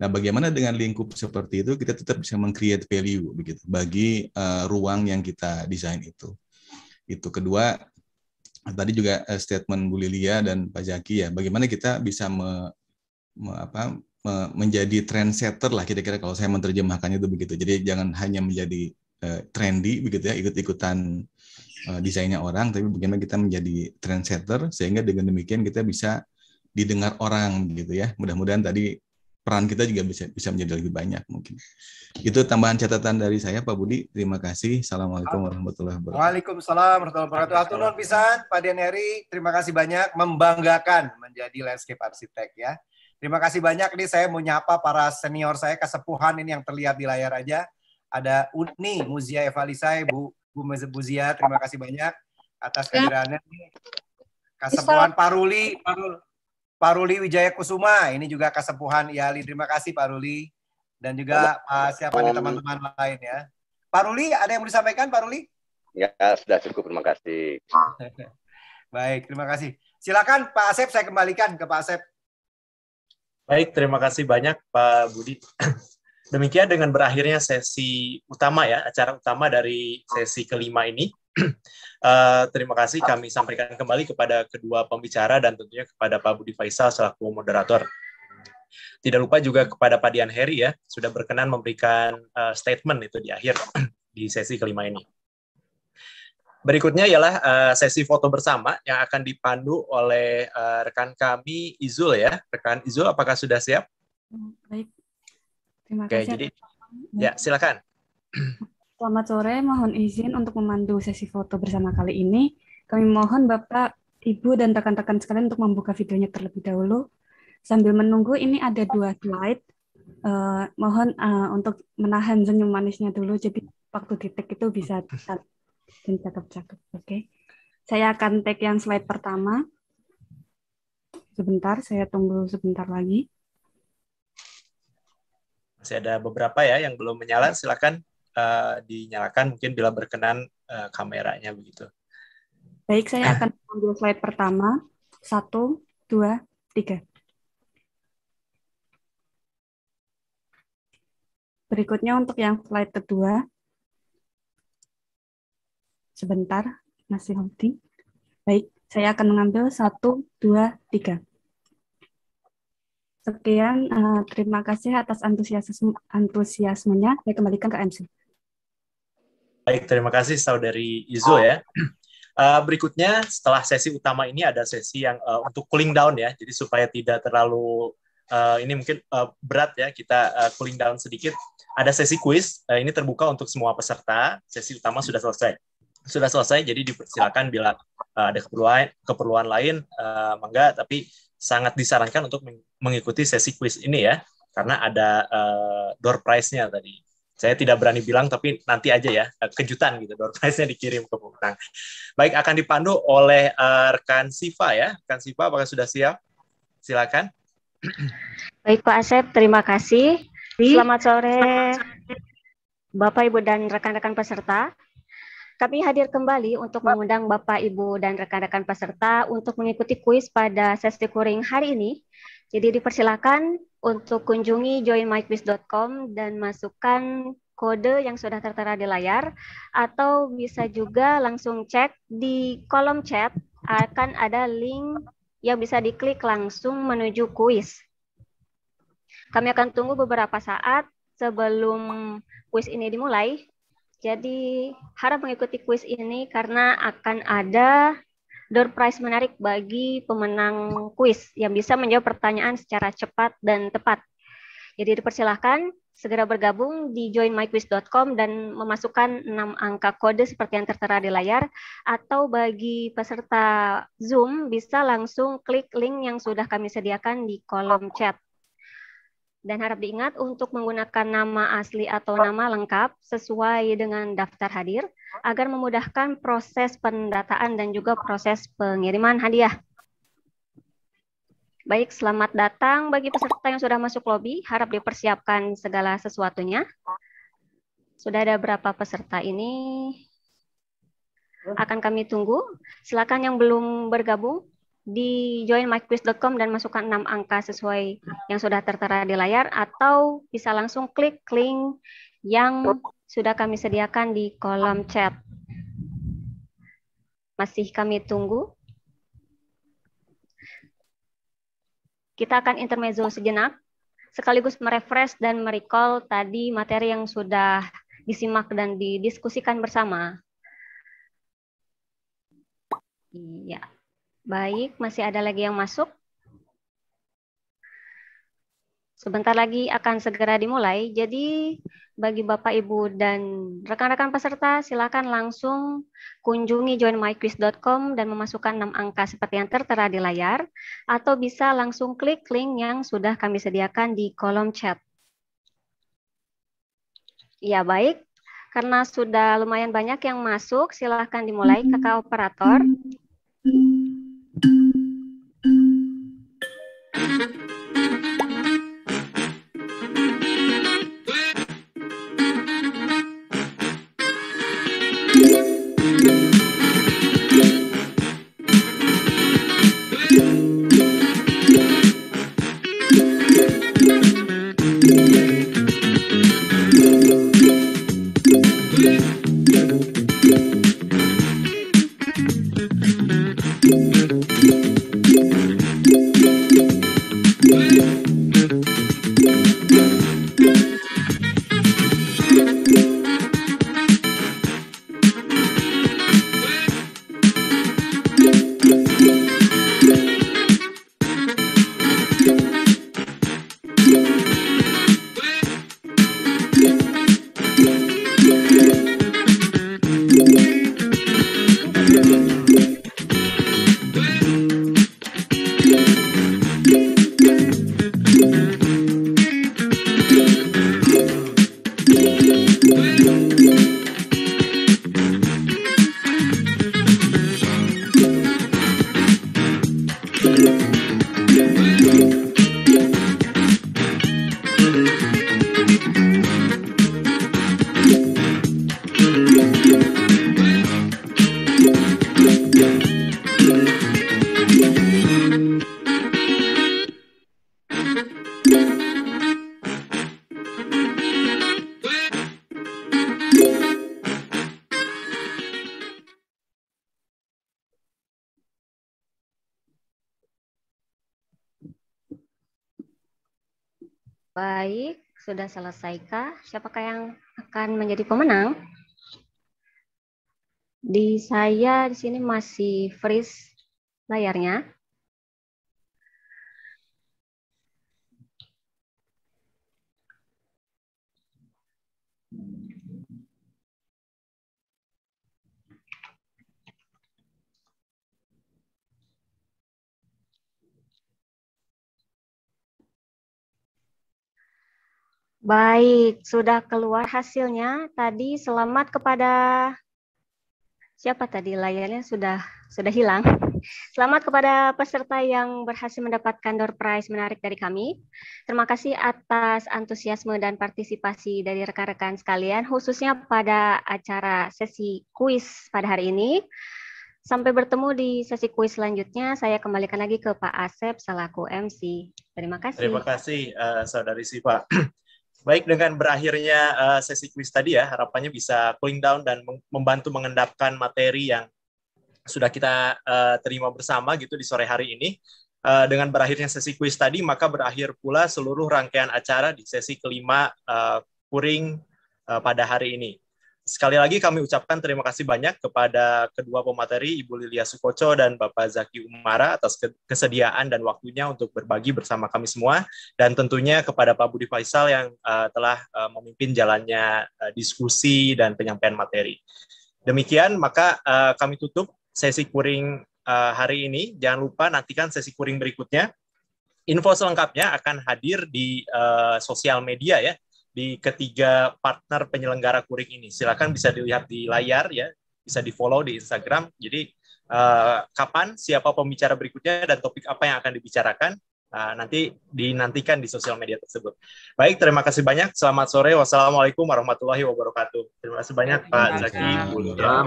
Nah, bagaimana dengan lingkup seperti itu kita tetap bisa mengcreate value begitu bagi uh, ruang yang kita desain itu. Itu kedua tadi juga eh, statement Bu Lilia dan Pak Zaki ya, bagaimana kita bisa me, me, apa, me, menjadi trendsetter lah kira-kira kalau saya menerjemahkannya itu begitu. Jadi jangan hanya menjadi Eh, trendy begitu ya ikut-ikutan uh, desainnya orang tapi bagaimana kita menjadi trendsetter sehingga dengan demikian kita bisa didengar orang gitu ya mudah-mudahan tadi peran kita juga bisa bisa menjadi lebih banyak mungkin. Itu tambahan catatan dari saya Pak Budi. Terima kasih. Assalamualaikum warahmatullahi wabarakatuh. Waalaikumsalam warahmatullahi wabarakatuh. Atunun pisan Pak Deneri, terima kasih banyak membanggakan menjadi landscape arsitek ya. Terima kasih banyak nih saya mau nyapa para senior saya kesepuhan ini yang terlihat di layar aja ada Uni Muzia Evalisai, Bu Bu Muzia, terima kasih banyak atas ya. kehadirannya. Kasepuhan Paruli, Parul, Paruli Wijaya Kusuma, ini juga kasepuhan Yali. Terima kasih Paruli dan juga Pak siapa nih teman-teman lain ya. Paruli, ada yang mau disampaikan Paruli? Ya, sudah cukup. Terima kasih. Baik, terima kasih. Silakan Pak Asep, saya kembalikan ke Pak Asep. Baik, terima kasih banyak Pak Budi. Demikian dengan berakhirnya sesi utama ya, acara utama dari sesi kelima ini. uh, terima kasih kami sampaikan kembali kepada kedua pembicara dan tentunya kepada Pak Budi Faisal selaku moderator. Tidak lupa juga kepada Pak Dian Heri ya, sudah berkenan memberikan uh, statement itu di akhir di sesi kelima ini. Berikutnya ialah eh, sesi foto bersama yang akan dipandu oleh rekan kami Izul ya. Rekan Izul apakah sudah siap? Baik, Terima Oke, kasih. Jadi, ya. silakan. Selamat sore, mohon izin untuk memandu sesi foto bersama kali ini. Kami mohon Bapak, Ibu, dan rekan-rekan sekalian untuk membuka videonya terlebih dahulu. Sambil menunggu, ini ada dua slide. Uh, mohon uh, untuk menahan senyum manisnya dulu, jadi waktu titik itu bisa dan cakep-cakep. Oke, okay. saya akan take yang slide pertama. Sebentar, saya tunggu sebentar lagi. Masih ada beberapa ya yang belum menyala, silakan uh, dinyalakan mungkin bila berkenan uh, kameranya begitu. Baik, saya ah. akan mengambil slide pertama. Satu, dua, tiga. Berikutnya untuk yang slide kedua. Sebentar, masih holding. Baik, saya akan mengambil satu, dua, tiga. Sekian, uh, terima kasih atas antusiasme, antusiasmenya. Saya kembalikan ke MC. Baik, terima kasih saudari Izo oh. ya. Uh, berikutnya setelah sesi utama ini ada sesi yang uh, untuk cooling down ya, jadi supaya tidak terlalu uh, ini mungkin uh, berat ya kita uh, cooling down sedikit. Ada sesi kuis, uh, ini terbuka untuk semua peserta. Sesi utama sudah selesai, sudah selesai. Jadi dipersilakan bila uh, ada keperluan keperluan lain, uh, mangga. Tapi sangat disarankan untuk mengikuti sesi quiz ini ya, karena ada uh, door prize-nya tadi. Saya tidak berani bilang, tapi nanti aja ya, eh, kejutan gitu, door prize-nya dikirim ke pemenang. Baik, akan dipandu oleh uh, rekan Siva ya. Rekan Siva, apakah sudah siap? Silakan. Baik Pak Asep, terima kasih. Selamat sore Bapak, Ibu, dan rekan-rekan peserta. Kami hadir kembali untuk mengundang Bapak, Ibu, dan rekan-rekan peserta untuk mengikuti kuis pada sesi kuring hari ini. Jadi dipersilakan untuk kunjungi joinmyquiz.com dan masukkan kode yang sudah tertera di layar atau bisa juga langsung cek di kolom chat akan ada link yang bisa diklik langsung menuju kuis. Kami akan tunggu beberapa saat sebelum kuis ini dimulai jadi harap mengikuti kuis ini karena akan ada door prize menarik bagi pemenang kuis yang bisa menjawab pertanyaan secara cepat dan tepat. Jadi dipersilahkan segera bergabung di joinmyquiz.com dan memasukkan enam angka kode seperti yang tertera di layar atau bagi peserta Zoom bisa langsung klik link yang sudah kami sediakan di kolom chat. Dan harap diingat untuk menggunakan nama asli atau nama lengkap sesuai dengan daftar hadir agar memudahkan proses pendataan dan juga proses pengiriman hadiah. Baik, selamat datang bagi peserta yang sudah masuk lobi. Harap dipersiapkan segala sesuatunya. Sudah ada berapa peserta ini? Akan kami tunggu. Silakan yang belum bergabung di joinmyquiz.com dan masukkan 6 angka sesuai yang sudah tertera di layar atau bisa langsung klik link yang sudah kami sediakan di kolom chat. Masih kami tunggu. Kita akan intermezzo sejenak, sekaligus merefresh dan merecall tadi materi yang sudah disimak dan didiskusikan bersama. Iya. Baik, masih ada lagi yang masuk? Sebentar lagi akan segera dimulai. Jadi bagi Bapak Ibu dan rekan-rekan peserta silakan langsung kunjungi joinmyquiz.com dan memasukkan 6 angka seperti yang tertera di layar atau bisa langsung klik link yang sudah kami sediakan di kolom chat. Ya baik, karena sudah lumayan banyak yang masuk, silakan dimulai mm-hmm. kakak operator. Mm-hmm. Sudah selesaikah? Siapakah yang akan menjadi pemenang? Di saya di sini masih freeze layarnya. Baik, sudah keluar hasilnya. Tadi selamat kepada siapa tadi layarnya sudah sudah hilang. Selamat kepada peserta yang berhasil mendapatkan door prize menarik dari kami. Terima kasih atas antusiasme dan partisipasi dari rekan-rekan sekalian, khususnya pada acara sesi kuis pada hari ini. Sampai bertemu di sesi kuis selanjutnya. Saya kembalikan lagi ke Pak Asep selaku MC. Terima kasih. Terima kasih, uh, Saudari Siva. Baik, dengan berakhirnya eh, sesi kuis tadi ya, harapannya bisa cooling down dan membantu mengendapkan materi yang sudah kita eh, terima bersama gitu di sore hari ini. Eh, dengan berakhirnya sesi kuis tadi, maka berakhir pula seluruh rangkaian acara di sesi kelima uh, kuring pada hari ini sekali lagi kami ucapkan terima kasih banyak kepada kedua pemateri Ibu Lilia Sukoco dan Bapak Zaki Umara atas kesediaan dan waktunya untuk berbagi bersama kami semua dan tentunya kepada Pak Budi Faisal yang uh, telah uh, memimpin jalannya uh, diskusi dan penyampaian materi. Demikian maka uh, kami tutup sesi kuring uh, hari ini. Jangan lupa nantikan sesi kuring berikutnya. Info selengkapnya akan hadir di uh, sosial media ya di ketiga partner penyelenggara kuring ini. Silakan bisa dilihat di layar ya, bisa di follow di Instagram. Jadi uh, kapan, siapa pembicara berikutnya dan topik apa yang akan dibicarakan uh, nanti dinantikan di sosial media tersebut. Baik, terima kasih banyak. Selamat sore. Wassalamualaikum warahmatullahi wabarakatuh. Terima kasih banyak terima Pak Zaki. Terima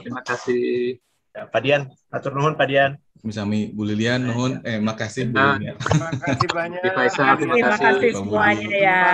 Terima kasih. Ya, Pak Dian, atur nuhun Pak Dian. Misami Bu Lilian, nuhun. Eh, makasih Bu nah. Lilian. Terima kasih banyak. terima kasih semuanya ya.